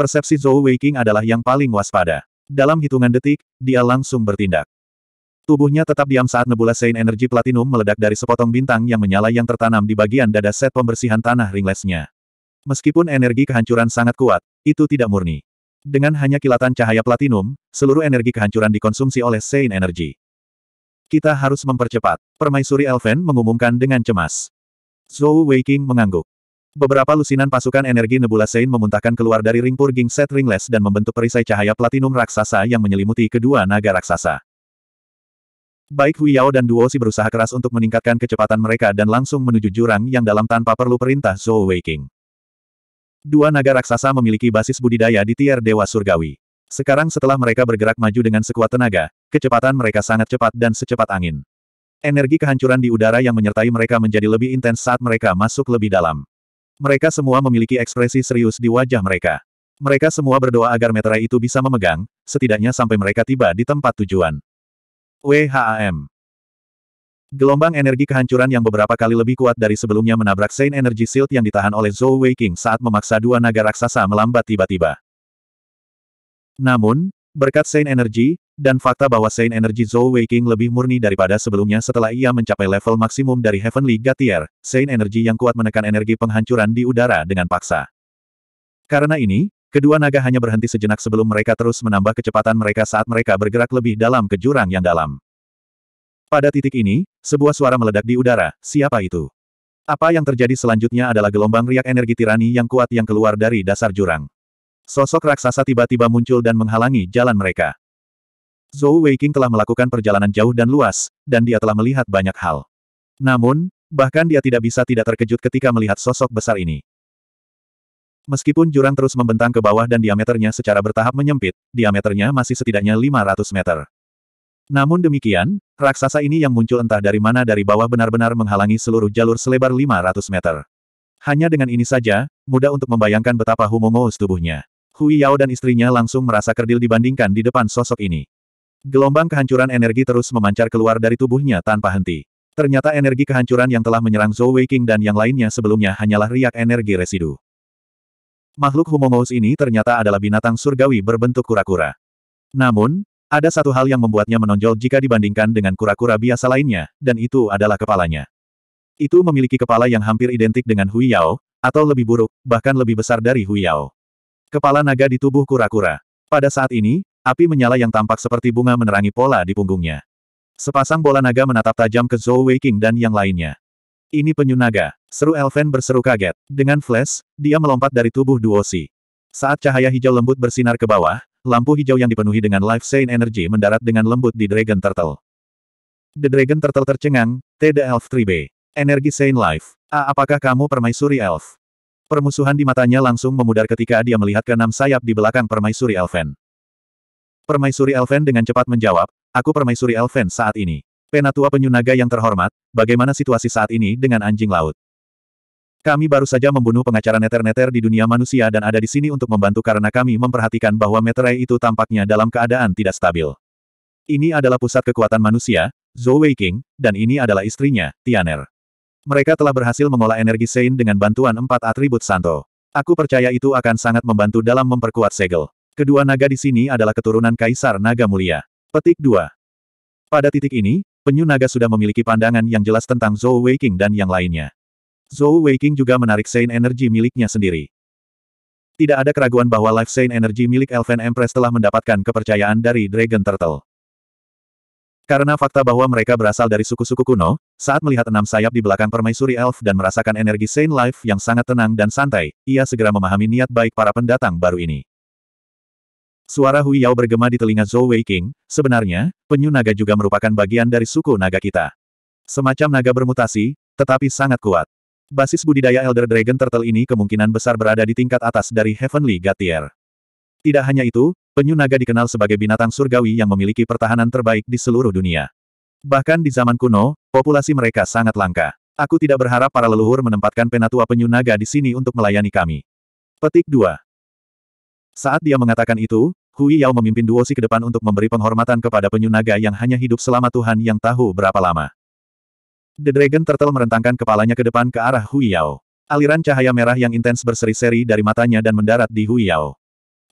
Persepsi Zhou Weiking adalah yang paling waspada. Dalam hitungan detik, dia langsung bertindak. Tubuhnya tetap diam saat nebula Sein Energi Platinum meledak dari sepotong bintang yang menyala yang tertanam di bagian dada set pembersihan tanah ringlesnya. Meskipun energi kehancuran sangat kuat, itu tidak murni. Dengan hanya kilatan cahaya platinum, seluruh energi kehancuran dikonsumsi oleh Sein Energi. Kita harus mempercepat. Permaisuri Elven mengumumkan dengan cemas. Zhou Weiking mengangguk. Beberapa lusinan pasukan energi Nebula Sein memuntahkan keluar dari ring purging set ringless dan membentuk perisai cahaya platinum raksasa yang menyelimuti kedua naga raksasa. Baik Hui Yao dan Duo Si berusaha keras untuk meningkatkan kecepatan mereka dan langsung menuju jurang yang dalam tanpa perlu perintah Zhou Waking. Dua naga raksasa memiliki basis budidaya di tier Dewa Surgawi. Sekarang setelah mereka bergerak maju dengan sekuat tenaga, kecepatan mereka sangat cepat dan secepat angin. Energi kehancuran di udara yang menyertai mereka menjadi lebih intens saat mereka masuk lebih dalam. Mereka semua memiliki ekspresi serius di wajah mereka. Mereka semua berdoa agar meterai itu bisa memegang, setidaknya sampai mereka tiba di tempat tujuan. WHAM Gelombang energi kehancuran yang beberapa kali lebih kuat dari sebelumnya menabrak Saint Energy Shield yang ditahan oleh Zhou Weiqing saat memaksa dua naga raksasa melambat tiba-tiba. Namun, berkat Saint Energy, dan fakta bahwa Saint Energy Zhou Weiqing lebih murni daripada sebelumnya setelah ia mencapai level maksimum dari Heavenly Gatier, Saint Energy yang kuat menekan energi penghancuran di udara dengan paksa. Karena ini, kedua naga hanya berhenti sejenak sebelum mereka terus menambah kecepatan mereka saat mereka bergerak lebih dalam ke jurang yang dalam. Pada titik ini, sebuah suara meledak di udara, siapa itu? Apa yang terjadi selanjutnya adalah gelombang riak energi tirani yang kuat yang keluar dari dasar jurang. Sosok raksasa tiba-tiba muncul dan menghalangi jalan mereka. Zhou Weiqing telah melakukan perjalanan jauh dan luas, dan dia telah melihat banyak hal. Namun, bahkan dia tidak bisa tidak terkejut ketika melihat sosok besar ini. Meskipun jurang terus membentang ke bawah dan diameternya secara bertahap menyempit, diameternya masih setidaknya 500 meter. Namun demikian, raksasa ini yang muncul entah dari mana dari bawah benar-benar menghalangi seluruh jalur selebar 500 meter. Hanya dengan ini saja, mudah untuk membayangkan betapa humongous tubuhnya. Hui Yao dan istrinya langsung merasa kerdil dibandingkan di depan sosok ini. Gelombang kehancuran energi terus memancar keluar dari tubuhnya tanpa henti. Ternyata energi kehancuran yang telah menyerang Zhou Weiqing dan yang lainnya sebelumnya hanyalah riak energi residu. Makhluk humongous ini ternyata adalah binatang surgawi berbentuk kura-kura. Namun, ada satu hal yang membuatnya menonjol jika dibandingkan dengan kura-kura biasa lainnya, dan itu adalah kepalanya. Itu memiliki kepala yang hampir identik dengan Hui Yao, atau lebih buruk, bahkan lebih besar dari Hui Yao. Kepala naga di tubuh kura-kura. Pada saat ini, Api menyala yang tampak seperti bunga menerangi pola di punggungnya. Sepasang bola naga menatap tajam ke Zhou Weiqing dan yang lainnya. Ini penyu naga, seru Elven berseru kaget. Dengan flash, dia melompat dari tubuh Duosi. Saat cahaya hijau lembut bersinar ke bawah, lampu hijau yang dipenuhi dengan life Saint energy mendarat dengan lembut di Dragon Turtle. The Dragon Turtle tercengang, The Elf 3B. Energi Saint Life. A, apakah kamu permaisuri Elf? Permusuhan di matanya langsung memudar ketika dia melihat keenam sayap di belakang permaisuri Elven. Permaisuri Elven dengan cepat menjawab, aku permaisuri Elven saat ini. Penatua Penyunaga yang terhormat, bagaimana situasi saat ini dengan anjing laut? Kami baru saja membunuh pengacara neter-neter di dunia manusia dan ada di sini untuk membantu karena kami memperhatikan bahwa meterai itu tampaknya dalam keadaan tidak stabil. Ini adalah pusat kekuatan manusia, Zhou King, dan ini adalah istrinya, Tianer. Mereka telah berhasil mengolah energi Sein dengan bantuan empat atribut Santo. Aku percaya itu akan sangat membantu dalam memperkuat segel. Kedua naga di sini adalah keturunan Kaisar Naga Mulia. Petik 2. Pada titik ini, penyu naga sudah memiliki pandangan yang jelas tentang Zhou Weiqing dan yang lainnya. Zhou Weiqing juga menarik Sein Energy miliknya sendiri. Tidak ada keraguan bahwa Life Sein Energy milik Elven Empress telah mendapatkan kepercayaan dari Dragon Turtle. Karena fakta bahwa mereka berasal dari suku-suku kuno, saat melihat enam sayap di belakang permaisuri elf dan merasakan energi Sein Life yang sangat tenang dan santai, ia segera memahami niat baik para pendatang baru ini. Suara Hui Yao bergema di telinga Zhou Wei King, sebenarnya, penyu naga juga merupakan bagian dari suku naga kita. Semacam naga bermutasi, tetapi sangat kuat. Basis budidaya Elder Dragon Turtle ini kemungkinan besar berada di tingkat atas dari Heavenly Gatier. Tidak hanya itu, penyu naga dikenal sebagai binatang surgawi yang memiliki pertahanan terbaik di seluruh dunia. Bahkan di zaman kuno, populasi mereka sangat langka. Aku tidak berharap para leluhur menempatkan penatua penyu naga di sini untuk melayani kami. Petik 2. Saat dia mengatakan itu, Hui Yao memimpin duo si ke depan untuk memberi penghormatan kepada penyu naga yang hanya hidup selama Tuhan yang tahu berapa lama. The Dragon Turtle merentangkan kepalanya ke depan ke arah Hui Yao. Aliran cahaya merah yang intens berseri-seri dari matanya dan mendarat di Hui Yao.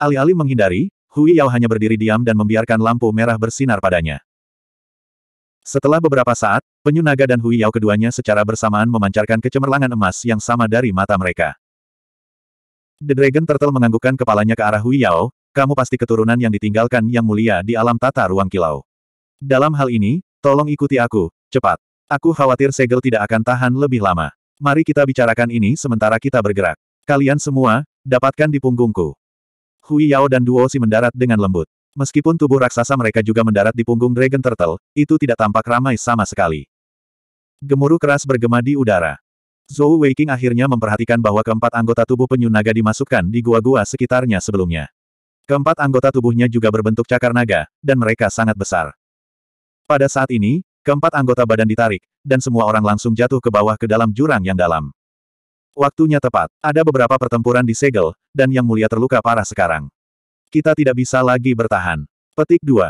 Alih-alih menghindari, Hui Yao hanya berdiri diam dan membiarkan lampu merah bersinar padanya. Setelah beberapa saat, penyu naga dan Hui Yao keduanya secara bersamaan memancarkan kecemerlangan emas yang sama dari mata mereka. The Dragon Turtle menganggukkan kepalanya ke arah Hui Yao, kamu pasti keturunan yang ditinggalkan yang mulia di alam tata ruang kilau. Dalam hal ini, tolong ikuti aku, cepat. Aku khawatir segel tidak akan tahan lebih lama. Mari kita bicarakan ini sementara kita bergerak. Kalian semua, dapatkan di punggungku. Hui Yao dan Duo Si mendarat dengan lembut. Meskipun tubuh raksasa mereka juga mendarat di punggung Dragon Turtle, itu tidak tampak ramai sama sekali. Gemuruh keras bergema di udara. Zhou Weiqing akhirnya memperhatikan bahwa keempat anggota tubuh penyu naga dimasukkan di gua-gua sekitarnya sebelumnya. Keempat anggota tubuhnya juga berbentuk cakar naga, dan mereka sangat besar. Pada saat ini, keempat anggota badan ditarik, dan semua orang langsung jatuh ke bawah ke dalam jurang yang dalam. Waktunya tepat, ada beberapa pertempuran di segel, dan Yang Mulia terluka parah sekarang. Kita tidak bisa lagi bertahan. Petik 2.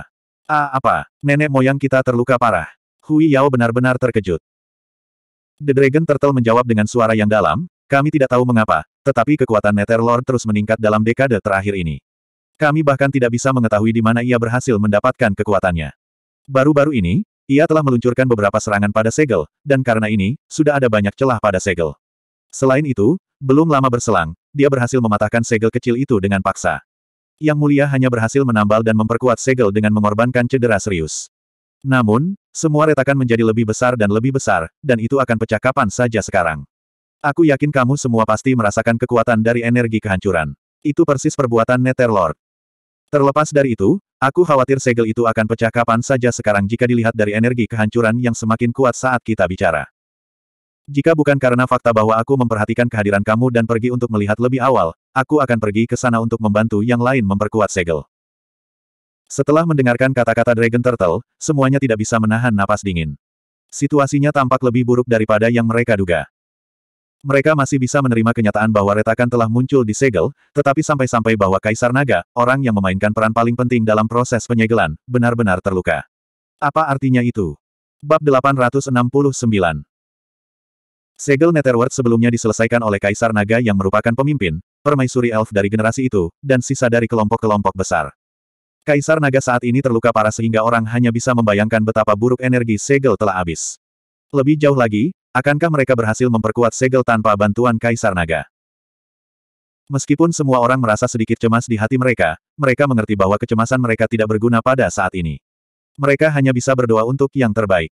Ah apa, nenek moyang kita terluka parah. Hui Yao benar-benar terkejut. The Dragon Turtle menjawab dengan suara yang dalam, kami tidak tahu mengapa, tetapi kekuatan Nether Lord terus meningkat dalam dekade terakhir ini. Kami bahkan tidak bisa mengetahui di mana ia berhasil mendapatkan kekuatannya. Baru-baru ini, ia telah meluncurkan beberapa serangan pada segel, dan karena ini, sudah ada banyak celah pada segel. Selain itu, belum lama berselang, dia berhasil mematahkan segel kecil itu dengan paksa. Yang mulia hanya berhasil menambal dan memperkuat segel dengan mengorbankan cedera serius. Namun, semua retakan menjadi lebih besar dan lebih besar, dan itu akan pecah kapan saja sekarang. Aku yakin kamu semua pasti merasakan kekuatan dari energi kehancuran. Itu persis perbuatan Netherlord. Terlepas dari itu, aku khawatir segel itu akan pecah kapan saja sekarang jika dilihat dari energi kehancuran yang semakin kuat saat kita bicara. Jika bukan karena fakta bahwa aku memperhatikan kehadiran kamu dan pergi untuk melihat lebih awal, aku akan pergi ke sana untuk membantu yang lain memperkuat segel. Setelah mendengarkan kata-kata Dragon Turtle, semuanya tidak bisa menahan napas dingin. Situasinya tampak lebih buruk daripada yang mereka duga. Mereka masih bisa menerima kenyataan bahwa retakan telah muncul di segel, tetapi sampai-sampai bahwa Kaisar Naga, orang yang memainkan peran paling penting dalam proses penyegelan, benar-benar terluka. Apa artinya itu? Bab 869 Segel Netherworld sebelumnya diselesaikan oleh Kaisar Naga yang merupakan pemimpin, permaisuri elf dari generasi itu, dan sisa dari kelompok-kelompok besar. Kaisar Naga saat ini terluka parah sehingga orang hanya bisa membayangkan betapa buruk energi segel telah habis. Lebih jauh lagi, Akankah mereka berhasil memperkuat segel tanpa bantuan Kaisar Naga? Meskipun semua orang merasa sedikit cemas di hati mereka, mereka mengerti bahwa kecemasan mereka tidak berguna pada saat ini. Mereka hanya bisa berdoa untuk yang terbaik.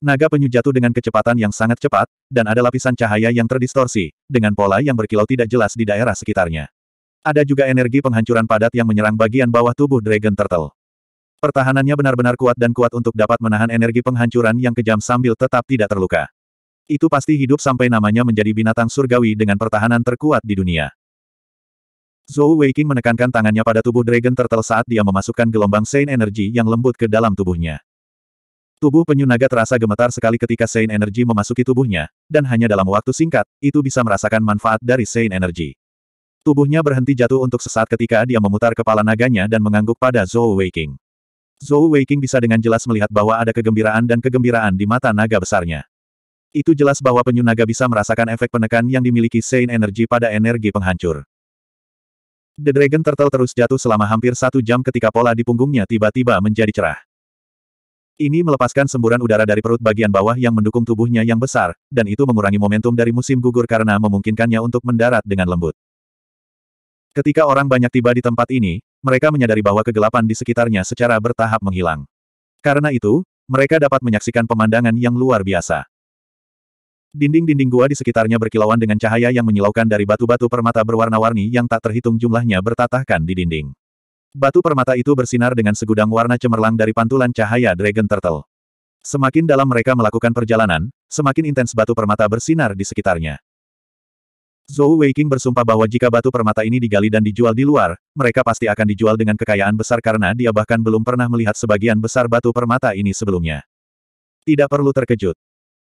Naga penyu jatuh dengan kecepatan yang sangat cepat, dan ada lapisan cahaya yang terdistorsi, dengan pola yang berkilau tidak jelas di daerah sekitarnya. Ada juga energi penghancuran padat yang menyerang bagian bawah tubuh Dragon Turtle. Pertahanannya benar-benar kuat dan kuat untuk dapat menahan energi penghancuran yang kejam sambil tetap tidak terluka. Itu pasti hidup sampai namanya menjadi binatang surgawi dengan pertahanan terkuat di dunia. Zhou Weiqing menekankan tangannya pada tubuh Dragon Turtle saat dia memasukkan gelombang Saint Energy yang lembut ke dalam tubuhnya. Tubuh penyu naga terasa gemetar sekali ketika Saint Energy memasuki tubuhnya, dan hanya dalam waktu singkat, itu bisa merasakan manfaat dari Saint Energy. Tubuhnya berhenti jatuh untuk sesaat ketika dia memutar kepala naganya dan mengangguk pada Zhou Weiqing. Zhou Weiqing bisa dengan jelas melihat bahwa ada kegembiraan dan kegembiraan di mata naga besarnya. Itu jelas bahwa penyu naga bisa merasakan efek penekan yang dimiliki Sein Energy pada energi penghancur. The Dragon Turtle terus jatuh selama hampir satu jam ketika pola di punggungnya tiba-tiba menjadi cerah. Ini melepaskan semburan udara dari perut bagian bawah yang mendukung tubuhnya yang besar, dan itu mengurangi momentum dari musim gugur karena memungkinkannya untuk mendarat dengan lembut. Ketika orang banyak tiba di tempat ini, mereka menyadari bahwa kegelapan di sekitarnya secara bertahap menghilang. Karena itu, mereka dapat menyaksikan pemandangan yang luar biasa. Dinding-dinding gua di sekitarnya berkilauan dengan cahaya yang menyilaukan dari batu-batu permata berwarna-warni yang tak terhitung jumlahnya bertatahkan di dinding. Batu permata itu bersinar dengan segudang warna cemerlang dari pantulan cahaya Dragon Turtle. Semakin dalam mereka melakukan perjalanan, semakin intens batu permata bersinar di sekitarnya. Zhou Weiqing bersumpah bahwa jika batu permata ini digali dan dijual di luar, mereka pasti akan dijual dengan kekayaan besar karena dia bahkan belum pernah melihat sebagian besar batu permata ini sebelumnya. Tidak perlu terkejut.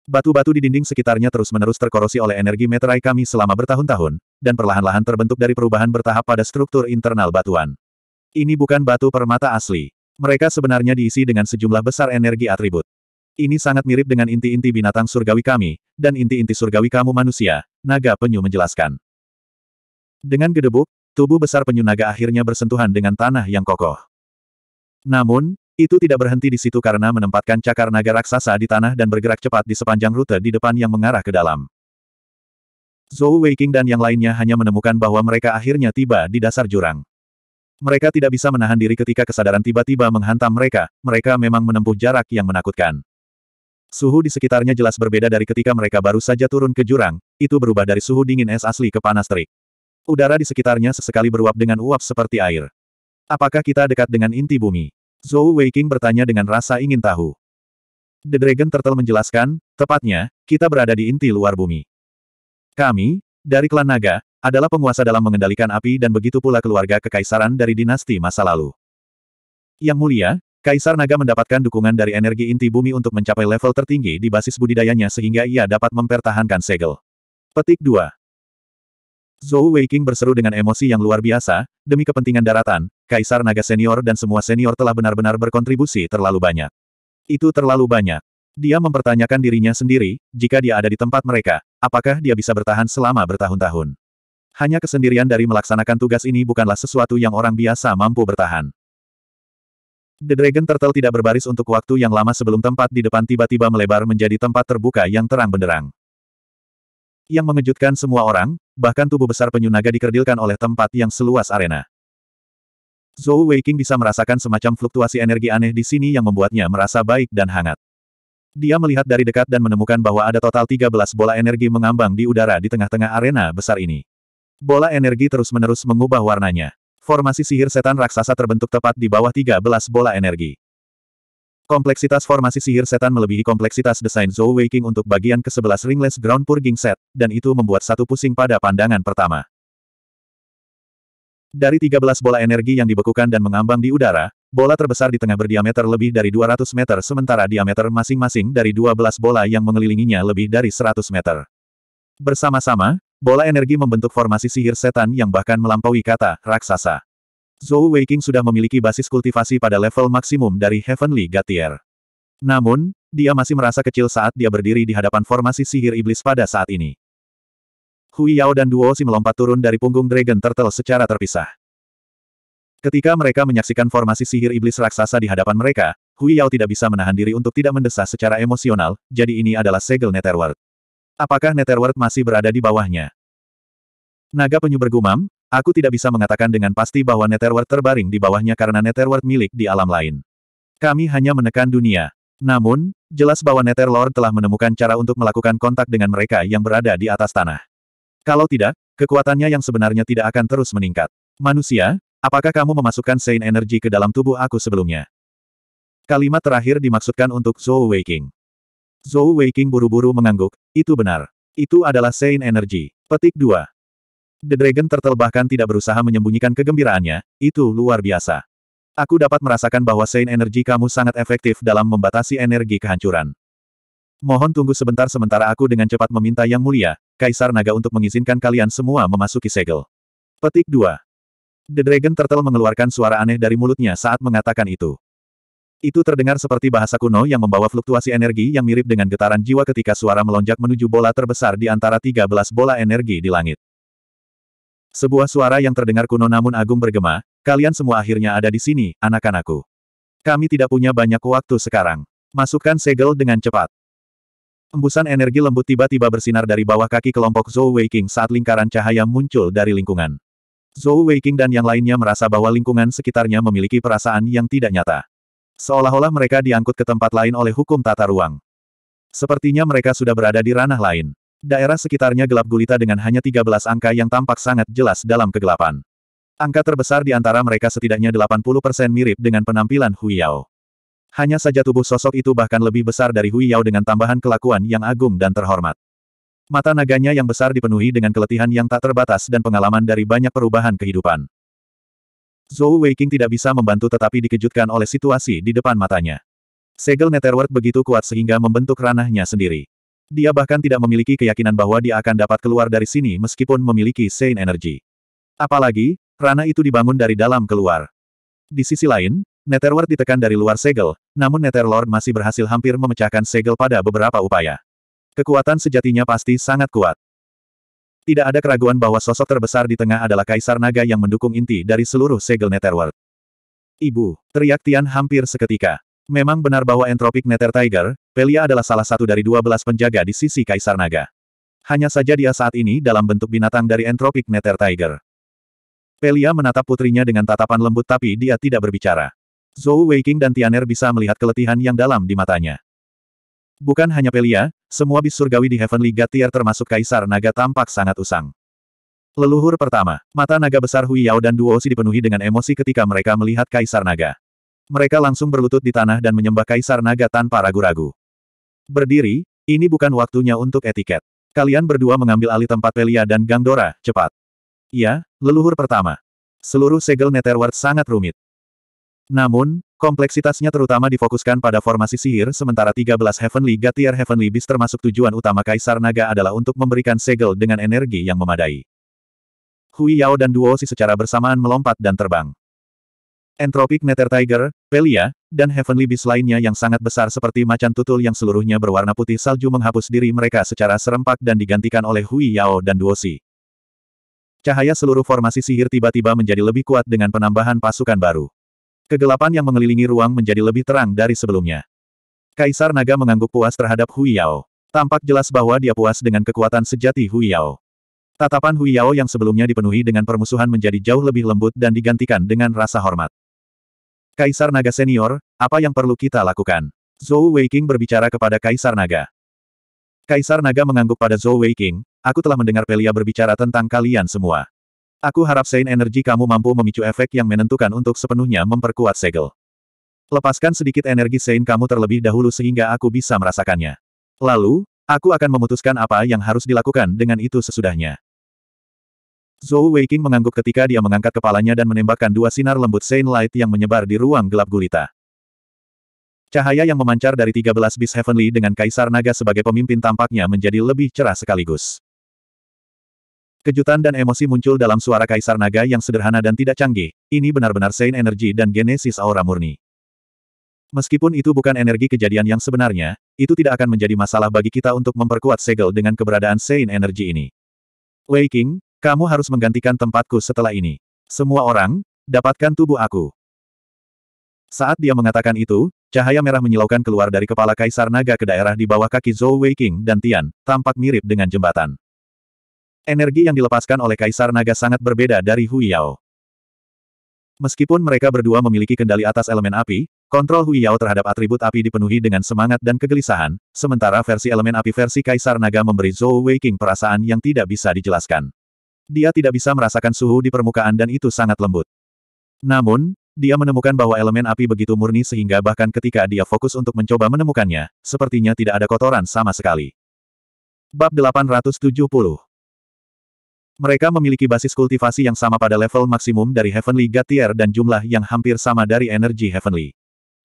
Batu-batu di dinding sekitarnya terus-menerus terkorosi oleh energi meterai kami selama bertahun-tahun, dan perlahan-lahan terbentuk dari perubahan bertahap pada struktur internal batuan. Ini bukan batu permata asli. Mereka sebenarnya diisi dengan sejumlah besar energi atribut. Ini sangat mirip dengan inti-inti binatang surgawi kami, dan inti-inti surgawi kamu manusia, naga penyu menjelaskan. Dengan gedebuk, tubuh besar penyu naga akhirnya bersentuhan dengan tanah yang kokoh. Namun, itu tidak berhenti di situ karena menempatkan cakar naga raksasa di tanah dan bergerak cepat di sepanjang rute di depan yang mengarah ke dalam. Zhou Weiqing dan yang lainnya hanya menemukan bahwa mereka akhirnya tiba di dasar jurang. Mereka tidak bisa menahan diri ketika kesadaran tiba-tiba menghantam mereka, mereka memang menempuh jarak yang menakutkan. Suhu di sekitarnya jelas berbeda dari ketika mereka baru saja turun ke jurang, itu berubah dari suhu dingin es asli ke panas terik. Udara di sekitarnya sesekali beruap dengan uap seperti air. Apakah kita dekat dengan inti bumi? Zhou Weiqing bertanya dengan rasa ingin tahu. The Dragon Turtle menjelaskan, tepatnya, kita berada di inti luar bumi. Kami, dari klan naga, adalah penguasa dalam mengendalikan api dan begitu pula keluarga kekaisaran dari dinasti masa lalu. Yang mulia, Kaisar Naga mendapatkan dukungan dari energi inti bumi untuk mencapai level tertinggi di basis budidayanya sehingga ia dapat mempertahankan segel. Petik 2. Zhou Weiqing berseru dengan emosi yang luar biasa, demi kepentingan daratan, Kaisar Naga senior dan semua senior telah benar-benar berkontribusi terlalu banyak. Itu terlalu banyak. Dia mempertanyakan dirinya sendiri, jika dia ada di tempat mereka, apakah dia bisa bertahan selama bertahun-tahun. Hanya kesendirian dari melaksanakan tugas ini bukanlah sesuatu yang orang biasa mampu bertahan. The Dragon Turtle tidak berbaris untuk waktu yang lama sebelum tempat di depan tiba-tiba melebar menjadi tempat terbuka yang terang benderang. Yang mengejutkan semua orang, bahkan tubuh besar penyu naga dikerdilkan oleh tempat yang seluas arena. Zhou Weiqing bisa merasakan semacam fluktuasi energi aneh di sini yang membuatnya merasa baik dan hangat. Dia melihat dari dekat dan menemukan bahwa ada total 13 bola energi mengambang di udara di tengah-tengah arena besar ini. Bola energi terus-menerus mengubah warnanya. Formasi sihir setan raksasa terbentuk tepat di bawah 13 bola energi. Kompleksitas formasi sihir setan melebihi kompleksitas desain Zhou Weiqing untuk bagian ke-11 Ringless Ground Purging Set, dan itu membuat satu pusing pada pandangan pertama. Dari 13 bola energi yang dibekukan dan mengambang di udara, bola terbesar di tengah berdiameter lebih dari 200 meter sementara diameter masing-masing dari 12 bola yang mengelilinginya lebih dari 100 meter. Bersama-sama, Bola energi membentuk formasi sihir setan yang bahkan melampaui kata raksasa. Zhou Weiqing sudah memiliki basis kultivasi pada level maksimum dari Heavenly Gatier. Namun, dia masih merasa kecil saat dia berdiri di hadapan formasi sihir iblis pada saat ini. Hui Yao dan Duo Si melompat turun dari punggung Dragon Turtle secara terpisah. Ketika mereka menyaksikan formasi sihir iblis raksasa di hadapan mereka, Hui Yao tidak bisa menahan diri untuk tidak mendesah secara emosional, jadi ini adalah segel Netherworld. Apakah Netherworld masih berada di bawahnya? Naga penyu bergumam, aku tidak bisa mengatakan dengan pasti bahwa Netherworld terbaring di bawahnya karena Netherworld milik di alam lain. Kami hanya menekan dunia. Namun, jelas bahwa Netherlord telah menemukan cara untuk melakukan kontak dengan mereka yang berada di atas tanah. Kalau tidak, kekuatannya yang sebenarnya tidak akan terus meningkat. Manusia, apakah kamu memasukkan sein Energy ke dalam tubuh aku sebelumnya? Kalimat terakhir dimaksudkan untuk Zhou Waking. Zhou Weiqing buru-buru mengangguk, itu benar. Itu adalah Sein Energy. Petik 2. The Dragon Turtle bahkan tidak berusaha menyembunyikan kegembiraannya, itu luar biasa. Aku dapat merasakan bahwa Sein Energy kamu sangat efektif dalam membatasi energi kehancuran. Mohon tunggu sebentar sementara aku dengan cepat meminta Yang Mulia, Kaisar Naga untuk mengizinkan kalian semua memasuki segel. Petik 2. The Dragon Turtle mengeluarkan suara aneh dari mulutnya saat mengatakan itu. Itu terdengar seperti bahasa kuno yang membawa fluktuasi energi yang mirip dengan getaran jiwa ketika suara melonjak menuju bola terbesar di antara 13 bola energi di langit. Sebuah suara yang terdengar kuno namun agung bergema, kalian semua akhirnya ada di sini, anak-anakku. Kami tidak punya banyak waktu sekarang. Masukkan segel dengan cepat. Embusan energi lembut tiba-tiba bersinar dari bawah kaki kelompok Zhou Weiqing saat lingkaran cahaya muncul dari lingkungan. Zhou Weiqing dan yang lainnya merasa bahwa lingkungan sekitarnya memiliki perasaan yang tidak nyata. Seolah-olah mereka diangkut ke tempat lain oleh hukum tata ruang. Sepertinya mereka sudah berada di ranah lain. Daerah sekitarnya gelap gulita dengan hanya 13 angka yang tampak sangat jelas dalam kegelapan. Angka terbesar di antara mereka setidaknya 80% mirip dengan penampilan Yao. Hanya saja tubuh sosok itu bahkan lebih besar dari Yao dengan tambahan kelakuan yang agung dan terhormat. Mata naganya yang besar dipenuhi dengan keletihan yang tak terbatas dan pengalaman dari banyak perubahan kehidupan. Zhou Weiqing tidak bisa membantu tetapi dikejutkan oleh situasi di depan matanya. Segel Netherworld begitu kuat sehingga membentuk ranahnya sendiri. Dia bahkan tidak memiliki keyakinan bahwa dia akan dapat keluar dari sini meskipun memiliki Sein Energy. Apalagi, ranah itu dibangun dari dalam keluar. Di sisi lain, Netherworld ditekan dari luar segel, namun Netherlord masih berhasil hampir memecahkan segel pada beberapa upaya. Kekuatan sejatinya pasti sangat kuat. Tidak ada keraguan bahwa sosok terbesar di tengah adalah Kaisar Naga yang mendukung inti dari seluruh segel Netherworld. Ibu, teriak Tian hampir seketika. Memang benar bahwa Entropic Nether Tiger, Pelia adalah salah satu dari dua belas penjaga di sisi Kaisar Naga. Hanya saja dia saat ini dalam bentuk binatang dari Entropic Nether Tiger. Pelia menatap putrinya dengan tatapan lembut tapi dia tidak berbicara. Zhou Weiking dan Tianer bisa melihat keletihan yang dalam di matanya. Bukan hanya Pelia, semua bis surgawi di Heavenly God termasuk Kaisar Naga tampak sangat usang. Leluhur pertama, mata naga besar Hui Yao dan Duo Si dipenuhi dengan emosi ketika mereka melihat Kaisar Naga. Mereka langsung berlutut di tanah dan menyembah Kaisar Naga tanpa ragu-ragu. Berdiri, ini bukan waktunya untuk etiket. Kalian berdua mengambil alih tempat Pelia dan Gangdora, cepat. Iya, leluhur pertama. Seluruh segel Netherworld sangat rumit. Namun, kompleksitasnya terutama difokuskan pada formasi sihir sementara 13 Heavenly Gatier Heavenly Beast termasuk tujuan utama Kaisar Naga adalah untuk memberikan segel dengan energi yang memadai. Hui Yao dan Duo Si secara bersamaan melompat dan terbang. Entropic Nether Tiger, Pelia, dan Heavenly Beast lainnya yang sangat besar seperti macan tutul yang seluruhnya berwarna putih salju menghapus diri mereka secara serempak dan digantikan oleh Hui Yao dan Duo Si. Cahaya seluruh formasi sihir tiba-tiba menjadi lebih kuat dengan penambahan pasukan baru. Kegelapan yang mengelilingi ruang menjadi lebih terang dari sebelumnya. Kaisar Naga mengangguk puas terhadap Hui Yao. Tampak jelas bahwa dia puas dengan kekuatan sejati Hui Yao. Tatapan Hui Yao yang sebelumnya dipenuhi dengan permusuhan menjadi jauh lebih lembut dan digantikan dengan rasa hormat. Kaisar Naga Senior, apa yang perlu kita lakukan? Zhou Weiqing berbicara kepada Kaisar Naga. Kaisar Naga mengangguk pada Zhou Weiqing, aku telah mendengar Pelia berbicara tentang kalian semua. Aku harap Sein energi kamu mampu memicu efek yang menentukan untuk sepenuhnya memperkuat segel. Lepaskan sedikit energi Sein kamu terlebih dahulu sehingga aku bisa merasakannya. Lalu, aku akan memutuskan apa yang harus dilakukan dengan itu sesudahnya. Zhou Weiqing mengangguk ketika dia mengangkat kepalanya dan menembakkan dua sinar lembut Sein Light yang menyebar di ruang gelap gulita. Cahaya yang memancar dari 13 bis Heavenly dengan Kaisar Naga sebagai pemimpin tampaknya menjadi lebih cerah sekaligus. Kejutan dan emosi muncul dalam suara Kaisar Naga yang sederhana dan tidak canggih, ini benar-benar Sein Energi dan Genesis Aura murni. Meskipun itu bukan energi kejadian yang sebenarnya, itu tidak akan menjadi masalah bagi kita untuk memperkuat segel dengan keberadaan Sein Energi ini. Wei King, kamu harus menggantikan tempatku setelah ini. Semua orang, dapatkan tubuh aku. Saat dia mengatakan itu, cahaya merah menyilaukan keluar dari kepala Kaisar Naga ke daerah di bawah kaki Zhou Wei King dan Tian, tampak mirip dengan jembatan. Energi yang dilepaskan oleh Kaisar Naga sangat berbeda dari Hu Yao. Meskipun mereka berdua memiliki kendali atas elemen api, kontrol Hu Yao terhadap atribut api dipenuhi dengan semangat dan kegelisahan, sementara versi elemen api versi Kaisar Naga memberi Zhou Wei King perasaan yang tidak bisa dijelaskan. Dia tidak bisa merasakan suhu di permukaan dan itu sangat lembut. Namun, dia menemukan bahwa elemen api begitu murni sehingga bahkan ketika dia fokus untuk mencoba menemukannya, sepertinya tidak ada kotoran sama sekali. Bab 870 mereka memiliki basis kultivasi yang sama pada level maksimum dari Heavenly God Tier dan jumlah yang hampir sama dari energi Heavenly.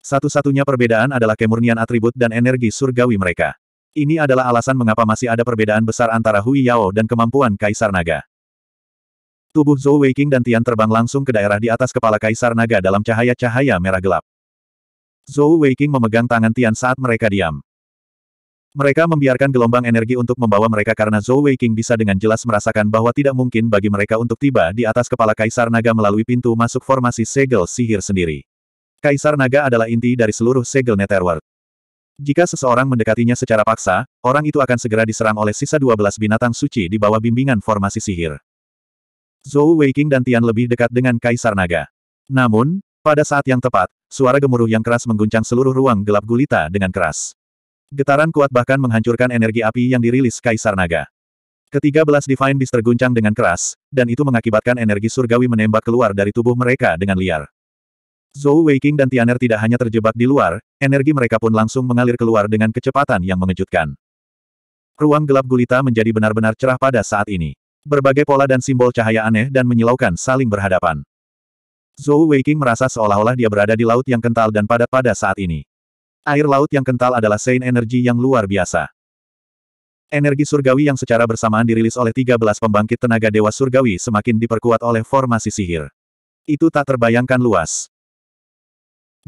Satu-satunya perbedaan adalah kemurnian atribut dan energi surgawi mereka. Ini adalah alasan mengapa masih ada perbedaan besar antara Hui Yao dan kemampuan Kaisar Naga. Tubuh Zhou Weiqing dan Tian terbang langsung ke daerah di atas kepala Kaisar Naga dalam cahaya-cahaya merah gelap. Zhou Weiqing memegang tangan Tian saat mereka diam. Mereka membiarkan gelombang energi untuk membawa mereka karena Zhou Wei King bisa dengan jelas merasakan bahwa tidak mungkin bagi mereka untuk tiba di atas kepala Kaisar Naga melalui pintu masuk formasi segel sihir sendiri. Kaisar Naga adalah inti dari seluruh segel netherworld. Jika seseorang mendekatinya secara paksa, orang itu akan segera diserang oleh sisa 12 binatang suci di bawah bimbingan formasi sihir. Zhou Wei King dan Tian lebih dekat dengan Kaisar Naga. Namun, pada saat yang tepat, suara gemuruh yang keras mengguncang seluruh ruang gelap gulita dengan keras. Getaran kuat bahkan menghancurkan energi api yang dirilis Kaisar Naga. Ketiga belas Divine Beast terguncang dengan keras, dan itu mengakibatkan energi surgawi menembak keluar dari tubuh mereka dengan liar. Zhou Weiqing dan Tianer tidak hanya terjebak di luar, energi mereka pun langsung mengalir keluar dengan kecepatan yang mengejutkan. Ruang gelap gulita menjadi benar-benar cerah pada saat ini. Berbagai pola dan simbol cahaya aneh dan menyilaukan saling berhadapan. Zhou Weiqing merasa seolah-olah dia berada di laut yang kental dan padat pada saat ini. Air laut yang kental adalah sein energi yang luar biasa. Energi surgawi yang secara bersamaan dirilis oleh 13 pembangkit tenaga dewa surgawi semakin diperkuat oleh formasi sihir. Itu tak terbayangkan luas.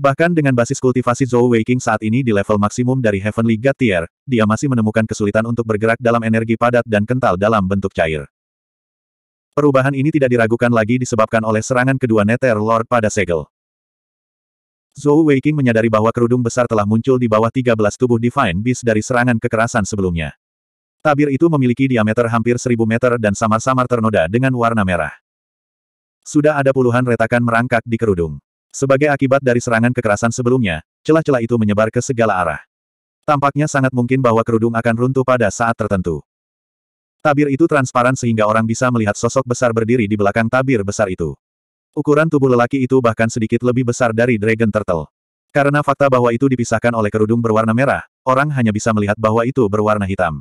Bahkan dengan basis kultivasi Zhou Waking saat ini di level maksimum dari Heavenly God Tier, dia masih menemukan kesulitan untuk bergerak dalam energi padat dan kental dalam bentuk cair. Perubahan ini tidak diragukan lagi disebabkan oleh serangan kedua Nether Lord pada Segel. Zhou Weiqing menyadari bahwa kerudung besar telah muncul di bawah 13 tubuh Divine Beast dari serangan kekerasan sebelumnya. Tabir itu memiliki diameter hampir 1000 meter dan samar-samar ternoda dengan warna merah. Sudah ada puluhan retakan merangkak di kerudung. Sebagai akibat dari serangan kekerasan sebelumnya, celah-celah itu menyebar ke segala arah. Tampaknya sangat mungkin bahwa kerudung akan runtuh pada saat tertentu. Tabir itu transparan sehingga orang bisa melihat sosok besar berdiri di belakang tabir besar itu. Ukuran tubuh lelaki itu bahkan sedikit lebih besar dari Dragon Turtle. Karena fakta bahwa itu dipisahkan oleh kerudung berwarna merah, orang hanya bisa melihat bahwa itu berwarna hitam.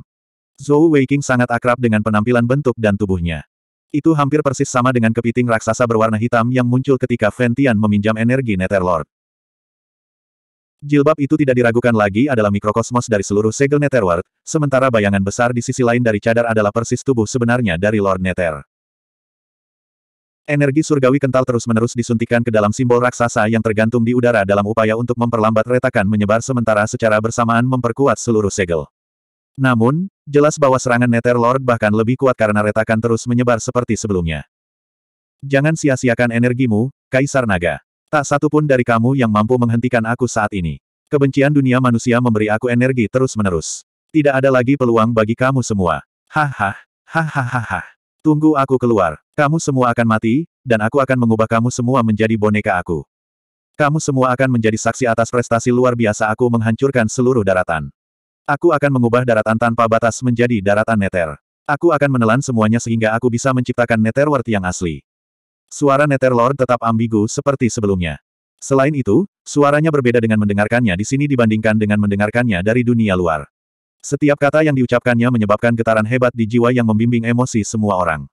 Zhou Weiqing sangat akrab dengan penampilan bentuk dan tubuhnya. Itu hampir persis sama dengan kepiting raksasa berwarna hitam yang muncul ketika Ventian meminjam energi Netherlord. Jilbab itu tidak diragukan lagi adalah mikrokosmos dari seluruh segel Netherworld, sementara bayangan besar di sisi lain dari cadar adalah persis tubuh sebenarnya dari Lord Nether. Energi surgawi kental terus-menerus disuntikan ke dalam simbol raksasa yang tergantung di udara dalam upaya untuk memperlambat retakan menyebar sementara secara bersamaan memperkuat seluruh segel. Namun, jelas bahwa serangan Nether Lord bahkan lebih kuat karena retakan terus menyebar seperti sebelumnya. Jangan sia-siakan energimu, Kaisar Naga. Tak satu pun dari kamu yang mampu menghentikan aku saat ini. Kebencian dunia manusia memberi aku energi terus-menerus. Tidak ada lagi peluang bagi kamu semua. Hahaha, hahaha. Tunggu aku keluar. Kamu semua akan mati, dan aku akan mengubah kamu semua menjadi boneka aku. Kamu semua akan menjadi saksi atas prestasi luar biasa aku menghancurkan seluruh daratan. Aku akan mengubah daratan tanpa batas menjadi daratan neter. Aku akan menelan semuanya sehingga aku bisa menciptakan Netherworld yang asli. Suara lord tetap ambigu seperti sebelumnya. Selain itu, suaranya berbeda dengan mendengarkannya di sini dibandingkan dengan mendengarkannya dari dunia luar. Setiap kata yang diucapkannya menyebabkan getaran hebat di jiwa yang membimbing emosi semua orang.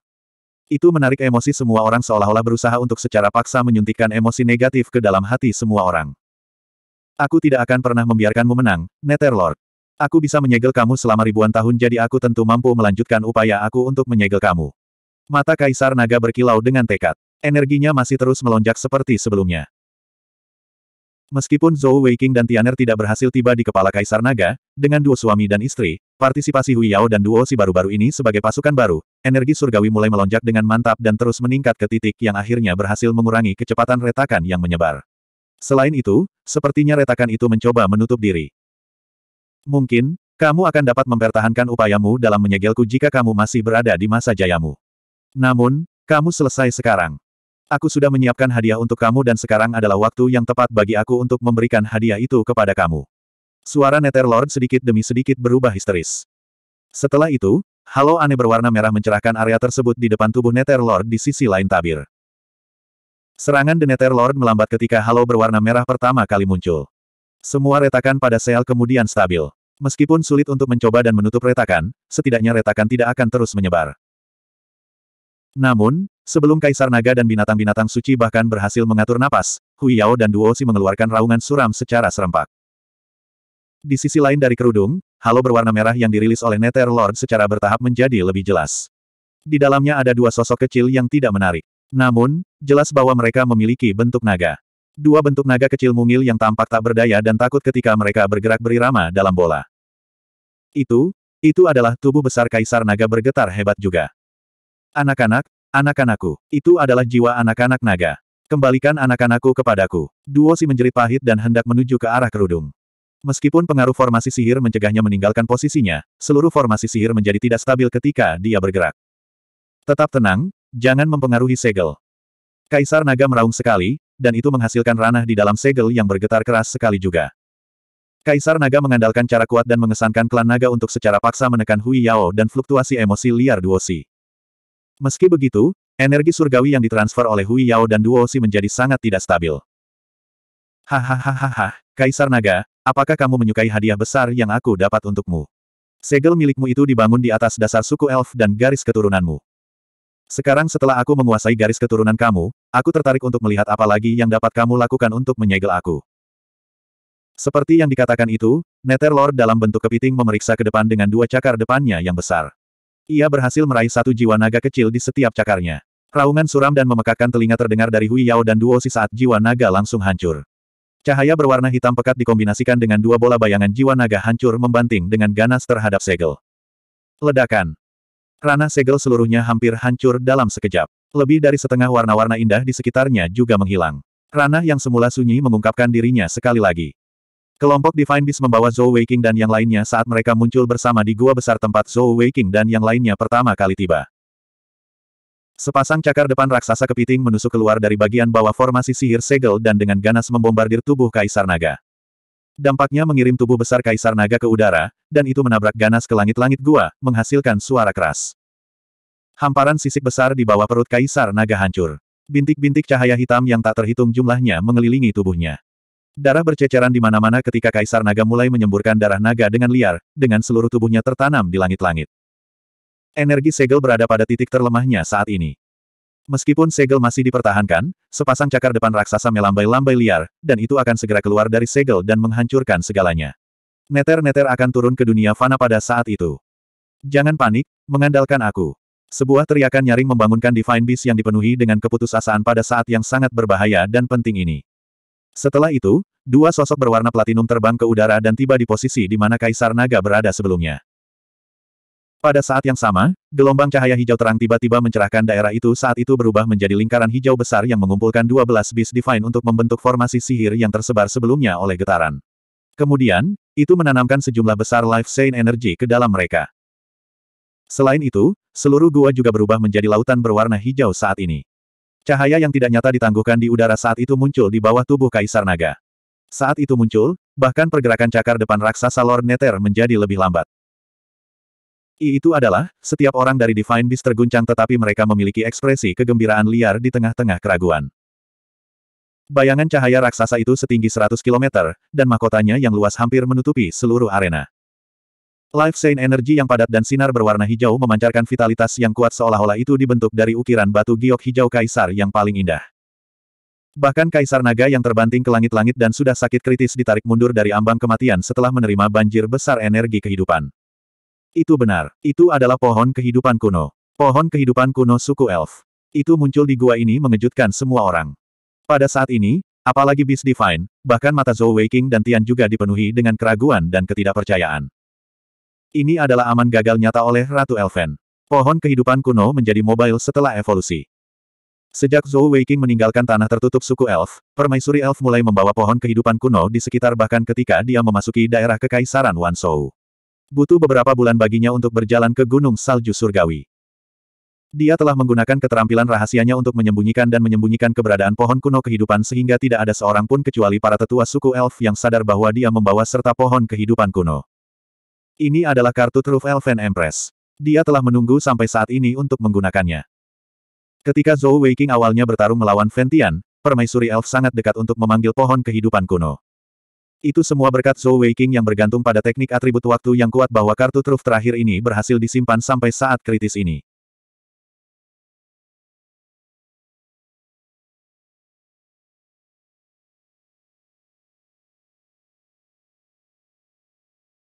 Itu menarik emosi semua orang seolah-olah berusaha untuk secara paksa menyuntikkan emosi negatif ke dalam hati semua orang. Aku tidak akan pernah membiarkanmu menang, Netherlord. Aku bisa menyegel kamu selama ribuan tahun jadi aku tentu mampu melanjutkan upaya aku untuk menyegel kamu. Mata Kaisar Naga berkilau dengan tekad. Energinya masih terus melonjak seperti sebelumnya. Meskipun Zhou Weiqing dan Tianer tidak berhasil tiba di kepala Kaisar Naga, dengan duo suami dan istri, partisipasi Hui Yao dan duo si baru-baru ini sebagai pasukan baru, energi surgawi mulai melonjak dengan mantap dan terus meningkat ke titik yang akhirnya berhasil mengurangi kecepatan retakan yang menyebar. Selain itu, sepertinya retakan itu mencoba menutup diri. Mungkin, kamu akan dapat mempertahankan upayamu dalam menyegelku jika kamu masih berada di masa jayamu. Namun, kamu selesai sekarang. Aku sudah menyiapkan hadiah untuk kamu dan sekarang adalah waktu yang tepat bagi aku untuk memberikan hadiah itu kepada kamu. Suara Nether Lord sedikit demi sedikit berubah histeris. Setelah itu, halo aneh berwarna merah mencerahkan area tersebut di depan tubuh Nether Lord di sisi lain tabir. Serangan The Nether Lord melambat ketika halo berwarna merah pertama kali muncul. Semua retakan pada sel kemudian stabil. Meskipun sulit untuk mencoba dan menutup retakan, setidaknya retakan tidak akan terus menyebar. Namun, Sebelum Kaisar Naga dan binatang-binatang suci bahkan berhasil mengatur napas, Hui Yao dan Si mengeluarkan raungan suram secara serempak. Di sisi lain dari kerudung, halo berwarna merah yang dirilis oleh Nether Lord secara bertahap menjadi lebih jelas. Di dalamnya ada dua sosok kecil yang tidak menarik. Namun, jelas bahwa mereka memiliki bentuk naga. Dua bentuk naga kecil mungil yang tampak tak berdaya dan takut ketika mereka bergerak berirama dalam bola. Itu, itu adalah tubuh besar Kaisar Naga bergetar hebat juga. Anak-anak, Anak-anakku, itu adalah jiwa anak-anak naga. Kembalikan anak-anakku kepadaku. Duo si menjerit pahit dan hendak menuju ke arah kerudung. Meskipun pengaruh formasi sihir mencegahnya meninggalkan posisinya, seluruh formasi sihir menjadi tidak stabil ketika dia bergerak. Tetap tenang, jangan mempengaruhi segel. Kaisar naga meraung sekali, dan itu menghasilkan ranah di dalam segel yang bergetar keras sekali juga. Kaisar naga mengandalkan cara kuat dan mengesankan klan naga untuk secara paksa menekan Hui Yao dan fluktuasi emosi liar Duosi. Meski begitu, energi surgawi yang ditransfer oleh Hui Yao dan Duo Si menjadi sangat tidak stabil. Hahaha, Kaisar Naga, apakah kamu menyukai hadiah besar yang aku dapat untukmu? Segel milikmu itu dibangun di atas dasar suku elf dan garis keturunanmu. Sekarang setelah aku menguasai garis keturunan kamu, aku tertarik untuk melihat apa lagi yang dapat kamu lakukan untuk menyegel aku. Seperti yang dikatakan itu, Nether Lord dalam bentuk kepiting memeriksa ke depan dengan dua cakar depannya yang besar. Ia berhasil meraih satu jiwa naga kecil di setiap cakarnya. Raungan suram dan memekakan telinga terdengar dari Hui Yao dan Duo saat jiwa naga langsung hancur. Cahaya berwarna hitam pekat dikombinasikan dengan dua bola bayangan jiwa naga hancur membanting dengan ganas terhadap segel. Ledakan. Ranah segel seluruhnya hampir hancur dalam sekejap. Lebih dari setengah warna-warna indah di sekitarnya juga menghilang. Ranah yang semula sunyi mengungkapkan dirinya sekali lagi. Kelompok Divine Beast membawa Zhou Weiqing dan yang lainnya saat mereka muncul bersama di gua besar tempat Zhou Weiqing dan yang lainnya pertama kali tiba. Sepasang cakar depan raksasa kepiting menusuk keluar dari bagian bawah formasi sihir segel dan dengan ganas membombardir tubuh Kaisar Naga. Dampaknya mengirim tubuh besar Kaisar Naga ke udara, dan itu menabrak ganas ke langit-langit gua, menghasilkan suara keras. Hamparan sisik besar di bawah perut Kaisar Naga hancur. Bintik-bintik cahaya hitam yang tak terhitung jumlahnya mengelilingi tubuhnya. Darah berceceran di mana-mana ketika Kaisar Naga mulai menyemburkan darah naga dengan liar, dengan seluruh tubuhnya tertanam di langit-langit. Energi segel berada pada titik terlemahnya saat ini. Meskipun segel masih dipertahankan, sepasang cakar depan raksasa melambai-lambai liar, dan itu akan segera keluar dari segel dan menghancurkan segalanya. Neter-neter akan turun ke dunia fana pada saat itu. Jangan panik, mengandalkan aku. Sebuah teriakan nyaring membangunkan Divine Beast yang dipenuhi dengan keputusasaan pada saat yang sangat berbahaya dan penting ini. Setelah itu, dua sosok berwarna platinum terbang ke udara dan tiba di posisi di mana Kaisar Naga berada sebelumnya. Pada saat yang sama, gelombang cahaya hijau terang tiba-tiba mencerahkan daerah itu saat itu berubah menjadi lingkaran hijau besar yang mengumpulkan 12 bis divine untuk membentuk formasi sihir yang tersebar sebelumnya oleh getaran. Kemudian, itu menanamkan sejumlah besar life saint energy ke dalam mereka. Selain itu, seluruh gua juga berubah menjadi lautan berwarna hijau saat ini. Cahaya yang tidak nyata ditangguhkan di udara saat itu muncul di bawah tubuh Kaisar Naga. Saat itu muncul, bahkan pergerakan cakar depan raksasa Lord Nether menjadi lebih lambat. I itu adalah, setiap orang dari Divine Beast terguncang tetapi mereka memiliki ekspresi kegembiraan liar di tengah-tengah keraguan. Bayangan cahaya raksasa itu setinggi 100 km, dan mahkotanya yang luas hampir menutupi seluruh arena. Life Saint Energy yang padat dan sinar berwarna hijau memancarkan vitalitas yang kuat seolah-olah itu dibentuk dari ukiran batu giok hijau kaisar yang paling indah. Bahkan kaisar naga yang terbanting ke langit-langit dan sudah sakit kritis ditarik mundur dari ambang kematian setelah menerima banjir besar energi kehidupan. Itu benar, itu adalah pohon kehidupan kuno. Pohon kehidupan kuno suku elf. Itu muncul di gua ini mengejutkan semua orang. Pada saat ini, apalagi Beast Divine, bahkan mata Zhou Weiking dan Tian juga dipenuhi dengan keraguan dan ketidakpercayaan. Ini adalah aman gagal nyata oleh Ratu Elfen. Pohon kehidupan kuno menjadi mobile setelah evolusi. Sejak Zhou Weiking meninggalkan tanah tertutup suku Elf, permaisuri Elf mulai membawa pohon kehidupan kuno di sekitar bahkan ketika dia memasuki daerah kekaisaran Wanzhou. Butuh beberapa bulan baginya untuk berjalan ke Gunung Salju Surgawi. Dia telah menggunakan keterampilan rahasianya untuk menyembunyikan dan menyembunyikan keberadaan pohon kuno kehidupan sehingga tidak ada seorang pun kecuali para tetua suku Elf yang sadar bahwa dia membawa serta pohon kehidupan kuno. Ini adalah kartu truf Elven Empress. Dia telah menunggu sampai saat ini untuk menggunakannya. Ketika Zhou Weiking awalnya bertarung melawan Ventian, permaisuri elf sangat dekat untuk memanggil pohon kehidupan kuno. Itu semua berkat Zhou Weiking yang bergantung pada teknik atribut waktu yang kuat bahwa kartu truf terakhir ini berhasil disimpan sampai saat kritis ini.